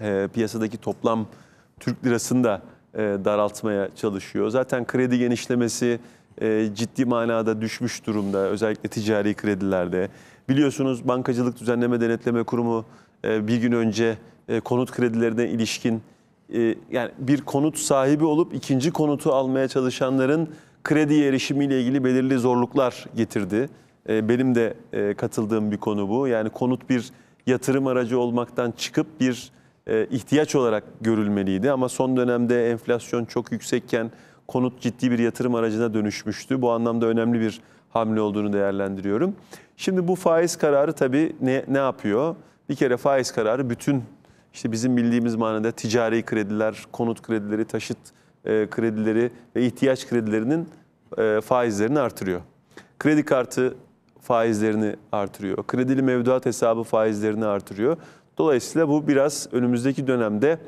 e, piyasadaki toplam Türk lirasını da e, daraltmaya çalışıyor. Zaten kredi genişlemesi e, ciddi manada düşmüş durumda özellikle ticari kredilerde. Biliyorsunuz Bankacılık Düzenleme Denetleme Kurumu e, bir gün önce e, konut kredilerine ilişkin e, yani bir konut sahibi olup ikinci konutu almaya çalışanların kredi erişimiyle ilgili belirli zorluklar getirdi. E, benim de e, katıldığım bir konu bu. Yani konut bir yatırım aracı olmaktan çıkıp bir e, ihtiyaç olarak görülmeliydi. Ama son dönemde enflasyon çok yüksekken konut ciddi bir yatırım aracına dönüşmüştü. Bu anlamda önemli bir hamle olduğunu değerlendiriyorum. Şimdi bu faiz kararı tabii ne, ne yapıyor? Bir kere faiz kararı bütün işte bizim bildiğimiz manada ticari krediler, konut kredileri, taşıt kredileri, e, kredileri ve ihtiyaç kredilerinin e, faizlerini artırıyor. Kredi kartı faizlerini artırıyor. Kredili mevduat hesabı faizlerini artırıyor. Dolayısıyla bu biraz önümüzdeki dönemde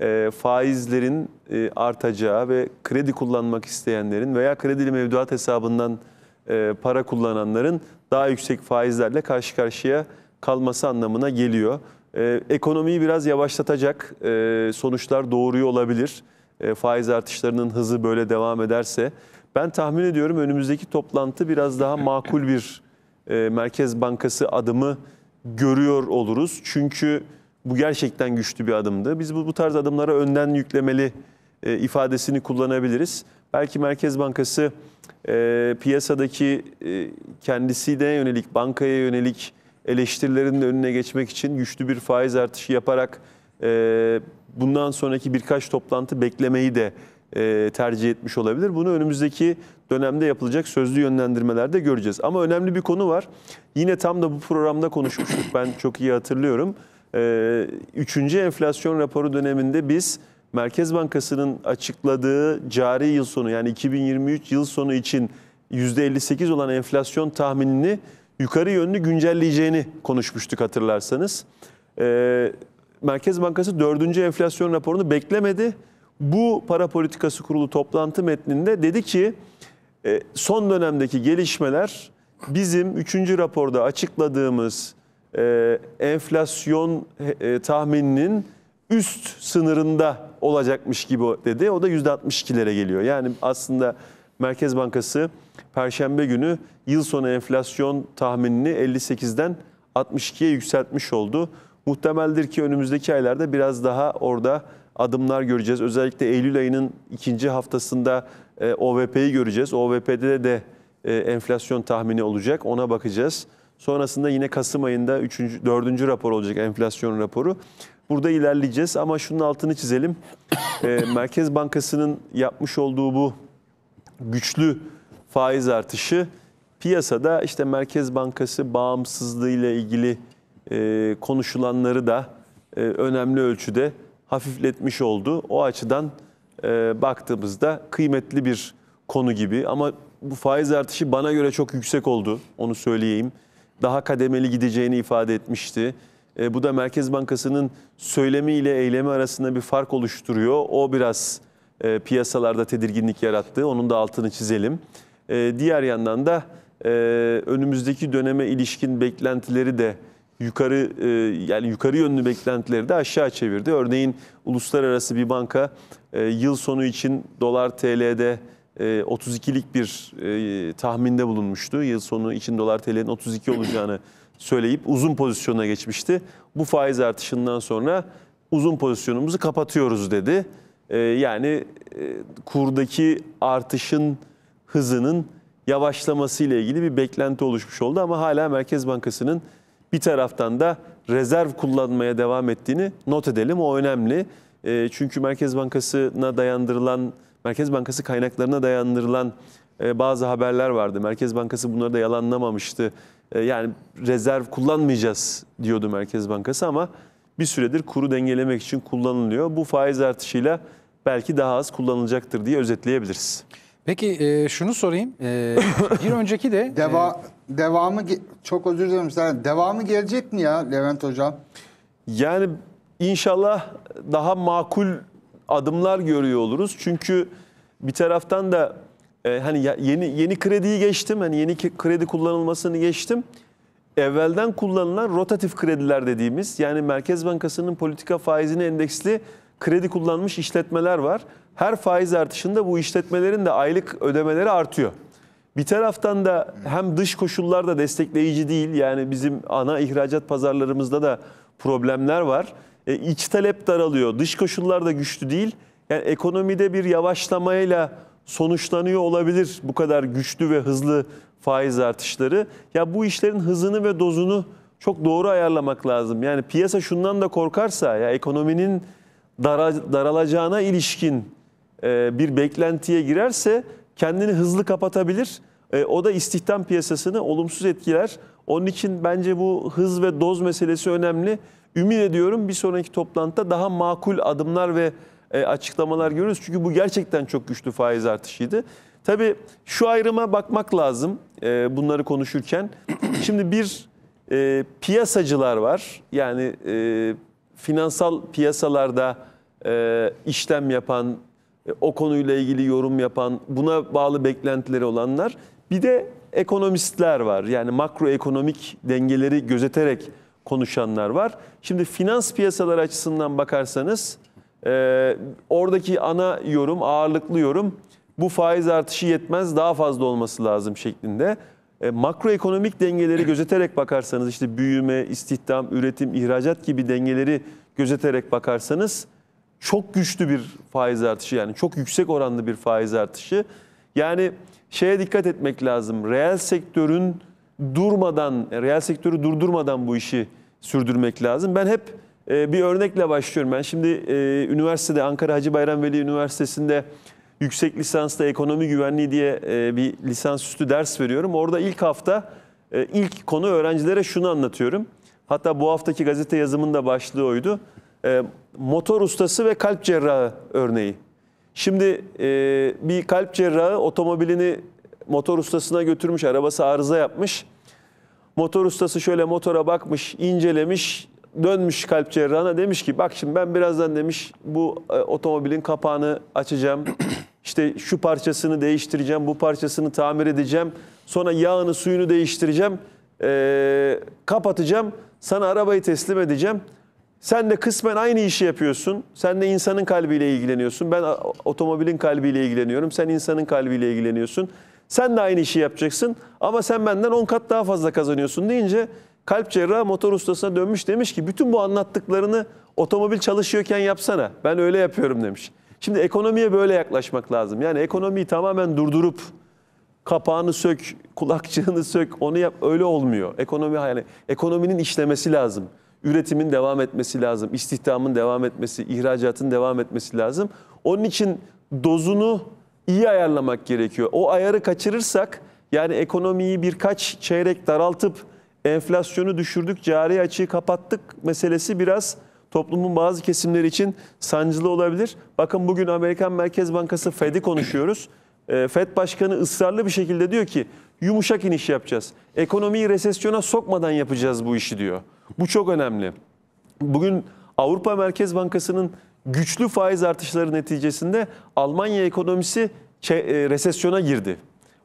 e, faizlerin artacağı ve kredi kullanmak isteyenlerin veya kredili mevduat hesabından para kullananların daha yüksek faizlerle karşı karşıya kalması anlamına geliyor. ekonomiyi biraz yavaşlatacak sonuçlar doğuruyor olabilir. E, faiz artışlarının hızı böyle devam ederse ben tahmin ediyorum önümüzdeki toplantı biraz daha makul bir e, Merkez Bankası adımı görüyor oluruz. Çünkü bu gerçekten güçlü bir adımdı. Biz bu, bu tarz adımlara önden yüklemeli e, ifadesini kullanabiliriz. Belki Merkez Bankası e, piyasadaki e, kendisine yönelik, bankaya yönelik eleştirilerin önüne geçmek için güçlü bir faiz artışı yaparak e, bundan sonraki birkaç toplantı beklemeyi de e, tercih etmiş olabilir. Bunu önümüzdeki dönemde yapılacak sözlü yönlendirmelerde göreceğiz. Ama önemli bir konu var. Yine tam da bu programda konuşmuştuk. Ben çok iyi hatırlıyorum. E, üçüncü enflasyon raporu döneminde biz Merkez Bankası'nın açıkladığı cari yıl sonu yani 2023 yıl sonu için %58 olan enflasyon tahminini yukarı yönlü güncelleyeceğini konuşmuştuk hatırlarsanız. Ee, Merkez Bankası 4. enflasyon raporunu beklemedi. Bu para politikası kurulu toplantı metninde dedi ki e, son dönemdeki gelişmeler bizim 3. raporda açıkladığımız e, enflasyon e, tahmininin üst sınırında olacakmış gibi dedi. O da %62'lere geliyor. Yani aslında Merkez Bankası Perşembe günü yıl sonu enflasyon tahminini 58'den 62'ye yükseltmiş oldu. Muhtemeldir ki önümüzdeki aylarda biraz daha orada adımlar göreceğiz. Özellikle Eylül ayının ikinci haftasında e, OVP'yi göreceğiz. OVP'de de e, enflasyon tahmini olacak. Ona bakacağız. Sonrasında yine Kasım ayında 3. 4. rapor olacak enflasyon raporu. Burada ilerleyeceğiz ama şunun altını çizelim. E, Merkez Bankası'nın yapmış olduğu bu güçlü faiz artışı piyasada işte Merkez Bankası bağımsızlığı ile ilgili e, konuşulanları da e, önemli ölçüde hafifletmiş oldu. O açıdan e, baktığımızda kıymetli bir konu gibi ama bu faiz artışı bana göre çok yüksek oldu onu söyleyeyim. Daha kademeli gideceğini ifade etmişti. E, bu da Merkez Bankası'nın söylemi ile eylemi arasında bir fark oluşturuyor. O biraz e, piyasalarda tedirginlik yarattı. Onun da altını çizelim. E, diğer yandan da e, önümüzdeki döneme ilişkin beklentileri de yukarı e, yani yukarı yönlü beklentileri de aşağı çevirdi. Örneğin uluslararası bir banka e, yıl sonu için dolar TL'de 32'lik e, bir tahminde bulunmuştu. Yıl sonu için dolar TL'nin 32 olacağını söyleyip uzun pozisyona geçmişti. Bu faiz artışından sonra uzun pozisyonumuzu kapatıyoruz dedi. yani kurdaki artışın hızının yavaşlaması ile ilgili bir beklenti oluşmuş oldu ama hala Merkez Bankası'nın bir taraftan da rezerv kullanmaya devam ettiğini not edelim. O önemli. E, çünkü Merkez Bankası'na dayandırılan, Merkez Bankası kaynaklarına dayandırılan e, bazı haberler vardı. Merkez Bankası bunları da yalanlamamıştı. E, yani rezerv kullanmayacağız diyordu Merkez Bankası ama bir süredir kuru dengelemek için kullanılıyor. Bu faiz artışıyla belki daha az kullanılacaktır diye özetleyebiliriz. Peki e, şunu sorayım. E, bir önceki de... Deva, e, devamı, çok özür dilerim sana. Devamı gelecek mi ya Levent Hocam? Yani inşallah daha makul adımlar görüyor oluruz. Çünkü bir taraftan da e, hani yeni yeni krediyi geçtim. Hani yeni kredi kullanılmasını geçtim. Evvelden kullanılan rotatif krediler dediğimiz yani Merkez Bankası'nın politika faizini endeksli kredi kullanmış işletmeler var her faiz artışında bu işletmelerin de aylık ödemeleri artıyor. Bir taraftan da hem dış koşullar da destekleyici değil. Yani bizim ana ihracat pazarlarımızda da problemler var. E, iç talep daralıyor. Dış koşullar da güçlü değil. Yani ekonomide bir yavaşlamayla sonuçlanıyor olabilir bu kadar güçlü ve hızlı faiz artışları. Ya bu işlerin hızını ve dozunu çok doğru ayarlamak lazım. Yani piyasa şundan da korkarsa ya ekonominin dara, daralacağına ilişkin e, bir beklentiye girerse kendini hızlı kapatabilir. E, o da istihdam piyasasını olumsuz etkiler. Onun için bence bu hız ve doz meselesi önemli. Ümit ediyorum bir sonraki toplantıda daha makul adımlar ve e, açıklamalar görürüz. Çünkü bu gerçekten çok güçlü faiz artışıydı. Tabii şu ayrıma bakmak lazım bunları konuşurken. Şimdi bir piyasacılar var. Yani finansal piyasalarda işlem yapan e, o konuyla ilgili yorum yapan, buna bağlı beklentileri olanlar. Bir de ekonomistler var. Yani makroekonomik dengeleri gözeterek konuşanlar var. Şimdi finans piyasaları açısından bakarsanız e, oradaki ana yorum, ağırlıklı yorum bu faiz artışı yetmez daha fazla olması lazım şeklinde. E, makroekonomik dengeleri gözeterek bakarsanız işte büyüme, istihdam, üretim, ihracat gibi dengeleri gözeterek bakarsanız çok güçlü bir faiz artışı yani çok yüksek oranlı bir faiz artışı. Yani şeye dikkat etmek lazım. Reel sektörün durmadan, reel sektörü durdurmadan bu işi sürdürmek lazım. Ben hep e, bir örnekle başlıyorum. Ben şimdi e, üniversitede Ankara Hacı Bayram Veli Üniversitesi'nde yüksek lisansta ekonomi güvenliği diye e, bir lisansüstü ders veriyorum. Orada ilk hafta e, ilk konu öğrencilere şunu anlatıyorum. Hatta bu haftaki gazete yazımında başlığı oydu. E, motor ustası ve kalp cerrahı örneği. Şimdi e, bir kalp cerrahı otomobilini motor ustasına götürmüş, arabası arıza yapmış. Motor ustası şöyle motora bakmış, incelemiş, dönmüş kalp cerrahına demiş ki bak şimdi ben birazdan demiş bu e, otomobilin kapağını açacağım. işte şu parçasını değiştireceğim, bu parçasını tamir edeceğim. Sonra yağını, suyunu değiştireceğim. E, kapatacağım. Sana arabayı teslim edeceğim. Sen de kısmen aynı işi yapıyorsun. Sen de insanın kalbiyle ilgileniyorsun. Ben otomobilin kalbiyle ilgileniyorum. Sen insanın kalbiyle ilgileniyorsun. Sen de aynı işi yapacaksın ama sen benden 10 kat daha fazla kazanıyorsun deyince kalp cerrahı motor ustasına dönmüş demiş ki bütün bu anlattıklarını otomobil çalışıyorken yapsana. Ben öyle yapıyorum demiş. Şimdi ekonomiye böyle yaklaşmak lazım. Yani ekonomiyi tamamen durdurup kapağını sök, kulakçığını sök, onu yap öyle olmuyor. Ekonomi yani ekonominin işlemesi lazım üretimin devam etmesi lazım, istihdamın devam etmesi, ihracatın devam etmesi lazım. Onun için dozunu iyi ayarlamak gerekiyor. O ayarı kaçırırsak yani ekonomiyi birkaç çeyrek daraltıp enflasyonu düşürdük, cari açığı kapattık meselesi biraz toplumun bazı kesimleri için sancılı olabilir. Bakın bugün Amerikan Merkez Bankası Fed'i konuşuyoruz. E, FED Başkanı ısrarlı bir şekilde diyor ki yumuşak iniş yapacağız. Ekonomiyi resesyona sokmadan yapacağız bu işi diyor. Bu çok önemli. Bugün Avrupa Merkez Bankası'nın güçlü faiz artışları neticesinde Almanya ekonomisi e, resesyona girdi.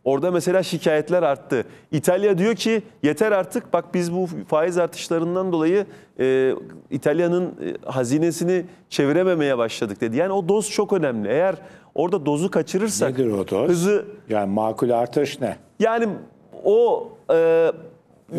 Orada mesela şikayetler arttı. İtalya diyor ki yeter artık bak biz bu faiz artışlarından dolayı e, İtalya'nın e, hazinesini çevirememeye başladık dedi. Yani o doz çok önemli. Eğer Orada dozu kaçırırsak Nedir o doz? hızı yani makul artış ne? Yani o e,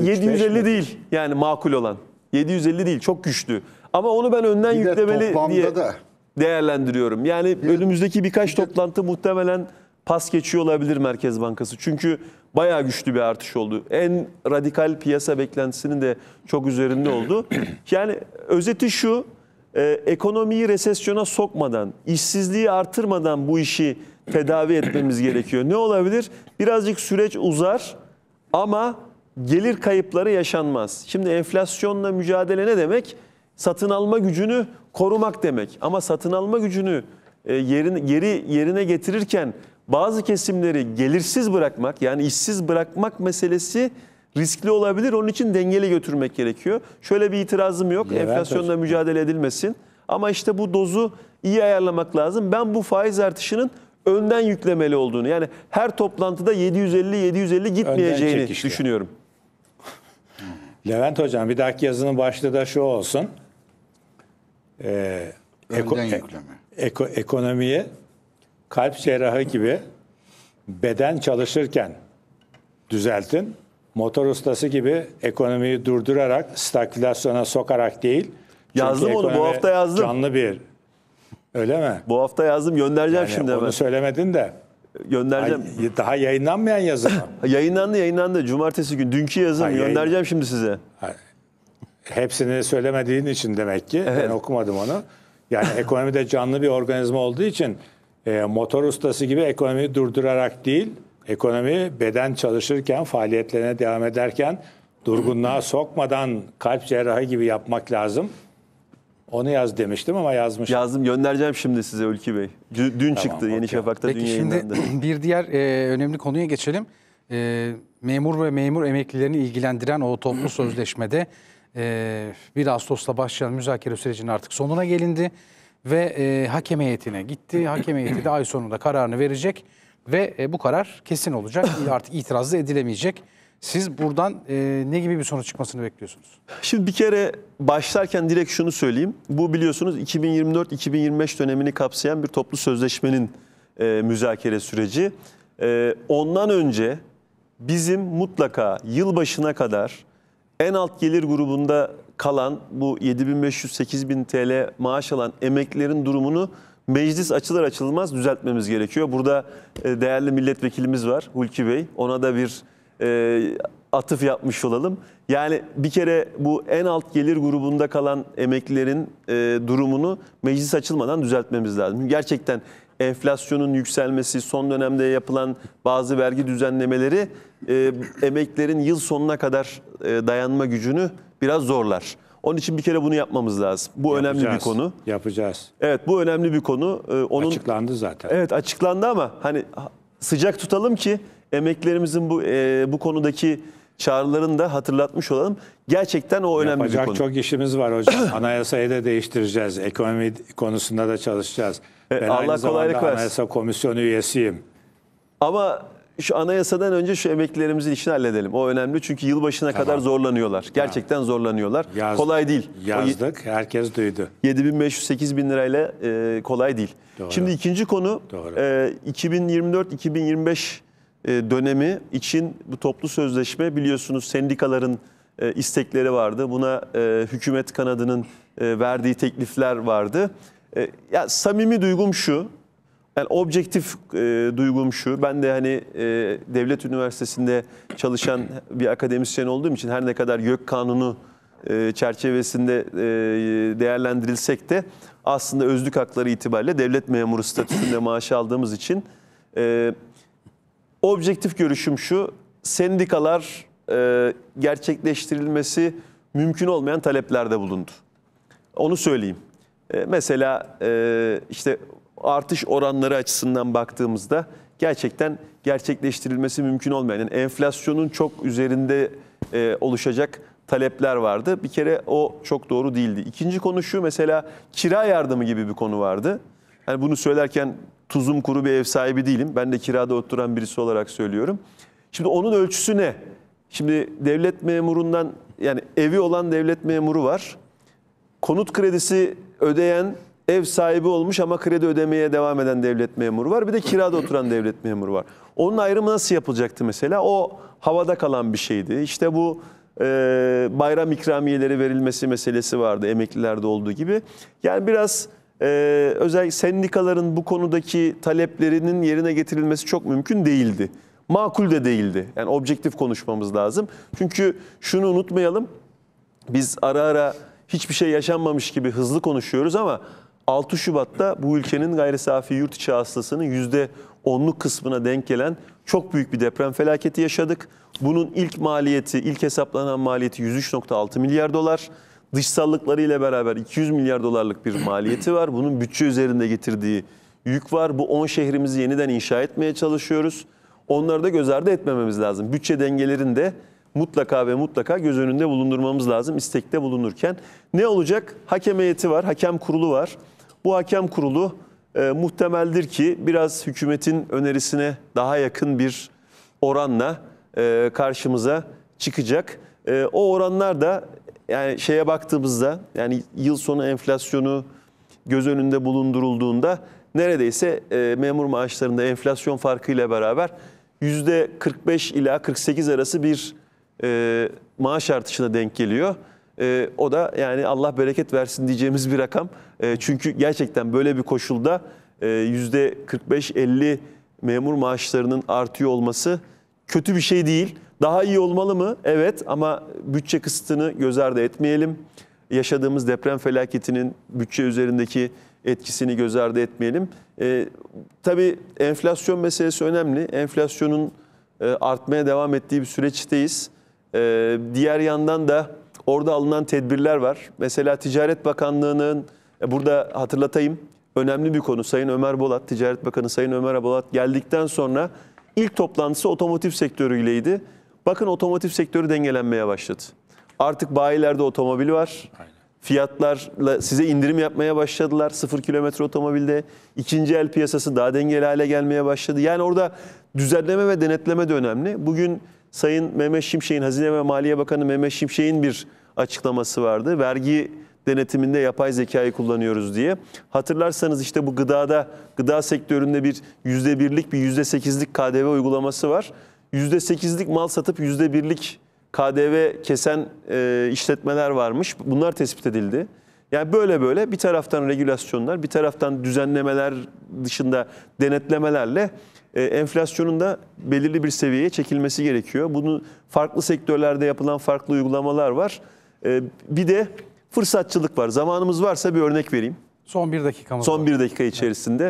750 değil yani makul olan. 750 değil çok güçlü. Ama onu ben önden Bir yüklemeli toplamda diye da. değerlendiriyorum. Yani önümüzdeki birkaç toplantı muhtemelen pas geçiyor olabilir Merkez Bankası. Çünkü bayağı güçlü bir artış oldu. En radikal piyasa beklentisinin de çok üzerinde oldu. Yani özeti şu, e, ekonomiyi resesyona sokmadan, işsizliği artırmadan bu işi tedavi etmemiz gerekiyor. Ne olabilir? Birazcık süreç uzar ama gelir kayıpları yaşanmaz. Şimdi enflasyonla mücadele ne demek? Satın alma gücünü korumak demek. Ama satın alma gücünü e, yerine, geri yerine getirirken bazı kesimleri gelirsiz bırakmak yani işsiz bırakmak meselesi riskli olabilir. Onun için dengeli götürmek gerekiyor. Şöyle bir itirazım yok. Levent Enflasyonla hocam. mücadele edilmesin. Ama işte bu dozu iyi ayarlamak lazım. Ben bu faiz artışının önden yüklemeli olduğunu yani her toplantıda 750-750 gitmeyeceğini düşünüyorum. Levent Hocam bir dahaki yazının başlığı da şu olsun. Ee, eko, e- Eko, ekonomiyi kalp cerrahı gibi beden çalışırken düzeltin, motor ustası gibi ekonomiyi durdurarak, stagflasyona sokarak değil. Yazdım onu bu hafta yazdım. Canlı bir. Öyle mi? Bu hafta yazdım göndereceğim yani şimdi onu hemen. Onu söylemedin de. Göndereceğim. Ay, daha yayınlanmayan yazı mı? yayınlandı yayınlandı. Cumartesi gün dünkü yazım Hayır, göndereceğim yayın... şimdi size. Hepsini söylemediğin için demek ki evet. ben okumadım onu. Yani ekonomide canlı bir organizma olduğu için e, motor ustası gibi ekonomiyi durdurarak değil Ekonomi beden çalışırken, faaliyetlerine devam ederken durgunluğa sokmadan kalp cerrahı gibi yapmak lazım. Onu yaz demiştim ama yazmış. Yazdım göndereceğim şimdi size Ülkü Bey. Dün tamam, çıktı okay. Yeni Şafak'ta Peki dün şimdi bir diğer e, önemli konuya geçelim. E, memur ve memur emeklilerini ilgilendiren o toplu sözleşmede e, 1 Ağustos'ta başlayan müzakere sürecinin artık sonuna gelindi. Ve e, hakem heyetine gitti. Hakem heyeti de ay sonunda kararını verecek. Ve e, bu karar kesin olacak. Artık itiraz da edilemeyecek. Siz buradan e, ne gibi bir sonuç çıkmasını bekliyorsunuz? Şimdi bir kere başlarken direkt şunu söyleyeyim. Bu biliyorsunuz 2024-2025 dönemini kapsayan bir toplu sözleşmenin e, müzakere süreci. E, ondan önce bizim mutlaka yılbaşına kadar en alt gelir grubunda kalan bu 7500-8000 TL maaş alan emeklilerin durumunu meclis açılır açılmaz düzeltmemiz gerekiyor. Burada e, değerli milletvekilimiz var Hulki Bey. Ona da bir e, atıf yapmış olalım. Yani bir kere bu en alt gelir grubunda kalan emeklilerin e, durumunu meclis açılmadan düzeltmemiz lazım. Gerçekten enflasyonun yükselmesi, son dönemde yapılan bazı vergi düzenlemeleri e, emeklerin yıl sonuna kadar e, dayanma gücünü biraz zorlar. Onun için bir kere bunu yapmamız lazım. Bu yapacağız, önemli bir konu. Yapacağız. Evet bu önemli bir konu. Ee, onun açıklandı zaten. Evet açıklandı ama hani sıcak tutalım ki emeklerimizin bu e, bu konudaki çağrılarını da hatırlatmış olalım. Gerçekten o önemli Yapacak bir konu. Yapacak çok işimiz var hocam. Anayasayı da değiştireceğiz. Ekonomi konusunda da çalışacağız. E, ben Allah aynı kolaylık zamanda versin. Anayasa Komisyonu üyesiyim. Ama şu anayasadan önce şu emeklilerimizin işini halledelim. O önemli çünkü yılbaşına tamam. kadar zorlanıyorlar. Gerçekten ya. zorlanıyorlar. Yaz, kolay değil. Yazdık, herkes duydu. 7500-8000 lirayla e, kolay değil. Doğru. Şimdi ikinci konu e, 2024-2025 e, dönemi için bu toplu sözleşme biliyorsunuz sendikaların e, istekleri vardı. Buna e, hükümet kanadının e, verdiği teklifler vardı. E, ya samimi duygum şu. Yani objektif e, duygum şu. Ben de hani e, devlet üniversitesinde çalışan bir akademisyen olduğum için her ne kadar YÖK kanunu e, çerçevesinde e, değerlendirilsek de aslında özlük hakları itibariyle devlet memuru statüsünde maaş aldığımız için e, objektif görüşüm şu. Sendikalar e, gerçekleştirilmesi mümkün olmayan taleplerde bulundu. Onu söyleyeyim. E, mesela e, işte artış oranları açısından baktığımızda gerçekten gerçekleştirilmesi mümkün olmayan, yani enflasyonun çok üzerinde e, oluşacak talepler vardı. Bir kere o çok doğru değildi. İkinci konu şu mesela kira yardımı gibi bir konu vardı. Yani bunu söylerken tuzum kuru bir ev sahibi değilim. Ben de kirada oturan birisi olarak söylüyorum. Şimdi onun ölçüsü ne? Şimdi devlet memurundan yani evi olan devlet memuru var. Konut kredisi ödeyen ev sahibi olmuş ama kredi ödemeye devam eden devlet memuru var. Bir de kirada oturan devlet memuru var. Onun ayrımı nasıl yapılacaktı mesela? O havada kalan bir şeydi. İşte bu e, bayram ikramiyeleri verilmesi meselesi vardı emeklilerde olduğu gibi. Yani biraz e, özellikle sendikaların bu konudaki taleplerinin yerine getirilmesi çok mümkün değildi. Makul de değildi. Yani objektif konuşmamız lazım. Çünkü şunu unutmayalım. Biz ara ara hiçbir şey yaşanmamış gibi hızlı konuşuyoruz ama 6 Şubat'ta bu ülkenin gayri safi yurt içi hasılasının %10'luk kısmına denk gelen çok büyük bir deprem felaketi yaşadık. Bunun ilk maliyeti, ilk hesaplanan maliyeti 103.6 milyar dolar. Dışsallıkları ile beraber 200 milyar dolarlık bir maliyeti var. Bunun bütçe üzerinde getirdiği yük var. Bu 10 şehrimizi yeniden inşa etmeye çalışıyoruz. Onları da göz ardı etmememiz lazım. Bütçe dengelerini de mutlaka ve mutlaka göz önünde bulundurmamız lazım istekte bulunurken. Ne olacak? Hakem heyeti var, hakem kurulu var. Bu hakem kurulu e, muhtemeldir ki biraz hükümetin önerisine daha yakın bir oranla e, karşımıza çıkacak. E, o oranlar da yani şeye baktığımızda yani yıl sonu enflasyonu göz önünde bulundurulduğunda neredeyse e, memur maaşlarında enflasyon farkıyla beraber %45 ila 48 arası bir e, maaş artışına denk geliyor. E, o da yani Allah bereket versin diyeceğimiz bir rakam. E, çünkü gerçekten böyle bir koşulda e, yüzde %45-50 memur maaşlarının artıyor olması kötü bir şey değil. Daha iyi olmalı mı? Evet ama bütçe kısıtını göz ardı etmeyelim. Yaşadığımız deprem felaketinin bütçe üzerindeki etkisini göz ardı etmeyelim. E, tabii enflasyon meselesi önemli. Enflasyonun e, artmaya devam ettiği bir süreçteyiz. E, diğer yandan da Orada alınan tedbirler var. Mesela Ticaret Bakanlığı'nın e, burada hatırlatayım önemli bir konu. Sayın Ömer Bolat, Ticaret Bakanı Sayın Ömer Bolat geldikten sonra ilk toplantısı otomotiv sektörüyleydi. Bakın otomotiv sektörü dengelenmeye başladı. Artık bayilerde otomobil var. Fiyatlarla size indirim yapmaya başladılar. Sıfır kilometre otomobilde. ikinci el piyasası daha dengeli hale gelmeye başladı. Yani orada düzenleme ve denetleme de önemli. Bugün Sayın Mehmet Şimşek'in, Hazine ve Maliye Bakanı Mehmet Şimşek'in bir açıklaması vardı. Vergi denetiminde yapay zekayı kullanıyoruz diye. Hatırlarsanız işte bu gıdada, gıda sektöründe bir yüzde birlik bir yüzde sekizlik KDV uygulaması var. yüzde sekizlik mal satıp yüzde birlik KDV kesen e, işletmeler varmış. Bunlar tespit edildi. Yani böyle böyle bir taraftan regülasyonlar, bir taraftan düzenlemeler dışında denetlemelerle e, enflasyonun da belirli bir seviyeye çekilmesi gerekiyor. Bunu farklı sektörlerde yapılan farklı uygulamalar var. E, bir de fırsatçılık var. Zamanımız varsa bir örnek vereyim. Son bir dakika. Son bir dakika içerisinde.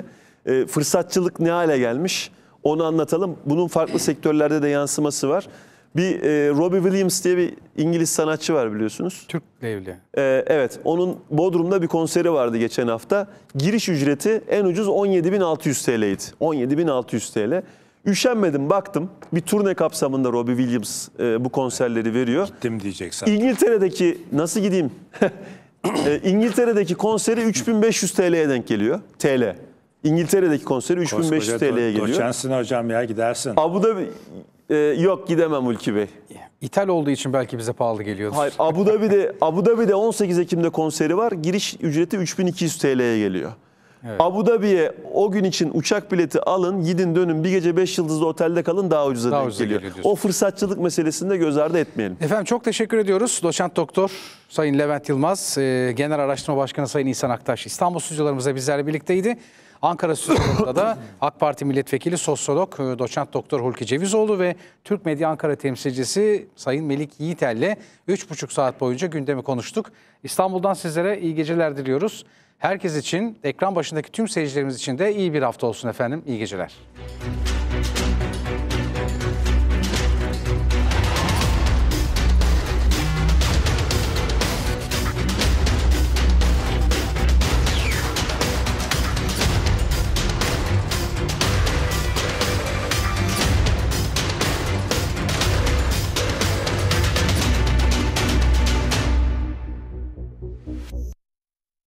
Evet. Fırsatçılık ne hale gelmiş onu anlatalım. Bunun farklı sektörlerde de yansıması var. Bir e, Robbie Williams diye bir İngiliz sanatçı var biliyorsunuz. Türk evli. E, evet. Onun Bodrum'da bir konseri vardı geçen hafta. Giriş ücreti en ucuz 17.600 TL'ydi. 17.600 TL. Üşenmedim baktım. Bir turne kapsamında Robbie Williams e, bu konserleri veriyor. Gittim diyeceksin. İngiltere'deki nasıl gideyim? e, İngiltere'deki konseri 3500 TL'ye denk geliyor. TL. İngiltere'deki konseri 3500 TL'ye geliyor. Doçensin hocam ya gidersin. Abu Dhabi ee, yok gidemem Ulki Bey. İthal olduğu için belki bize pahalı geliyordur. Hayır, Abu Dhabi'de Abu Dhabi'de 18 Ekim'de konseri var. Giriş ücreti 3200 TL'ye geliyor. Evet. Abu Dhabi'ye o gün için uçak bileti alın, gidin dönün bir gece 5 yıldızlı otelde kalın daha ucuza Daha denk ucuza geliyor. geliyor o fırsatçılık meselesini de göz ardı etmeyelim. Efendim çok teşekkür ediyoruz. Doçent Doktor Sayın Levent Yılmaz, e, Genel Araştırma Başkanı Sayın İhsan Aktaş İstanbul stüdyolarımızda bizlerle birlikteydi. Ankara Stüdyosu'nda da AK Parti milletvekili sosyolog e, doçent doktor Hulki Cevizoğlu ve Türk Medya Ankara temsilcisi Sayın Melik Yiğitel'le 3,5 saat boyunca gündemi konuştuk. İstanbul'dan sizlere iyi geceler diliyoruz. Herkes için, ekran başındaki tüm seyircilerimiz için de iyi bir hafta olsun efendim. İyi geceler.